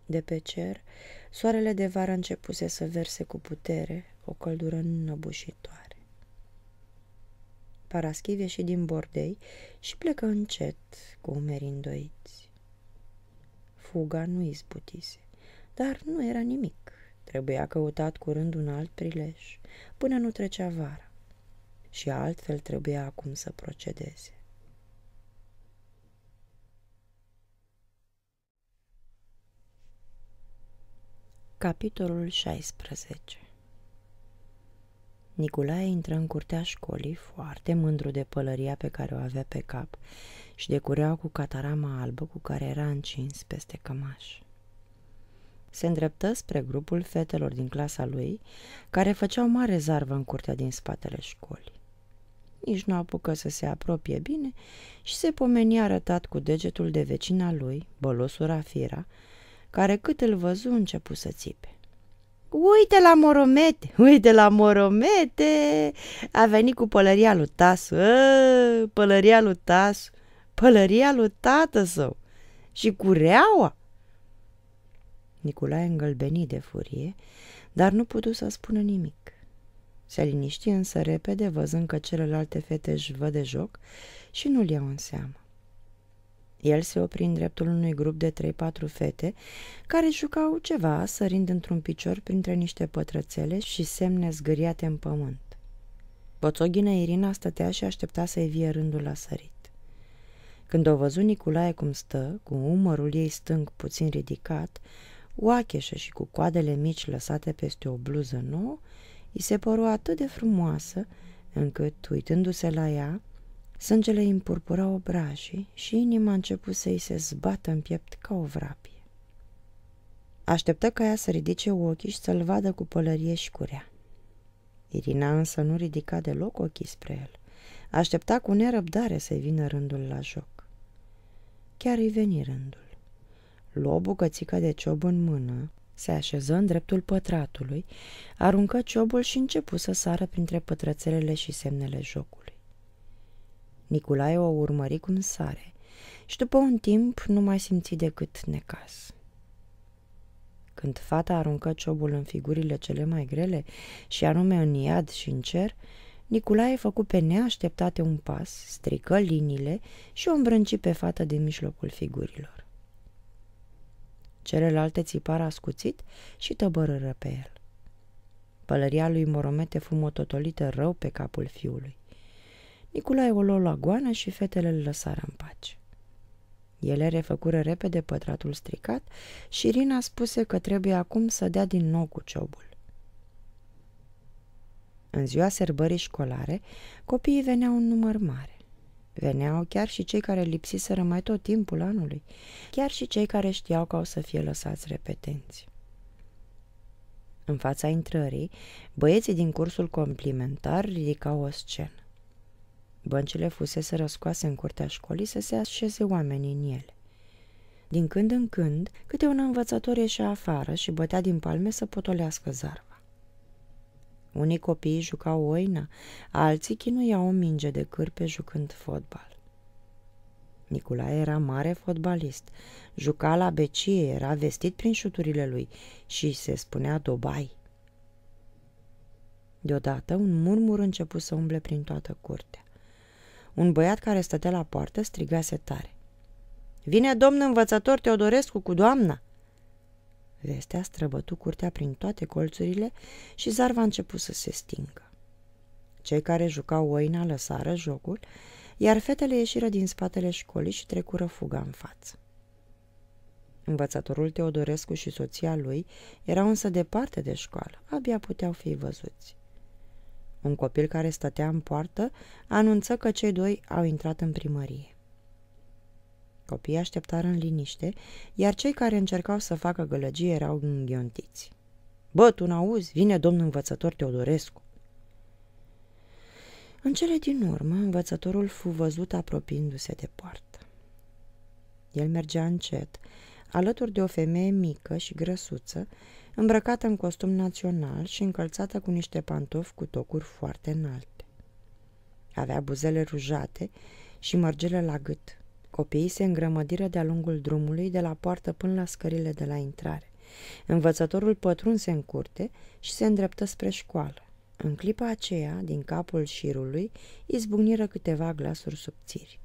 De pe cer, soarele de vară începuse să verse cu putere o căldură înnăbușitoare. Paraschiv ieși din bordei și plecă încet, cu umeri îndoiți. Fuga nu izbutise, dar nu era nimic. Trebuia căutat curând un alt prilej, până nu trecea vara și altfel trebuia acum să procedeze. Capitolul 16 Nicolae intră în curtea școlii, foarte mândru de pălăria pe care o avea pe cap și de cureaua cu catarama albă cu care era încins peste cămaș. Se îndreptă spre grupul fetelor din clasa lui, care făceau mare zarvă în curtea din spatele școlii nici nu apucă să se apropie bine și se pomeni arătat cu degetul de vecina lui, bolosul Fira, care cât îl văzu începu să țipe. Uite la moromete, uite la moromete! A venit cu pălăria lui Tasu, a, ă, pălăria lui Tasu, pălăria lui tată său și reaua. Nicolae îngălbeni de furie, dar nu putu să spună nimic. Se liniști însă repede, văzând că celelalte fete își văd de joc și nu-l iau în seamă. El se opri în dreptul unui grup de 3-4 fete care jucau ceva, sărind într-un picior printre niște pătrățele și semne zgâriate în pământ. Boțoghina Irina stătea și aștepta să-i vie rândul la sărit. Când o văzu Nicolae cum stă, cu umărul ei stâng puțin ridicat, oacheșă și cu coadele mici lăsate peste o bluză nouă, îi se păru atât de frumoasă, încât, uitându-se la ea, sângele îi împurpura obrajii și inima început să îi se zbată în piept ca o vrapie. Așteptă ca ea să ridice ochii și să-l vadă cu pălărie și curea. Irina însă nu ridica deloc ochii spre el. Aștepta cu nerăbdare să-i vină rândul la joc. Chiar îi veni rândul. Luă o bucățică de ciob în mână, se așeză în dreptul pătratului, aruncă ciobul și începu să sară printre pătrățelele și semnele jocului. Nicolae o urmări cum sare și după un timp nu mai simți decât necas. Când fata aruncă ciobul în figurile cele mai grele și anume în iad și în cer, Nicolae făcu pe neașteptate un pas, strică liniile și o îmbrânci pe fată din mijlocul figurilor. Celelalte țipară ascuțit și tăbărâră pe el. Pălăria lui Moromete fu mototolită rău pe capul fiului. Nicolae o luă la goană și fetele îl lăsară în pace. Ele refăcură repede pătratul stricat și Rina spuse că trebuie acum să dea din nou cu ciobul. În ziua sărbării școlare, copiii veneau în număr mare. Veneau chiar și cei care lipsiseră mai tot timpul anului, chiar și cei care știau că o să fie lăsați repetenți. În fața intrării, băieții din cursul complimentar ridicau o scenă. Băncile fusese răscoase în curtea școlii să se așeze oamenii în ele. Din când în când, câte un învățător ieșea afară și bătea din palme să potolească zarva. Unii copii jucau oina, alții chinuiau o minge de cârpe jucând fotbal. Nicolae era mare fotbalist, juca la becie, era vestit prin șuturile lui și se spunea dobai. Deodată un murmur începu să umble prin toată curtea. Un băiat care stătea la poartă strigase tare. Vine domn învățător Teodorescu cu doamna!" Vestea străbătu curtea prin toate colțurile și zarva început să se stingă. Cei care jucau oina lăsară jocul, iar fetele ieșiră din spatele școlii și trecură fuga în față. Învățătorul Teodorescu și soția lui erau însă departe de școală, abia puteau fi văzuți. Un copil care stătea în poartă anunță că cei doi au intrat în primărie copii așteptară în liniște, iar cei care încercau să facă gălăgie erau înghiontiți. Bă, tu n-auzi? Vine domnul învățător Teodorescu. În cele din urmă, învățătorul fu văzut apropiindu-se de poartă. El mergea încet, alături de o femeie mică și grăsuță, îmbrăcată în costum național și încălțată cu niște pantofi cu tocuri foarte înalte. Avea buzele rujate și mărgele la gât. Copiii se îngrămădiră de-a lungul drumului, de la poartă până la scările de la intrare. Învățătorul pătrunse în curte și se îndreptă spre școală. În clipa aceea, din capul șirului, izbucniră câteva glasuri subțiri.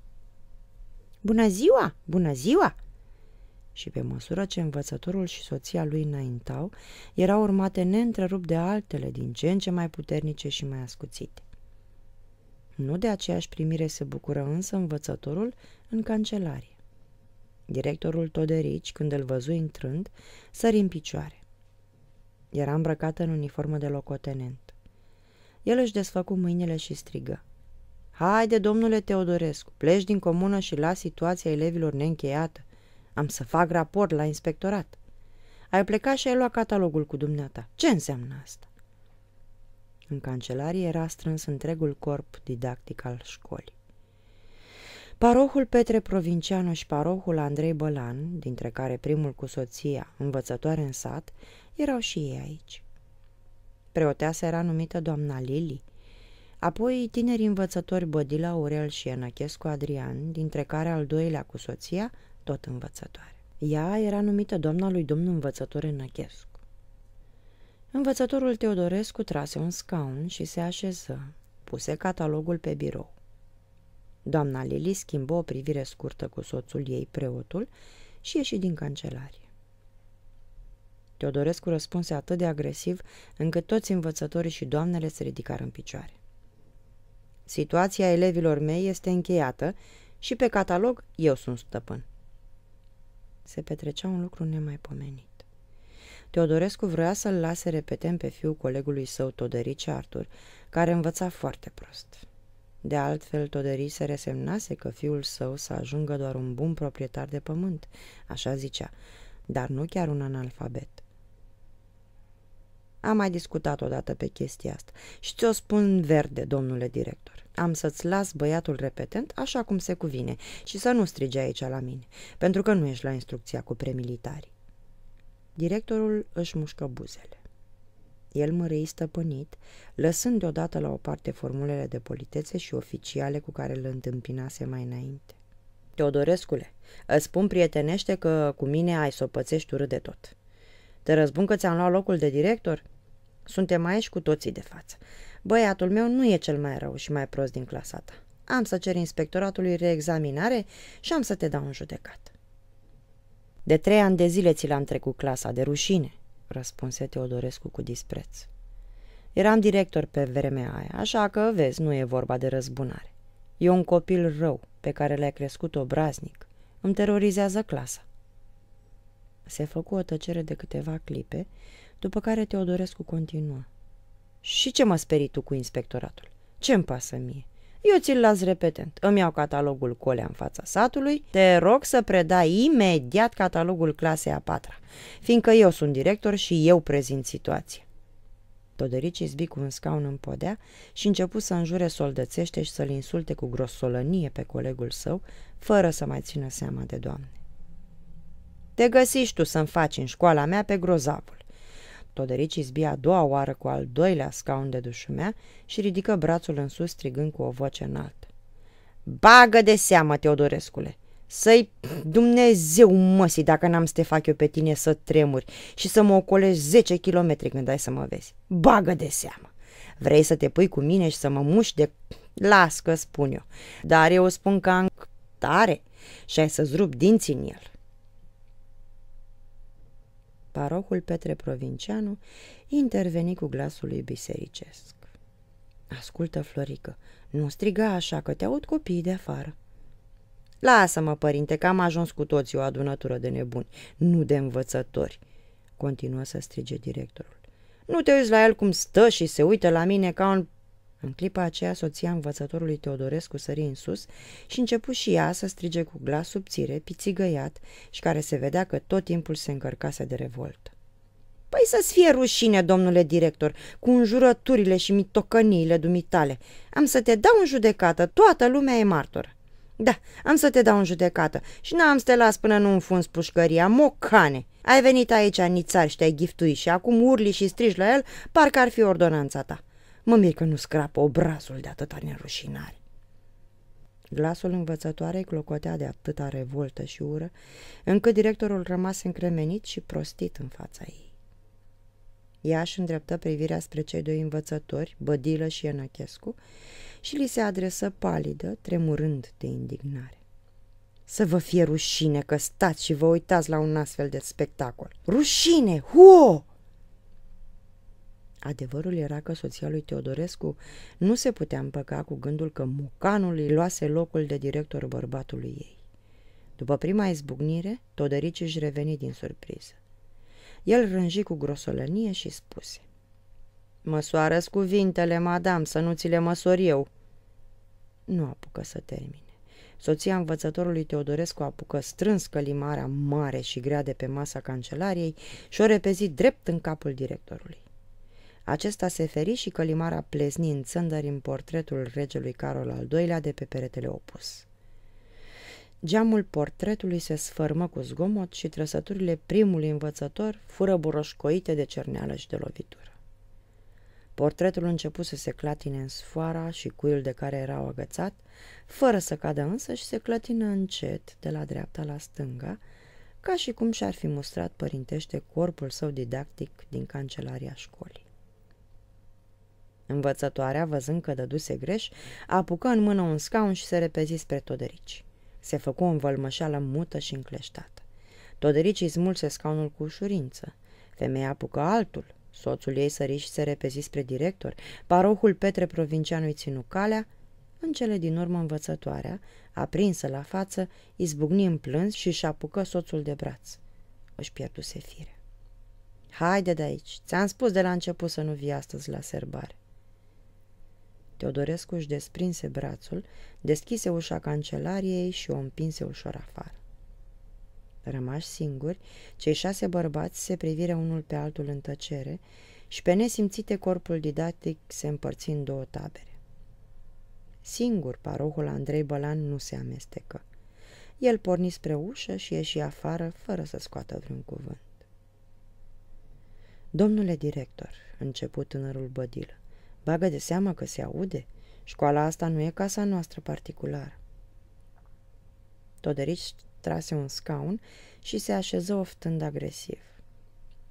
Bună ziua! Bună ziua! Și pe măsură ce învățătorul și soția lui înaintau, erau urmate neîntrerupt de altele, din ce în ce mai puternice și mai ascuțite. Nu de aceeași primire se bucură însă învățătorul în cancelarie. Directorul Toderici, când îl văzu intrând, sări în picioare. Era îmbrăcat în uniformă de locotenent. El își desfăcu mâinile și strigă. Haide, domnule Teodorescu, pleci din comună și la situația elevilor neîncheiată. Am să fac raport la inspectorat. Ai plecat și ai luat catalogul cu dumneata. Ce înseamnă asta? În cancelarie era strâns întregul corp didactic al școlii. Parohul Petre Provincianu și parohul Andrei Bălan, dintre care primul cu soția, învățătoare în sat, erau și ei aici. Preoteasa era numită doamna Lili, apoi tineri învățători Bădila Aurel și Enăchescu Adrian, dintre care al doilea cu soția, tot învățătoare. Ea era numită doamna lui domnul învățător Enăchescu. Învățătorul Teodorescu trase un scaun și se așeză, puse catalogul pe birou. Doamna Lili schimbă o privire scurtă cu soțul ei, preotul, și ieși din cancelarie. Teodorescu răspunse atât de agresiv încât toți învățătorii și doamnele se ridicară în picioare. Situația elevilor mei este încheiată și pe catalog eu sunt stăpân. Se petrecea un lucru nemaipomenit. Teodorescu vrea să-l lase repetem pe fiul colegului său, Todorice Artur, care învăța foarte prost. De altfel, Toderi se resemnase că fiul său să ajungă doar un bun proprietar de pământ, așa zicea, dar nu chiar un analfabet. Am mai discutat odată pe chestia asta și ți-o spun verde, domnule director. Am să-ți las băiatul repetent așa cum se cuvine și să nu strige aici la mine, pentru că nu ești la instrucția cu premilitarii. Directorul își mușcă buzele. El mărei stăpânit, lăsând deodată la o parte formulele de politețe și oficiale cu care îl întâmpinase mai înainte. Teodorescule, îți spun prietenește că cu mine ai să o pățești urât de tot. Te răzbun că ți-am luat locul de director? Suntem aici cu toții de față. Băiatul meu nu e cel mai rău și mai prost din clasa ta. Am să cer inspectoratului reexaminare și am să te dau în judecată. De trei ani de zile ți l-am trecut clasa de rușine, răspunse Teodorescu cu dispreț. Eram director pe vremea aia, așa că, vezi, nu e vorba de răzbunare. E un copil rău pe care l-ai crescut obraznic. Îmi terorizează clasa. Se făcu o tăcere de câteva clipe, după care Teodorescu continuă. Și ce m-a sperit tu cu inspectoratul? Ce-mi pasă mie? Eu ți-l las repetent. Îmi iau catalogul colea în fața satului. Te rog să predai imediat catalogul clasei a patra, fiindcă eu sunt director și eu prezint situația. Todorici izbi cu un scaun în podea și început să înjure soldățește și să-l insulte cu grosolănie pe colegul său, fără să mai țină seama de doamne. Te găsiști tu să-mi faci în școala mea pe grozavul. Toderic izbia a doua oară cu al doilea scaun de dușumea și ridică brațul în sus strigând cu o voce înaltă. Bagă de seamă, Teodorescule! Să-i Dumnezeu măsii dacă n-am să te fac eu pe tine să tremuri și să mă ocolești 10 kilometri când ai să mă vezi. Bagă de seamă! Vrei să te pui cu mine și să mă muși de... Las că spun eu. Dar eu spun că am tare și ai să-ți rup dinții în el parohul Petre Provincianu interveni cu glasul lui bisericesc. Ascultă, Florică, nu striga așa că te aud copiii de afară. Lasă-mă, părinte, că am ajuns cu toții o adunătură de nebuni, nu de învățători, continuă să strige directorul. Nu te uiți la el cum stă și se uită la mine ca un în clipa aceea, soția învățătorului Teodorescu sări în sus și începu și ea să strige cu glas subțire, pițigăiat și care se vedea că tot timpul se încărcase de revolt. Păi să-ți fie rușine, domnule director, cu înjurăturile și mitocăniile dumitale. Am să te dau în judecată, toată lumea e martor. Da, am să te dau în judecată și n-am să te las până nu înfunzi pușcăria, mocane. Ai venit aici, nițar, și te-ai ghiftui și acum urli și strigi la el, parcă ar fi ordonanța ta. Mă mir că nu scrapă obrazul de atâta nerușinare. Glasul învățătoarei clocotea de atâta revoltă și ură, încât directorul rămase încremenit și prostit în fața ei. Ea își îndreptă privirea spre cei doi învățători, Bădilă și Enăchescu, și li se adresă palidă, tremurând de indignare. Să vă fie rușine că stați și vă uitați la un astfel de spectacol! Rușine! Huo! Adevărul era că soția lui Teodorescu nu se putea împăca cu gândul că mucanul îi luase locul de director bărbatului ei. După prima izbucnire, Todorici își reveni din surpriză. El rânji cu grosolănie și spuse măsoară cuvintele, madam, să nu ți le măsor eu." Nu apucă să termine. Soția învățătorului Teodorescu apucă strâns călimarea mare și grea de pe masa cancelariei și o repezi drept în capul directorului. Acesta se feri și călimara plezni în țândări în portretul regelui Carol al II-lea de pe peretele opus. Geamul portretului se sfărmă cu zgomot și trăsăturile primului învățător fură buroșcoite de cerneală și de lovitură. Portretul început să se clatine în sfoara și cuiul de care erau agățat, fără să cadă însă și se clătină încet de la dreapta la stânga, ca și cum și-ar fi mustrat părintește corpul său didactic din cancelaria școlii. Învățătoarea, văzând că dăduse greș, apucă în mână un scaun și se repezi spre Toderici. Se făcu o învălmășeală mută și încleștată. Toderici îi smulse scaunul cu ușurință. Femeia apucă altul. Soțul ei sări și se repezi spre director. Parohul Petre Provincianui ținu calea. În cele din urmă învățătoarea, aprinsă la față, izbucni în plâns și își apucă soțul de braț. Își pierduse fire. Haide de aici, ți-am spus de la început să nu vii astăzi la serbare. Teodorescu își desprinse brațul, deschise ușa cancelariei și o împinse ușor afară. Rămași singuri, cei șase bărbați se privire unul pe altul în tăcere și pe nesimțite corpul didactic se împărți în două tabere. Singur, parohul Andrei Bălan nu se amestecă. El porni spre ușă și ieși afară fără să scoată vreun cuvânt. Domnule director, început tânărul Bădilă, Bagă de seama că se aude. Școala asta nu e casa noastră particulară. Toderici trase un scaun și se așeză oftând agresiv.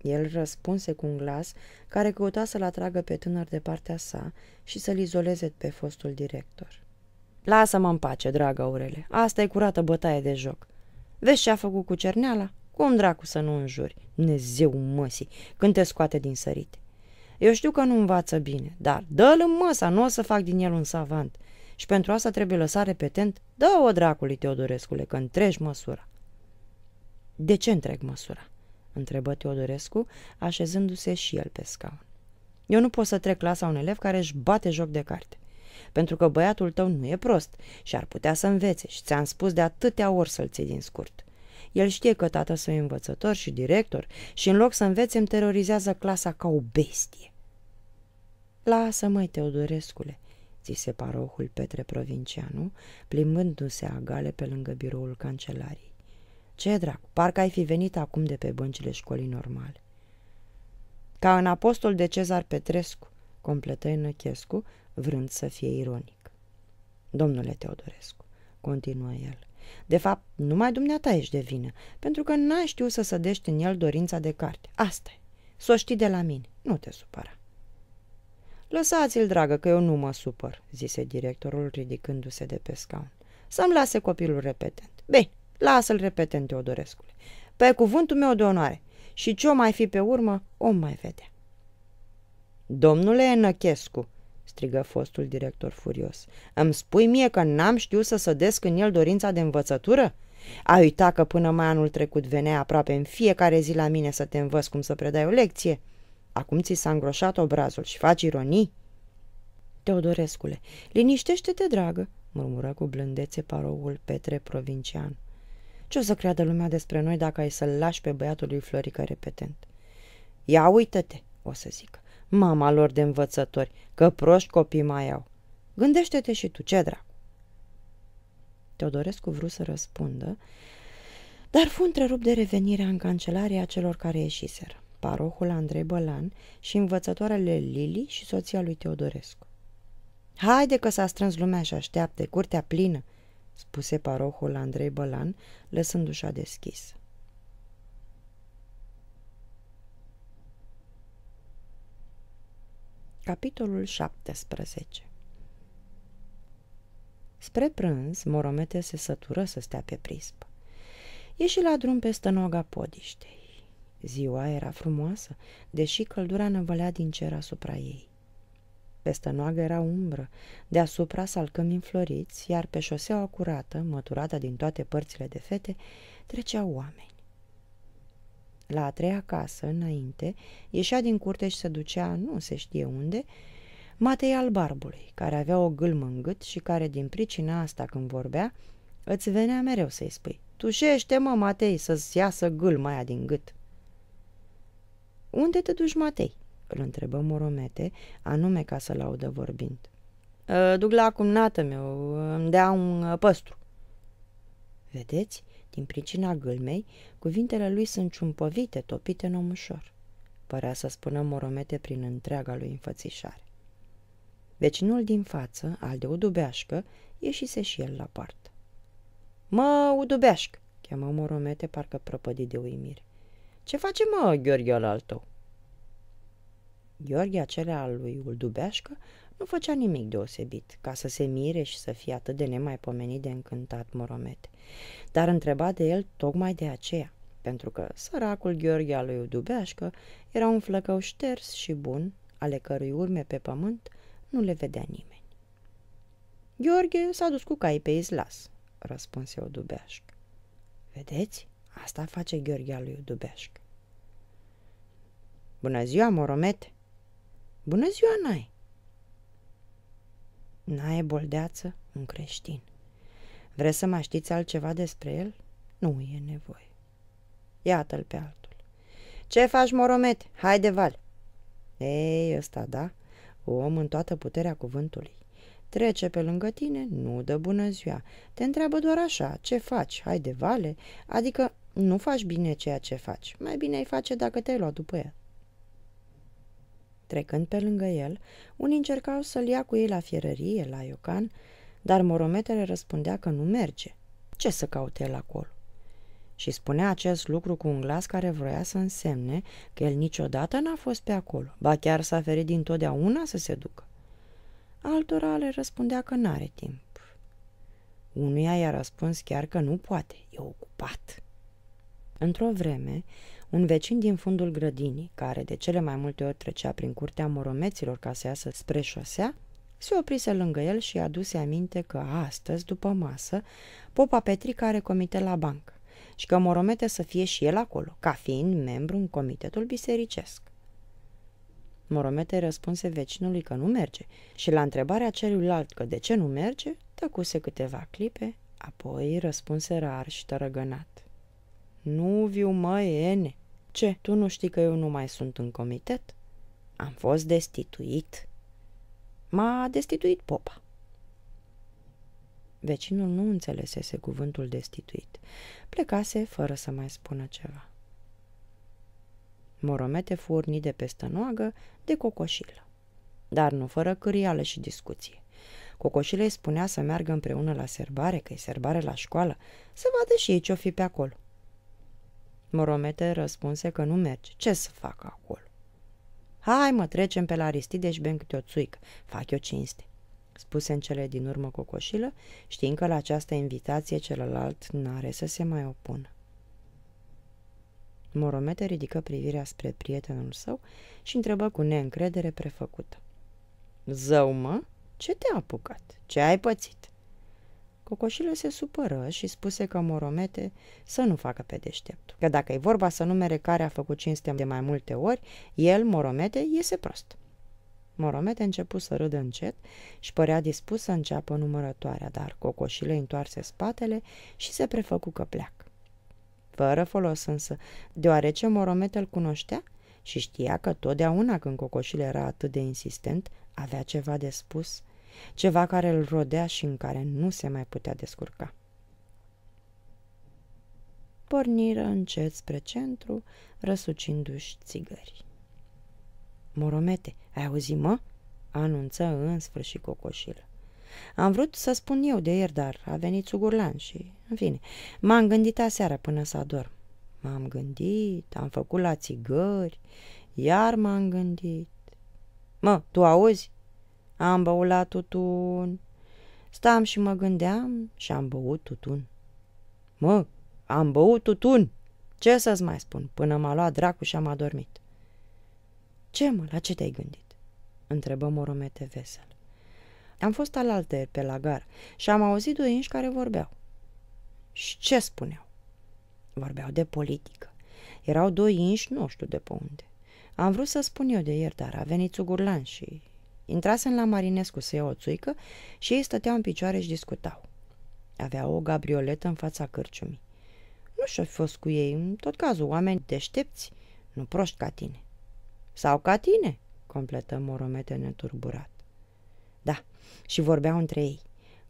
El răspunse cu un glas care căuta să-l atragă pe tânăr de partea sa și să-l izoleze pe fostul director. Lasă-mă în pace, dragă Aurele, asta e curată bătaie de joc. Vezi ce a făcut cu cerneala? Cum dracu să nu înjuri? Dumnezeu măsii, când te scoate din sărite. Eu știu că nu învață bine, dar dă-l în măsa, nu o să fac din el un savant. Și pentru asta trebuie lăsat repetent, dă-o dracului, Teodorescule, că întregi măsura. De ce întreg măsura? întrebă Teodorescu, așezându-se și el pe scaun. Eu nu pot să trec clasa un elev care își bate joc de carte, pentru că băiatul tău nu e prost și ar putea să învețe și ți-am spus de atâtea ori să-l ții din scurt. El știe că tatăl său e învățător și director și în loc să învețe îmi terorizează clasa ca o bestie. Lasă, mai Teodorescule, zise parohul Petre Provincianu, plimbându-se agale pe lângă biroul cancelarii. Ce drag, parcă ai fi venit acum de pe băncile școlii normale. Ca în apostol de Cezar Petrescu, completă Năchescu, vrând să fie ironic. Domnule Teodorescu, continuă el, de fapt, numai dumneata ești de vină, pentru că n-ai știut să sădești în el dorința de carte. asta e. Să o știi de la mine. Nu te supăra. Lăsați-l, dragă, că eu nu mă supăr, zise directorul ridicându-se de pe scaun. Să-mi lase copilul repetent. Bine, lasă-l repetent, Teodorescule. Pe cuvântul meu de onoare. Și ce-o mai fi pe urmă, o mai vedea. Domnule Enăchescu, strigă fostul director furios. Îmi spui mie că n-am știut să sădesc în el dorința de învățătură? A uitat că până mai anul trecut venea aproape în fiecare zi la mine să te învăț cum să predai o lecție. Acum ți s-a îngroșat obrazul și faci ironii? Teodorescule, liniștește-te, dragă, murmură cu blândețe paroul Petre Provincian. Ce o să creadă lumea despre noi dacă ai să-l lași pe băiatul lui Florică repetent? Ia uită-te, o să zică mama lor de învățători, că proști copii mai au. Gândește-te și tu, ce dracu! Teodorescu vrut să răspundă, dar fu întrerupt de revenirea în cancelarea celor care ieșiseră, parohul Andrei Bălan și învățătoarele Lili și soția lui Teodorescu. Haide că s-a strâns lumea și așteaptă, curtea plină, spuse parohul Andrei Bălan, lăsând ușa deschisă. Capitolul 17 Spre prânz, Moromete se sătură să stea pe prisp. Ieși la drum peste noga podiștei. Ziua era frumoasă, deși căldura năvălea din cer asupra ei. Peste noagă era umbră, deasupra salcăm înfloriți, iar pe șoseaua curată, măturată din toate părțile de fete, treceau oameni. La a treia casă, înainte, ieșea din curte și se ducea, nu se știe unde, Matei al barbului, care avea o gâlmă în gât și care, din pricina asta când vorbea, îți venea mereu să-i spui Tușește-mă, Matei, să-ți iasă gâlma aia din gât. Unde te duci, Matei?" îl întrebă Moromete, anume ca să audă vorbind. Ă, duc la cumnată meu, îmi dea un ă, păstru." Vedeți? Din pricina gâlmei, cuvintele lui sunt ciumpovite, topite în omușor. Părea să spună moromete prin întreaga lui înfățișare. Vecinul din față, al de udubeașcă, ieșise și el la poartă. Mă, udubeașc!" cheamă moromete, parcă prăpădit de uimire. Ce face, mă, Gheorghe al tău?" Gheorghe, acelea al lui Uldubeașcă, nu făcea nimic deosebit, ca să se mire și să fie atât de nemaipomenit de încântat Moromete. Dar întreba de el tocmai de aceea, pentru că săracul Gheorghe al lui Dubeașcă era un flăcău șters și bun, ale cărui urme pe pământ nu le vedea nimeni. Gheorghe s-a dus cu cai pe izlas, răspunse o Dubeașcă. Vedeți? Asta face Gheorghe al lui Dubeașcă. Bună ziua, Moromete! Bună ziua, Nai! Nae Boldeață, un creștin. Vreți să mă știți altceva despre el? Nu e nevoie. Iată-l pe altul. Ce faci, moromet? Hai de val! Ei, ăsta, da? Om în toată puterea cuvântului. Trece pe lângă tine, nu dă bună ziua. Te întreabă doar așa, ce faci? Hai de vale? Adică nu faci bine ceea ce faci. Mai bine ai face dacă te-ai luat după el. Trecând pe lângă el, unii încercau să-l ia cu ei la fierărie, la Iocan, dar Morometele răspundea că nu merge. Ce să caute el acolo? Și spunea acest lucru cu un glas care vroia să însemne că el niciodată n-a fost pe acolo, ba chiar s-a ferit dintotdeauna să se ducă. Altora le răspundea că n-are timp. Unuia i-a răspuns chiar că nu poate, e ocupat. Într-o vreme, un vecin din fundul grădinii, care de cele mai multe ori trecea prin curtea moromeților ca să iasă spre șosea, se oprise lângă el și aduse aminte că astăzi, după masă, popa Petrica are comite la bancă și că moromete să fie și el acolo, ca fiind membru în comitetul bisericesc. Moromete răspunse vecinului că nu merge și la întrebarea celuilalt că de ce nu merge, tăcuse câteva clipe, apoi răspunse rar și tărăgănat. Nu viu, măi, ene. Ce, tu nu știi că eu nu mai sunt în comitet? Am fost destituit. M-a destituit popa. Vecinul nu înțelesese cuvântul destituit. Plecase fără să mai spună ceva. Moromete furni de peste stănoagă de cocoșilă, dar nu fără cârială și discuție. Cocoșile îi spunea să meargă împreună la serbare, că e serbare la școală, să vadă și ei ce-o fi pe acolo. Moromete răspunse că nu merge. Ce să fac acolo? Hai mă, trecem pe la Aristide și bem câte o țuică. Fac eu cinste. Spuse în cele din urmă cocoșilă, știind că la această invitație celălalt n-are să se mai opună. Moromete ridică privirea spre prietenul său și întrebă cu neîncredere prefăcută. Zău, mă, ce te-a apucat? Ce ai pățit? Cocoșilă se supără și spuse că Moromete să nu facă pe deștept. Că dacă e vorba să numere care a făcut cinste de mai multe ori, el, Moromete, iese prost. Moromete început să râdă încet și părea dispus să înceapă numărătoarea, dar Cocoșilă întoarse spatele și se prefăcu că pleacă. Fără folos însă, deoarece Moromete îl cunoștea și știa că totdeauna când Cocoșilă era atât de insistent, avea ceva de spus – ceva care îl rodea și în care nu se mai putea descurca. Porniră încet spre centru, răsucindu-și țigări. Moromete, ai auzit, mă?" anunță în sfârșit cocoșilă. Am vrut să spun eu de ieri, dar a venit sugurlan și, în fine, m-am gândit aseară până să adorm. M-am gândit, am făcut la țigări, iar m-am gândit. Mă, tu auzi? Am băut la tutun. Stam și mă gândeam și am băut tutun. Mă, am băut tutun! Ce să-ți mai spun, până m-a luat dracu și am adormit. Ce, mă, la ce te-ai gândit? întrebă Moromete vesel. Am fost alaltă pe la gar și am auzit doi înși care vorbeau. Și ce spuneau? Vorbeau de politică. Erau doi inși, nu știu de pe unde. Am vrut să spun eu de ieri, dar a venit Țugurlan și Intrasem la Marinescu să iau o țuică și ei stăteau în picioare și discutau. Avea o gabrioletă în fața cârciumii. Nu și-a fost cu ei, în tot cazul, oameni deștepți, nu proști ca tine. Sau ca tine, completă Moromete neturburat. Da, și vorbeau între ei.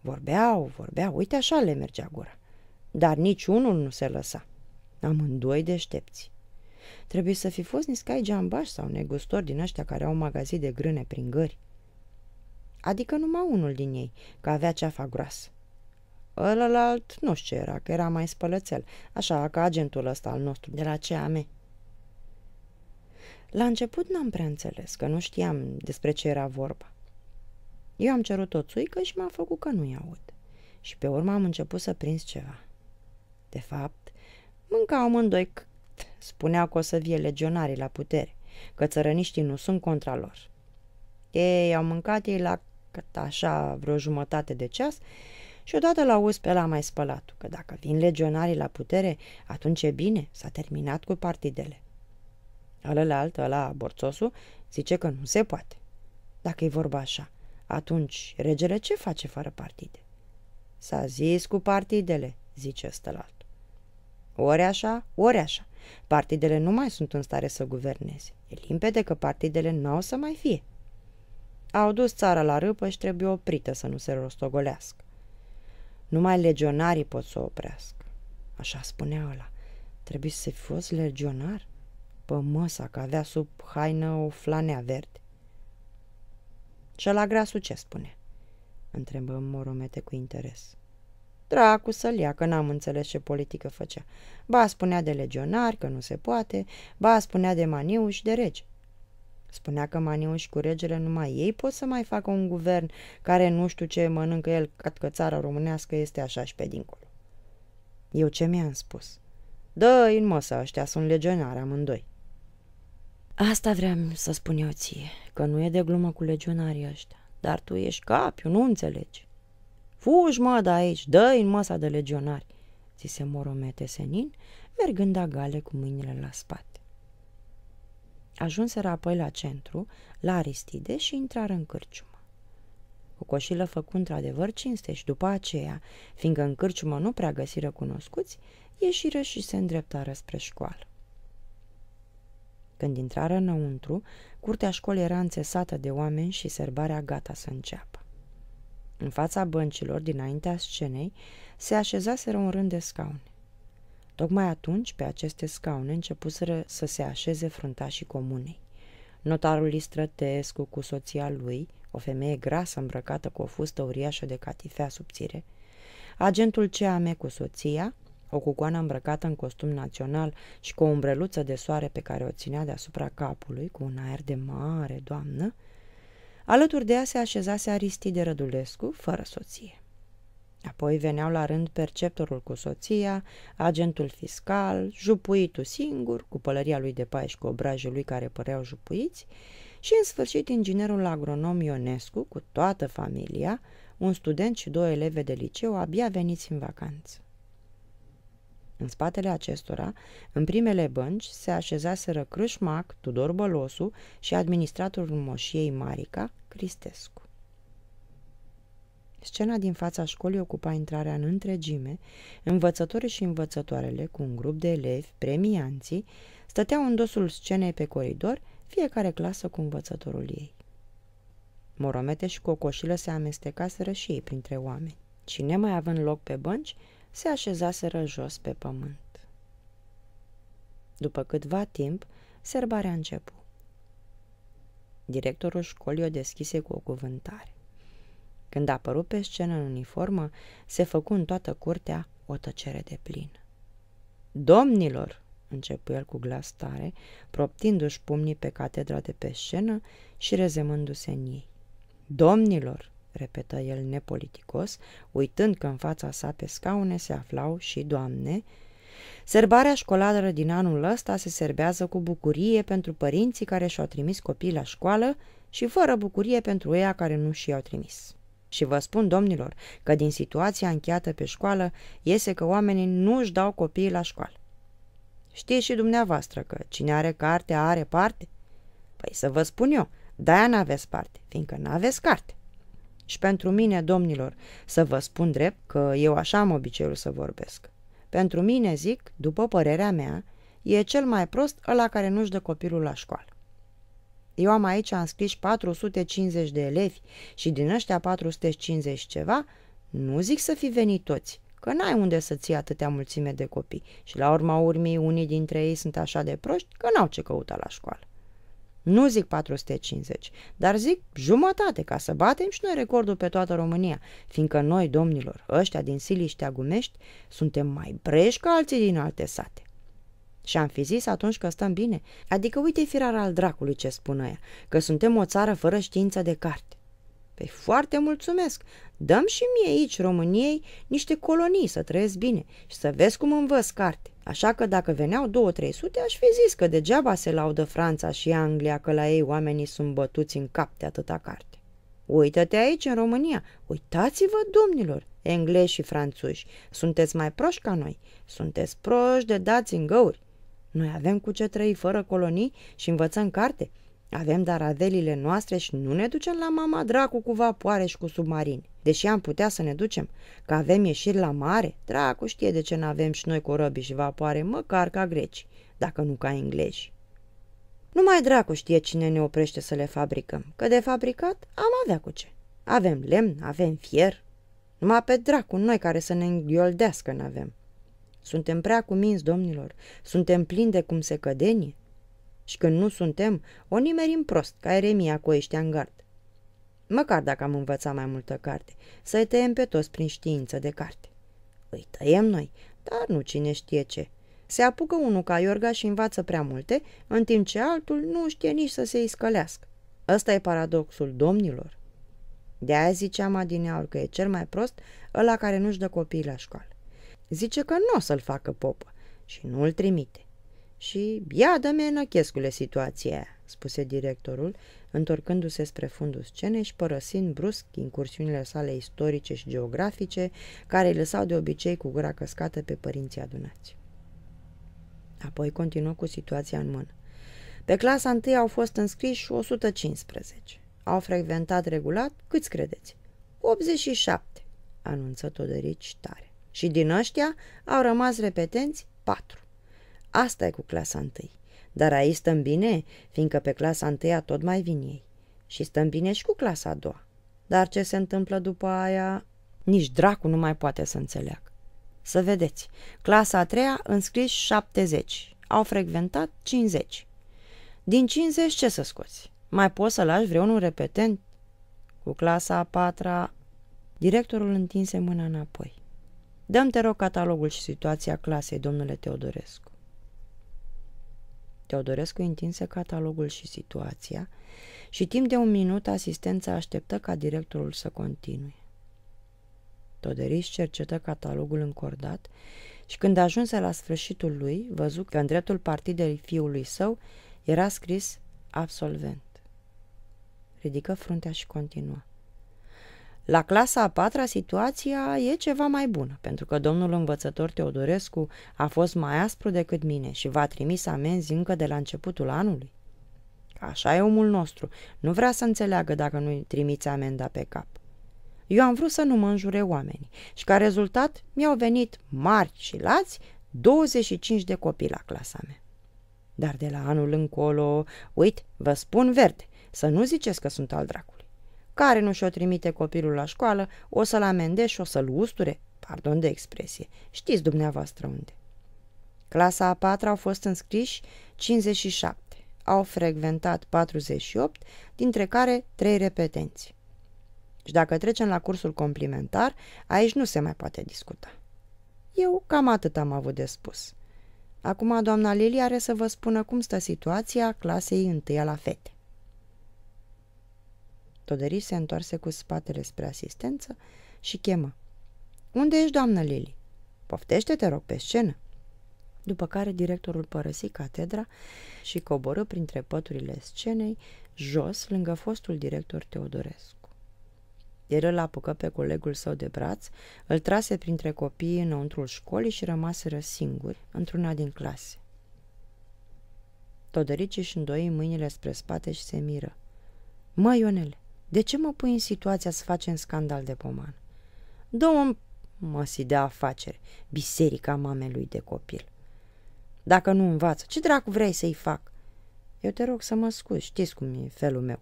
Vorbeau, vorbeau, uite așa le mergea gura. Dar nici unul nu se lăsa. Amândoi deștepți. Trebuie să fi fost niscai geambași sau negustori din ăștia care au magazii de grâne prin gări adică numai unul din ei, că avea ceafa groasă. Ălălalt nu știu ce era, că era mai spălățel, așa ca agentul ăsta al nostru de la CAM. La început n-am prea înțeles, că nu știam despre ce era vorba. Eu am cerut o țuică și m-a făcut că nu-i aud. Și pe urmă am început să prins ceva. De fapt, mânca amândoi spunea că o să vie legionarii la putere, că țărăniștii nu sunt contra lor. Ei, au mâncat ei la cât așa vreo jumătate de ceas și odată la uz pe la mai spălat, că dacă vin legionarii la putere, atunci e bine, s-a terminat cu partidele. Alălalt, ăla, borțosul, zice că nu se poate. Dacă e vorba așa, atunci regele ce face fără partide? S-a zis cu partidele, zice stălalt. Ori așa, ori așa. Partidele nu mai sunt în stare să guverneze. E limpede că partidele nu au să mai fie. Au dus țara la râpă și trebuie oprită să nu se rostogolească. Numai legionarii pot să o oprească. Așa spunea ăla. Trebuie să fi fost legionar? Pă măsa că avea sub haină o flanea verde. Și la grasul ce spune? Întrebă Moromete cu interes. Dracu să-l ia, că n-am înțeles ce politică făcea. Ba spunea de legionari, că nu se poate, ba spunea de maniu și de rege. Spunea că și cu regele numai ei pot să mai facă un guvern care nu știu ce mănâncă el, cad că țara românească este așa și pe dincolo. Eu ce mi-am spus? dă în măsă, ăștia sunt legionari amândoi. Asta vreau să spun eu ție, că nu e de glumă cu legionarii ăștia, dar tu ești capiu, nu înțelegi. Fugi, mă, de aici, dă în măsa de legionari, zise Moromete Senin, mergând agale cu mâinile la spate. Ajunseră apoi la centru, la Aristide și intrară în cârciumă. Cocoșilă făcu într-adevăr cinste și după aceea, fiindcă în cârciumă nu prea găsiră cunoscuți, ieșiră și se îndreptară spre școală. Când intrară înăuntru, curtea școlii era înțesată de oameni și serbarea gata să înceapă. În fața băncilor, dinaintea scenei, se așezaseră un rând de scaune. Tocmai atunci, pe aceste scaune, începuseră să se așeze fruntașii comunei. Notarul Istrătescu cu soția lui, o femeie grasă îmbrăcată cu o fustă uriașă de catifea subțire, agentul CAM cu soția, o cucoană îmbrăcată în costum național și cu o umbreluță de soare pe care o ținea deasupra capului, cu un aer de mare doamnă, alături de ea se așezase Aristide Rădulescu, fără soție. Apoi veneau la rând perceptorul cu soția, agentul fiscal, jupuitul singur, cu pălăria lui de paie și cu obrajul lui care păreau jupuiți, și în sfârșit inginerul agronom Ionescu cu toată familia, un student și două eleve de liceu abia veniți în vacanță. În spatele acestora, în primele bănci, se așezaseră Crâșmac, Tudor Bălosu și administratorul moșiei Marica, Cristescu. Scena din fața școlii ocupa intrarea în întregime, învățătorii și învățătoarele, cu un grup de elevi, premianții, stăteau în dosul scenei pe coridor, fiecare clasă cu învățătorul ei. Moromete și cocoșilă se amestecaseră și ei printre oameni și, nemai având loc pe bănci, se așezaseră jos pe pământ. După câtva timp, serbarea început. Directorul școlii o deschise cu o cuvântare. Când a apărut pe scenă în uniformă, se făcu în toată curtea o tăcere de plin. Domnilor, începu el cu glas tare, proptindu-și pumnii pe catedra de pe scenă și rezemându-se în ei. Domnilor, repetă el nepoliticos, uitând că în fața sa pe scaune se aflau și doamne, Serbarea școlară din anul ăsta se serbează cu bucurie pentru părinții care și-au trimis copiii la școală și fără bucurie pentru ea care nu și-au trimis. Și vă spun, domnilor, că din situația încheiată pe școală iese că oamenii nu își dau copiii la școală. Știți și dumneavoastră că cine are carte are parte? Păi să vă spun eu, de-aia n-aveți parte, fiindcă n-aveți carte. Și pentru mine, domnilor, să vă spun drept că eu așa am obiceiul să vorbesc. Pentru mine, zic, după părerea mea, e cel mai prost ăla care nu-și dă copilul la școală. Eu am aici înscris 450 de elevi și din ăștia 450 ceva, nu zic să fi venit toți, că n-ai unde să ții atâtea mulțime de copii și la urma urmii unii dintre ei sunt așa de proști că n-au ce căuta la școală. Nu zic 450, dar zic jumătate ca să batem și noi recordul pe toată România, fiindcă noi, domnilor, ăștia din Siliștea Gumești, suntem mai breși ca alții din alte sate. Și am fi zis atunci că stăm bine. Adică uite firar al dracului ce spun ăia, că suntem o țară fără știință de carte. Păi foarte mulțumesc! Dăm și mie aici, României, niște colonii să trăiesc bine și să vezi cum învăț carte. Așa că dacă veneau două, trei sute, aș fi zis că degeaba se laudă Franța și Anglia că la ei oamenii sunt bătuți în cap de atâta carte. Uită-te aici, în România. Uitați-vă, domnilor, englezi și franțuși. Sunteți mai proști ca noi. Sunteți proști de dați în găuri. Noi avem cu ce trăi fără colonii și învățăm carte. Avem dar adelile noastre și nu ne ducem la mama dracu cu vapoare și cu submarini. Deși am putea să ne ducem, că avem ieșiri la mare, dracu știe de ce n-avem și noi corăbi și vapoare, măcar ca greci, dacă nu ca englezi. Numai dracu știe cine ne oprește să le fabricăm, că de fabricat am avea cu ce. Avem lemn, avem fier, numai pe dracu noi care să ne înghioldească n-avem. Suntem prea cuminți, domnilor. Suntem plini de cum se cădenie. Și când nu suntem, o nimerim prost, ca Eremia cu ăștia în gard. Măcar dacă am învățat mai multă carte, să-i tăiem pe toți prin știință de carte. Îi tăiem noi, dar nu cine știe ce. Se apucă unul ca Iorga și învață prea multe, în timp ce altul nu știe nici să se iscălească. Ăsta e paradoxul domnilor. De aia ziceam adineaur că e cel mai prost ăla care nu-și dă copiii la școală. Zice că nu o să-l facă popă și nu l trimite. Și ia dă-mi înăchescule situația aia, spuse directorul, întorcându-se spre fundul scenei și părăsind brusc incursiunile sale istorice și geografice, care îi lăsau de obicei cu gura căscată pe părinții adunați. Apoi continuă cu situația în mână. Pe clasa întâi au fost înscriși 115. Au frecventat regulat, câți credeți? 87, anunță Todorici tare și din ăștia au rămas repetenți patru. Asta e cu clasa întâi. Dar aici stăm bine, fiindcă pe clasa întâia tot mai vin ei. Și stăm bine și cu clasa a doua. Dar ce se întâmplă după aia, nici dracu nu mai poate să înțeleagă. Să vedeți, clasa a treia înscris 70, au frecventat 50. Din 50 ce să scoți? Mai poți să lași vreunul repetent? Cu clasa a patra, directorul întinse mâna înapoi. Dăm, te rog, catalogul și situația clasei, domnule Teodorescu. Teodorescu întinse catalogul și situația și timp de un minut asistența așteptă ca directorul să continue. Toderis cercetă catalogul încordat și când ajunse la sfârșitul lui, văzu că în dreptul partidei fiului său era scris absolvent. Ridică fruntea și continuă. La clasa a patra situația e ceva mai bună, pentru că domnul învățător Teodorescu a fost mai aspru decât mine și v-a trimis amenzi încă de la începutul anului. Așa e omul nostru, nu vrea să înțeleagă dacă nu-i trimiți amenda pe cap. Eu am vrut să nu mă înjure oamenii și ca rezultat mi-au venit mari și lați 25 de copii la clasa mea. Dar de la anul încolo, uit, vă spun verde, să nu ziceți că sunt al dracu. Care nu și-o trimite copilul la școală, o să-l amende și o să-l usture, pardon de expresie, știți dumneavoastră unde. Clasa a patra au fost înscriși 57, au frecventat 48, dintre care 3 repetenți. Și dacă trecem la cursul complimentar, aici nu se mai poate discuta. Eu cam atât am avut de spus. Acum doamna Lili are să vă spună cum stă situația clasei întâia la fete. Toderi se întoarse cu spatele spre asistență și chemă. Unde ești, doamnă Lili? Poftește-te, rog, pe scenă. După care directorul părăsi catedra și coborâ printre păturile scenei, jos, lângă fostul director Teodorescu. El îl apucă pe colegul său de braț, îl trase printre copiii înăuntrul școlii și rămaseră singuri într-una din clase. Todorici își îndoi mâinile spre spate și se miră. Mă, Ionele, de ce mă pui în situația să facem scandal de poman? Două măsii de afaceri, biserica mamelui de copil. Dacă nu învață, ce dracu vrei să-i fac? Eu te rog să mă scuzi, știți cum e felul meu.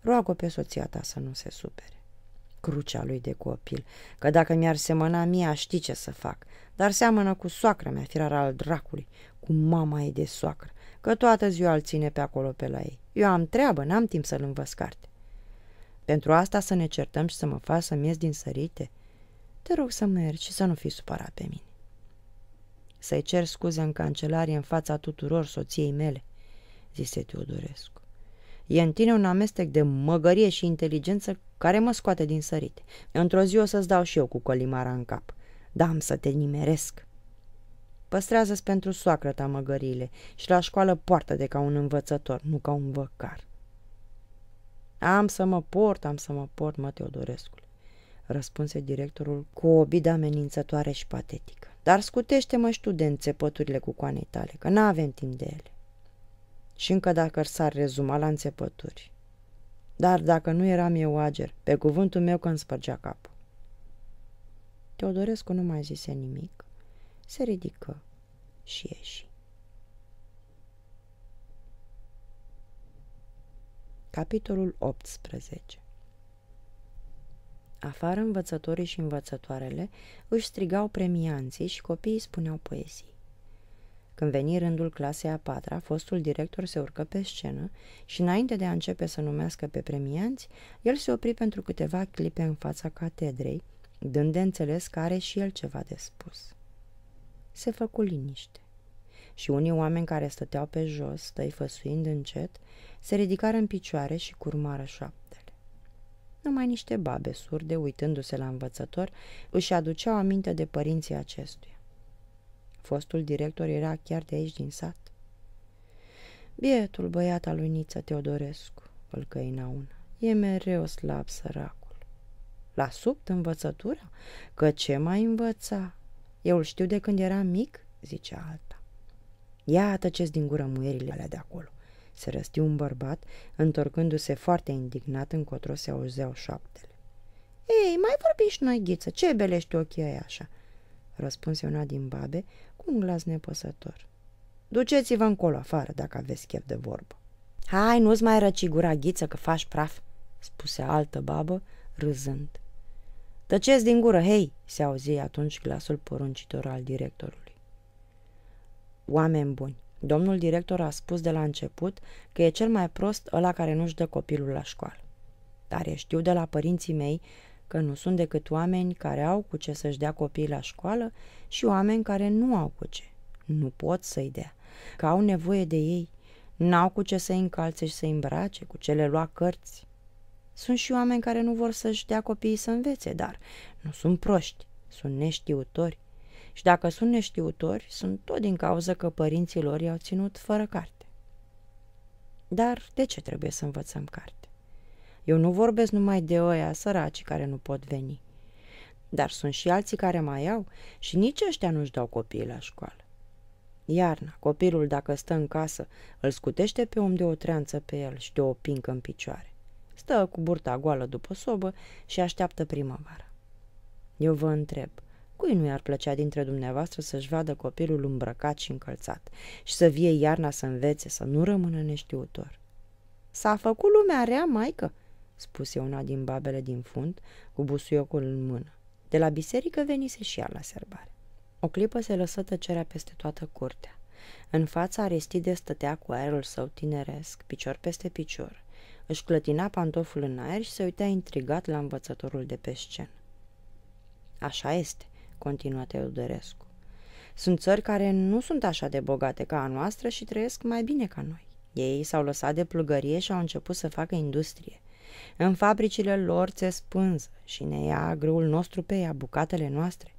Roagă pe soția ta să nu se supere. Crucea lui de copil, că dacă mi-ar semăna mie, aș ști ce să fac. Dar seamănă cu soacra mea, firar al dracului, cu mama ei de soacră, că toată ziua îl ține pe acolo pe la ei. Eu am treabă, n-am timp să-l învăț carte. Pentru asta să ne certăm și să mă faci să-mi ies din sărite? Te rog să mergi și să nu fii supărat pe mine. Să-i cer scuze în cancelarie în fața tuturor soției mele, zise Teodorescu. E în tine un amestec de măgărie și inteligență care mă scoate din sărite. Într-o zi o să-ți dau și eu cu colimara în cap. Da, am să te nimeresc. Păstrează-ți pentru soacră ta măgările și la școală poartă de ca un învățător, nu ca un văcar. Am să mă port, am să mă port, mă, Teodorescule, răspunse directorul cu o bidă amenințătoare și patetică. Dar scutește-mă și tu de înțepăturile cu coanei tale, că n-avem timp de ele. Și încă dacă s-ar rezuma la înțepături. Dar dacă nu eram eu ager, pe cuvântul meu că îmi spărgea capul. Teodorescu nu mai zise nimic, se ridică și ieși. Capitolul 18 Afară învățătorii și învățătoarele își strigau premianții și copiii spuneau poezii. Când veni rândul clasei a patra, fostul director se urcă pe scenă și înainte de a începe să numească pe premianți, el se opri pentru câteva clipe în fața catedrei, dând de înțeles că are și el ceva de spus. Se făcu liniște și unii oameni care stăteau pe jos, făsuind încet, se ridicară în picioare și curmară șoaptele. Numai niște babe surde, uitându-se la învățător, își aduceau aminte de părinții acestuia. Fostul director era chiar de aici din sat. Bietul băiat al lui Niță Teodorescu, îl căina una, e mereu slab săracul. La subt învățătura? Că ce mai învăța? Eu îl știu de când era mic, zicea alta. Ia tăceți din gură muierile alea de acolo. Se răstiu un bărbat, întorcându-se foarte indignat încotro se auzeau șoaptele. Ei, mai vorbi și noi, ghiță, ce belești ochii ai așa? Răspunse una din babe cu un glas nepăsător. Duceți-vă încolo afară dacă aveți chef de vorbă. Hai, nu-ți mai răci gura, ghiță, că faci praf, spuse altă babă, râzând. Tăceți din gură, hei, se auzi atunci glasul poruncitor al directorului. Oameni buni, domnul director a spus de la început că e cel mai prost ăla care nu-și dă copilul la școală. Dar eu știu de la părinții mei că nu sunt decât oameni care au cu ce să-și dea copiii la școală și oameni care nu au cu ce. Nu pot să-i dea, că au nevoie de ei, n-au cu ce să-i încalțe și să-i îmbrace, cu ce le lua cărți. Sunt și oameni care nu vor să-și dea copiii să învețe, dar nu sunt proști, sunt neștiutori, și dacă sunt neștiutori, sunt tot din cauza că părinții lor i-au ținut fără carte. Dar de ce trebuie să învățăm carte? Eu nu vorbesc numai de oia săraci care nu pot veni. Dar sunt și alții care mai au și nici ăștia nu-și dau copiii la școală. Iarna, copilul dacă stă în casă, îl scutește pe om de o treanță pe el și de o pincă în picioare. Stă cu burta goală după sobă și așteaptă primăvara. Eu vă întreb, Cui nu i-ar plăcea dintre dumneavoastră să-și vadă copilul îmbrăcat și încălțat și să vie iarna să învețe, să nu rămână neștiutor? S-a făcut lumea rea, maică, spuse una din babele din fund, cu busuiocul în mână. De la biserică venise și ea la serbare. O clipă se lăsă tăcerea peste toată curtea. În fața Aristide stătea cu aerul său tineresc, picior peste picior. Își clătina pantoful în aer și se uita intrigat la învățătorul de pe scenă. Așa este, continua Teodorescu. Sunt țări care nu sunt așa de bogate ca a noastră și trăiesc mai bine ca noi. Ei s-au lăsat de plugărie și au început să facă industrie. În fabricile lor se spânză și ne ia grâul nostru pe ea, bucatele noastre.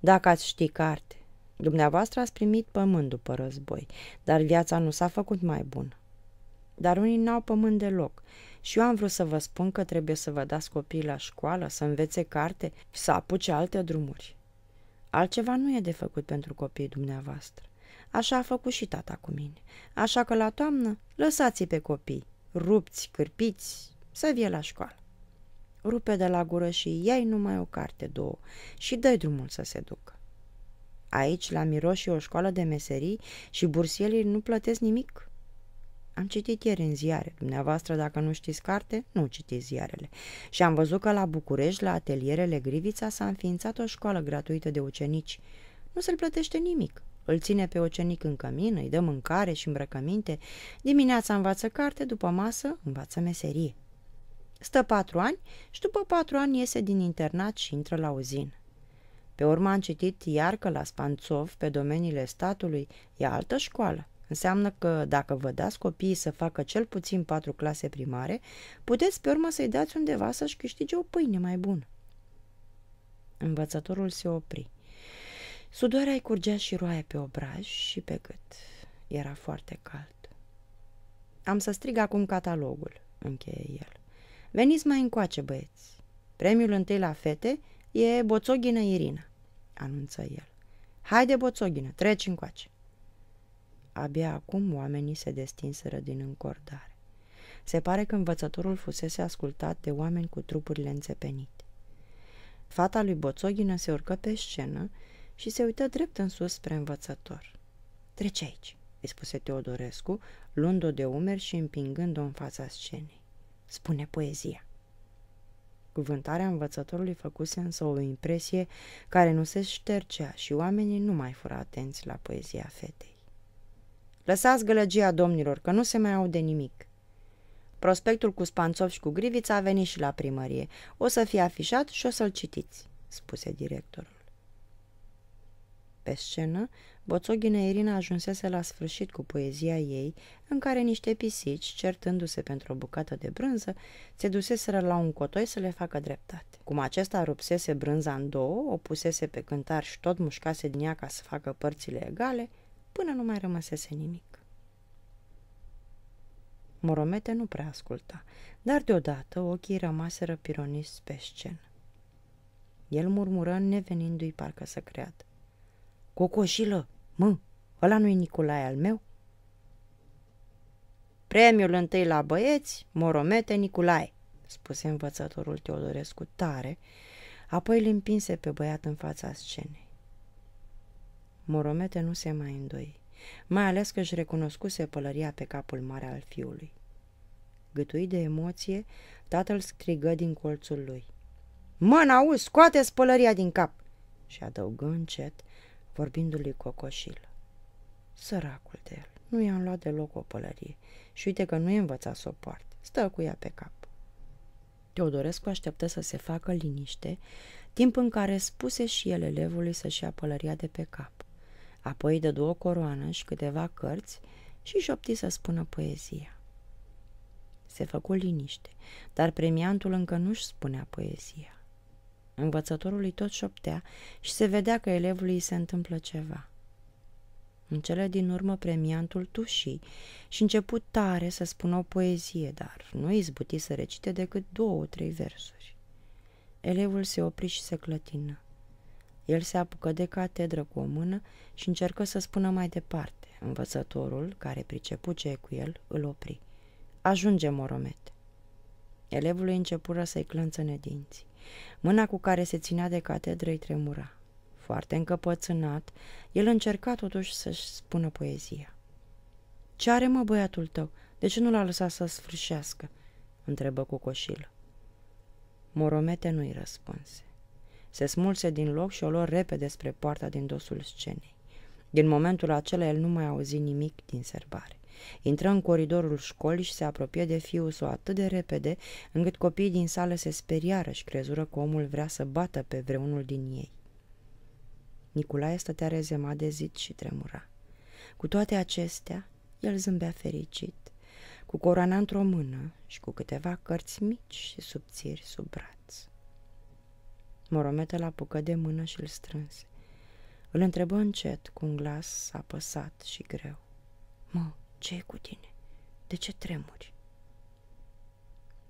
Dacă ați ști carte, dumneavoastră ați primit pământ după război, dar viața nu s-a făcut mai bună. Dar unii n-au pământ deloc și eu am vrut să vă spun că trebuie să vă dați copiii la școală, să învețe carte și să apuce alte drumuri. Altceva nu e de făcut pentru copiii dumneavoastră. Așa a făcut și tata cu mine. Așa că la toamnă lăsați-i pe copii, rupți, cârpiți, să vie la școală. Rupe de la gură și iai numai o carte, două și dai drumul să se ducă. Aici, la Miroș și o școală de meserii și bursierii nu plătesc nimic. Am citit ieri în ziare. Dumneavoastră, dacă nu știți carte, nu citiți ziarele. Și am văzut că la București, la atelierele Grivița, s-a înființat o școală gratuită de ucenici. Nu se-l plătește nimic. Îl ține pe ucenic în cămin, îi dă mâncare și îmbrăcăminte. Dimineața învață carte, după masă învață meserie. Stă patru ani și după patru ani iese din internat și intră la uzin. Pe urmă am citit iar că la Spanțov, pe domeniile statului, e altă școală. Înseamnă că dacă vă dați copiii să facă cel puțin patru clase primare, puteți pe urmă să-i dați undeva să-și câștige o pâine mai bună. Învățătorul se opri. Sudoarea îi curgea și roaia pe obraj și pe gât. Era foarte cald. Am să strig acum catalogul, încheie el. Veniți mai încoace, băieți. Premiul întâi la fete e Boțoghină Irina, anunță el. Haide, Boțoghină, treci încoace abia acum oamenii se destinseră din încordare. Se pare că învățătorul fusese ascultat de oameni cu trupurile înțepenite. Fata lui Boțoghină se urcă pe scenă și se uită drept în sus spre învățător. Trece aici, îi spuse Teodorescu, luând-o de umeri și împingând-o în fața scenei. Spune poezia. Cuvântarea învățătorului făcuse însă o impresie care nu se ștergea și oamenii nu mai fură atenți la poezia fetei. Lăsați gălăgia domnilor, că nu se mai aude nimic. Prospectul cu Spanțov și cu Grivița a venit și la primărie. O să fie afișat și o să-l citiți, spuse directorul. Pe scenă, Boțoghine Irina ajunsese la sfârșit cu poezia ei, în care niște pisici, certându-se pentru o bucată de brânză, se duseseră la un cotoi să le facă dreptate. Cum acesta rupsese brânza în două, o pusese pe cântar și tot mușcase din ea ca să facă părțile egale, până nu mai rămăsese nimic. Moromete nu prea asculta, dar deodată ochii rămaseră pironiți pe scenă. El murmură nevenindu-i parcă să creadă. Cocoșilă, mă, ăla nu-i Nicolae al meu? Premiul întâi la băieți, Moromete Nicolae, spuse învățătorul Teodorescu tare, apoi îl împinse pe băiat în fața scenei. Moromete nu se mai îndoi, mai ales că își recunoscuse pălăria pe capul mare al fiului. Gătuit de emoție, tatăl strigă din colțul lui. Mă, n-auzi, scoate spălăria din cap! Și adăugă încet, vorbindu-lui cocoșil. Săracul de el, nu i-am luat deloc o pălărie și uite că nu e învățat să o poart. stă cu ea pe cap. Teodorescu așteptă să se facă liniște, timp în care spuse și el elevului să-și ia pălăria de pe cap apoi dădu o coroană și câteva cărți și șopti să spună poezia. Se făcu liniște, dar premiantul încă nu-și spunea poezia. Învățătorul îi tot șoptea și se vedea că elevului se întâmplă ceva. În cele din urmă premiantul tuși și început tare să spună o poezie, dar nu izbuti să recite decât două, trei versuri. Elevul se opri și se clătină. El se apucă de catedră cu o mână și încercă să spună mai departe. Învățătorul, care pricepu ce e cu el, îl opri. Ajunge, Moromete. îi începură să-i clănțăne dinți. Mâna cu care se ținea de catedră îi tremura. Foarte încăpățânat, el încerca totuși să-și spună poezia. Ce are, mă, băiatul tău? De ce nu l-a lăsat să sfârșească?" întrebă cu coșilă. Moromete nu-i răspunse. Se smulse din loc și o luă repede spre poarta din dosul scenei. Din momentul acela el nu mai auzi nimic din serbare. Intră în coridorul școlii și se apropie de fiul său atât de repede încât copiii din sală se speriară și crezură că omul vrea să bată pe vreunul din ei. Nicolae stătea rezemat de zid și tremura. Cu toate acestea, el zâmbea fericit, cu coroana într-o mână și cu câteva cărți mici și subțiri sub braț. Moromet la apucă de mână și îl strânse. Îl întrebă încet, cu un glas apăsat și greu. Mă, ce e cu tine? De ce tremuri?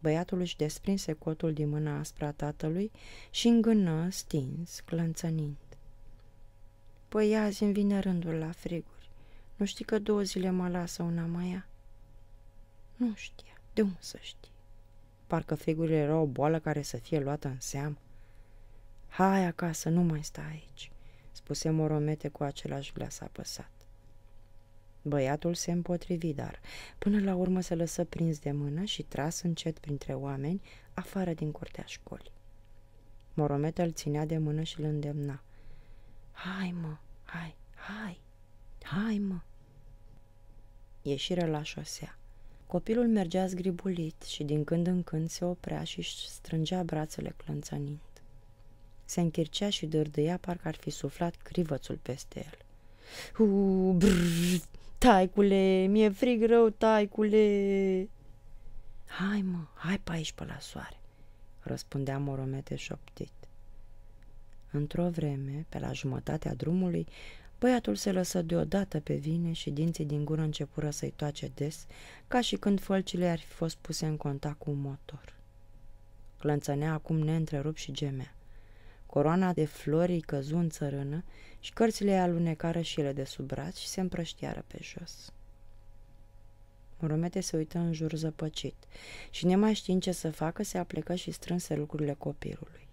Băiatul își desprinse cotul din mâna aspra tatălui și îngână, stins, clănțănind. Păi azi îmi vine rândul la friguri. Nu știi că două zile mă lasă una mai ea? Nu știa. De unde să știi? Parcă frigurile erau o boală care să fie luată în seamă. Hai acasă, nu mai sta aici, spuse Moromete cu același glas apăsat. Băiatul se împotrivi, dar până la urmă se lăsă prins de mână și tras încet printre oameni afară din curtea școlii. Moromete îl ținea de mână și îl îndemna. Hai mă, hai, hai, hai mă! Ieșire la șosea. Copilul mergea zgribulit și din când în când se oprea și își strângea brațele clănțănind se închircea și dârdâia parcă ar fi suflat crivățul peste el. Uu brrr, taicule, mi-e frig rău, taicule! Hai mă, hai pe aici pe la soare, răspundea Moromete șoptit. Într-o vreme, pe la jumătatea drumului, băiatul se lăsă deodată pe vine și dinții din gură începură să-i toace des, ca și când fălcile ar fi fost puse în contact cu un motor. Clănțănea acum neîntrerupt și gemea. Coroana de flori căzu în țărână și cărțile ei alunecară și ele de sub braț și se împrăștiară pe jos. Romete se uită în jur zăpăcit și, nemai știind ce să facă, se aplecă și strânse lucrurile copilului.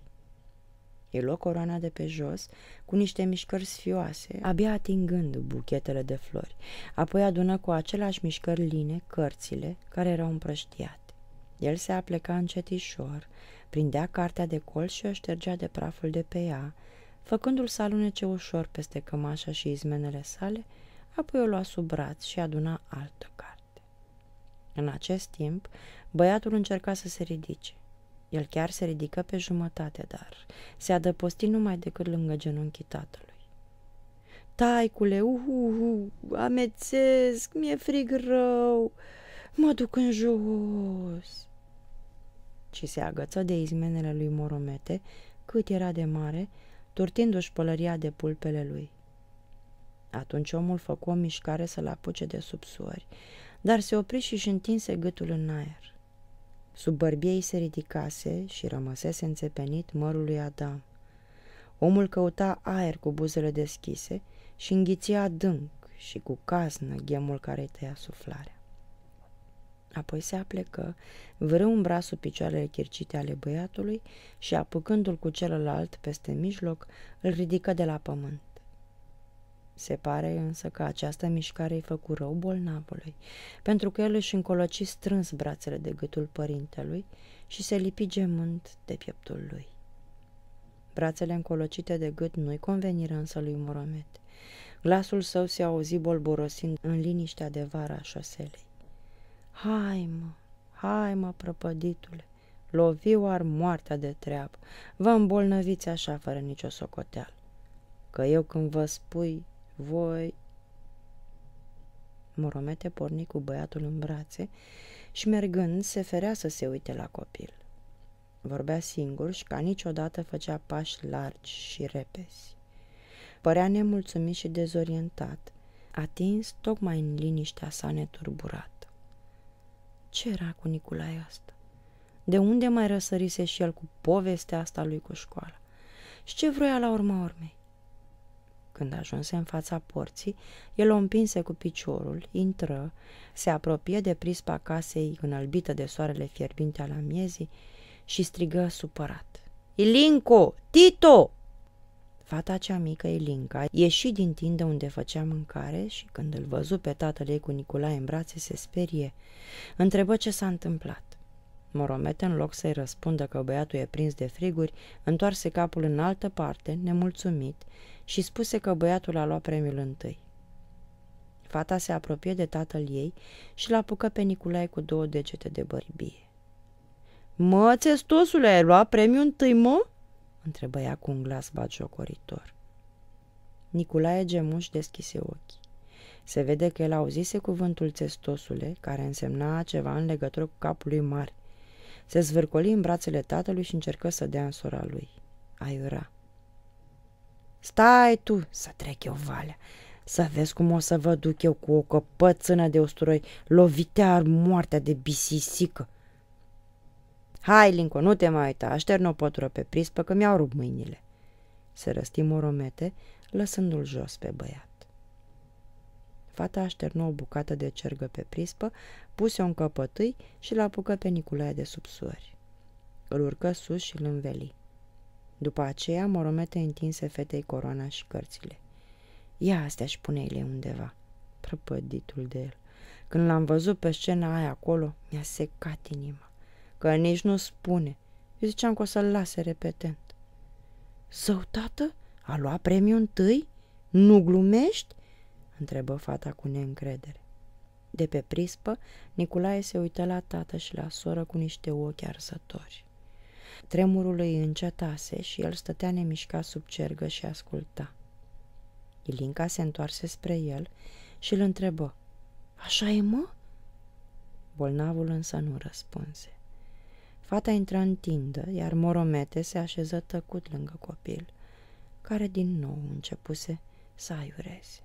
El luă coroana de pe jos, cu niște mișcări sfioase, abia atingând buchetele de flori, apoi adună cu aceleași mișcări line cărțile care erau împrăștiate. El se apleca încetișor, Prindea cartea de col și o ștergea de praful de pe ea, făcându-l să alunece ușor peste cămașa și izmenele sale, apoi o lua sub braț și aduna altă carte. În acest timp, băiatul încerca să se ridice. El chiar se ridică pe jumătate, dar se adăposti numai decât lângă genunchii tatălui. Taicule, uhuhu, amețesc, mi-e frig rău, mă duc în jos și se agăță de izmenele lui Moromete, cât era de mare, turtindu-și pălăria de pulpele lui. Atunci omul făcu o mișcare să-l apuce de sub suori, dar se opri și-și întinse gâtul în aer. Sub bărbiei se ridicase și rămăsese înțepenit mărul lui Adam. Omul căuta aer cu buzele deschise și înghiția adânc și cu casnă ghemul care îi tăia suflare. Apoi se aplecă, un braț sub picioarele chircite ale băiatului și, apucându-l cu celălalt peste mijloc, îl ridică de la pământ. Se pare însă că această mișcare îi făcu rău bolnavului, pentru că el își încoloci strâns brațele de gâtul părintelui și se lipi gemând de pieptul lui. Brațele încolocite de gât nu-i conveniră însă lui Moromet. Glasul său se auzi bolborosind în liniștea de vara șoselei. Hai mă, hai mă, prăpăditule, loviu ar moartea de treabă, vă îmbolnăviți așa fără nicio socoteală. Că eu când vă spui, voi... Moromete porni cu băiatul în brațe și mergând se ferea să se uite la copil. Vorbea singur și ca niciodată făcea pași largi și repezi. Părea nemulțumit și dezorientat, atins tocmai în liniștea sa neturburat. Ce era cu Nicolae asta? De unde mai răsărise și el cu povestea asta lui cu școala? Și ce vroia la urma urmei? Când ajunse în fața porții, el o împinse cu piciorul, intră, se apropie de prispa casei înălbită de soarele fierbinte al amiezii și strigă supărat. Ilinco! Tito! Fata cea mică, Elinca, ieși din tindă unde făcea mâncare și când îl văzu pe tatăl ei cu Nicolae în brațe, se sperie. Întrebă ce s-a întâmplat. Moromete, în loc să-i răspundă că băiatul e prins de friguri, întoarse capul în altă parte, nemulțumit, și spuse că băiatul a luat premiul întâi. Fata se apropie de tatăl ei și l apucă pe Nicolae cu două degete de bărbie. Mă, țestosule, ai luat premiul întâi, mă?" întrebă ea cu un glas bagiocoritor. Nicolae Gemuș deschise ochii. Se vede că el auzise cuvântul țestosule, care însemna ceva în legătură cu capul lui mare. Se zvârcoli în brațele tatălui și încercă să dea în sora lui. Aiura. Stai tu, să trec eu valea, să vezi cum o să vă duc eu cu o căpățână de usturoi, lovitea moartea de bisisică. Hai, Linco, nu te mai uita, aștern o pătură pe prispă că mi-au rupt mâinile. Se răsti moromete, lăsându-l jos pe băiat. Fata așternă o bucată de cergă pe prispă, puse-o în căpătâi și l-apucă pe Nicolae de subsori. Îl urcă sus și îl înveli. După aceea, Moromete întinse fetei corona și cărțile. Ia astea și pune-le undeva, prăpăditul de el. Când l-am văzut pe scena aia acolo, mi-a secat inima că nici nu spune. Eu ziceam că o să-l lase repetent. Său, tată, a luat premiul întâi? Nu glumești? întrebă fata cu neîncredere. De pe prispă, Nicolae se uită la tată și la soră cu niște ochi arsători. Tremurul îi încetase și el stătea nemișcat sub cergă și asculta. Ilinca se întoarse spre el și îl întrebă. Așa e, mă?" Bolnavul însă nu răspunse. Fata intră în tindă, iar Moromete se așeză tăcut lângă copil, care din nou începuse să aiureze.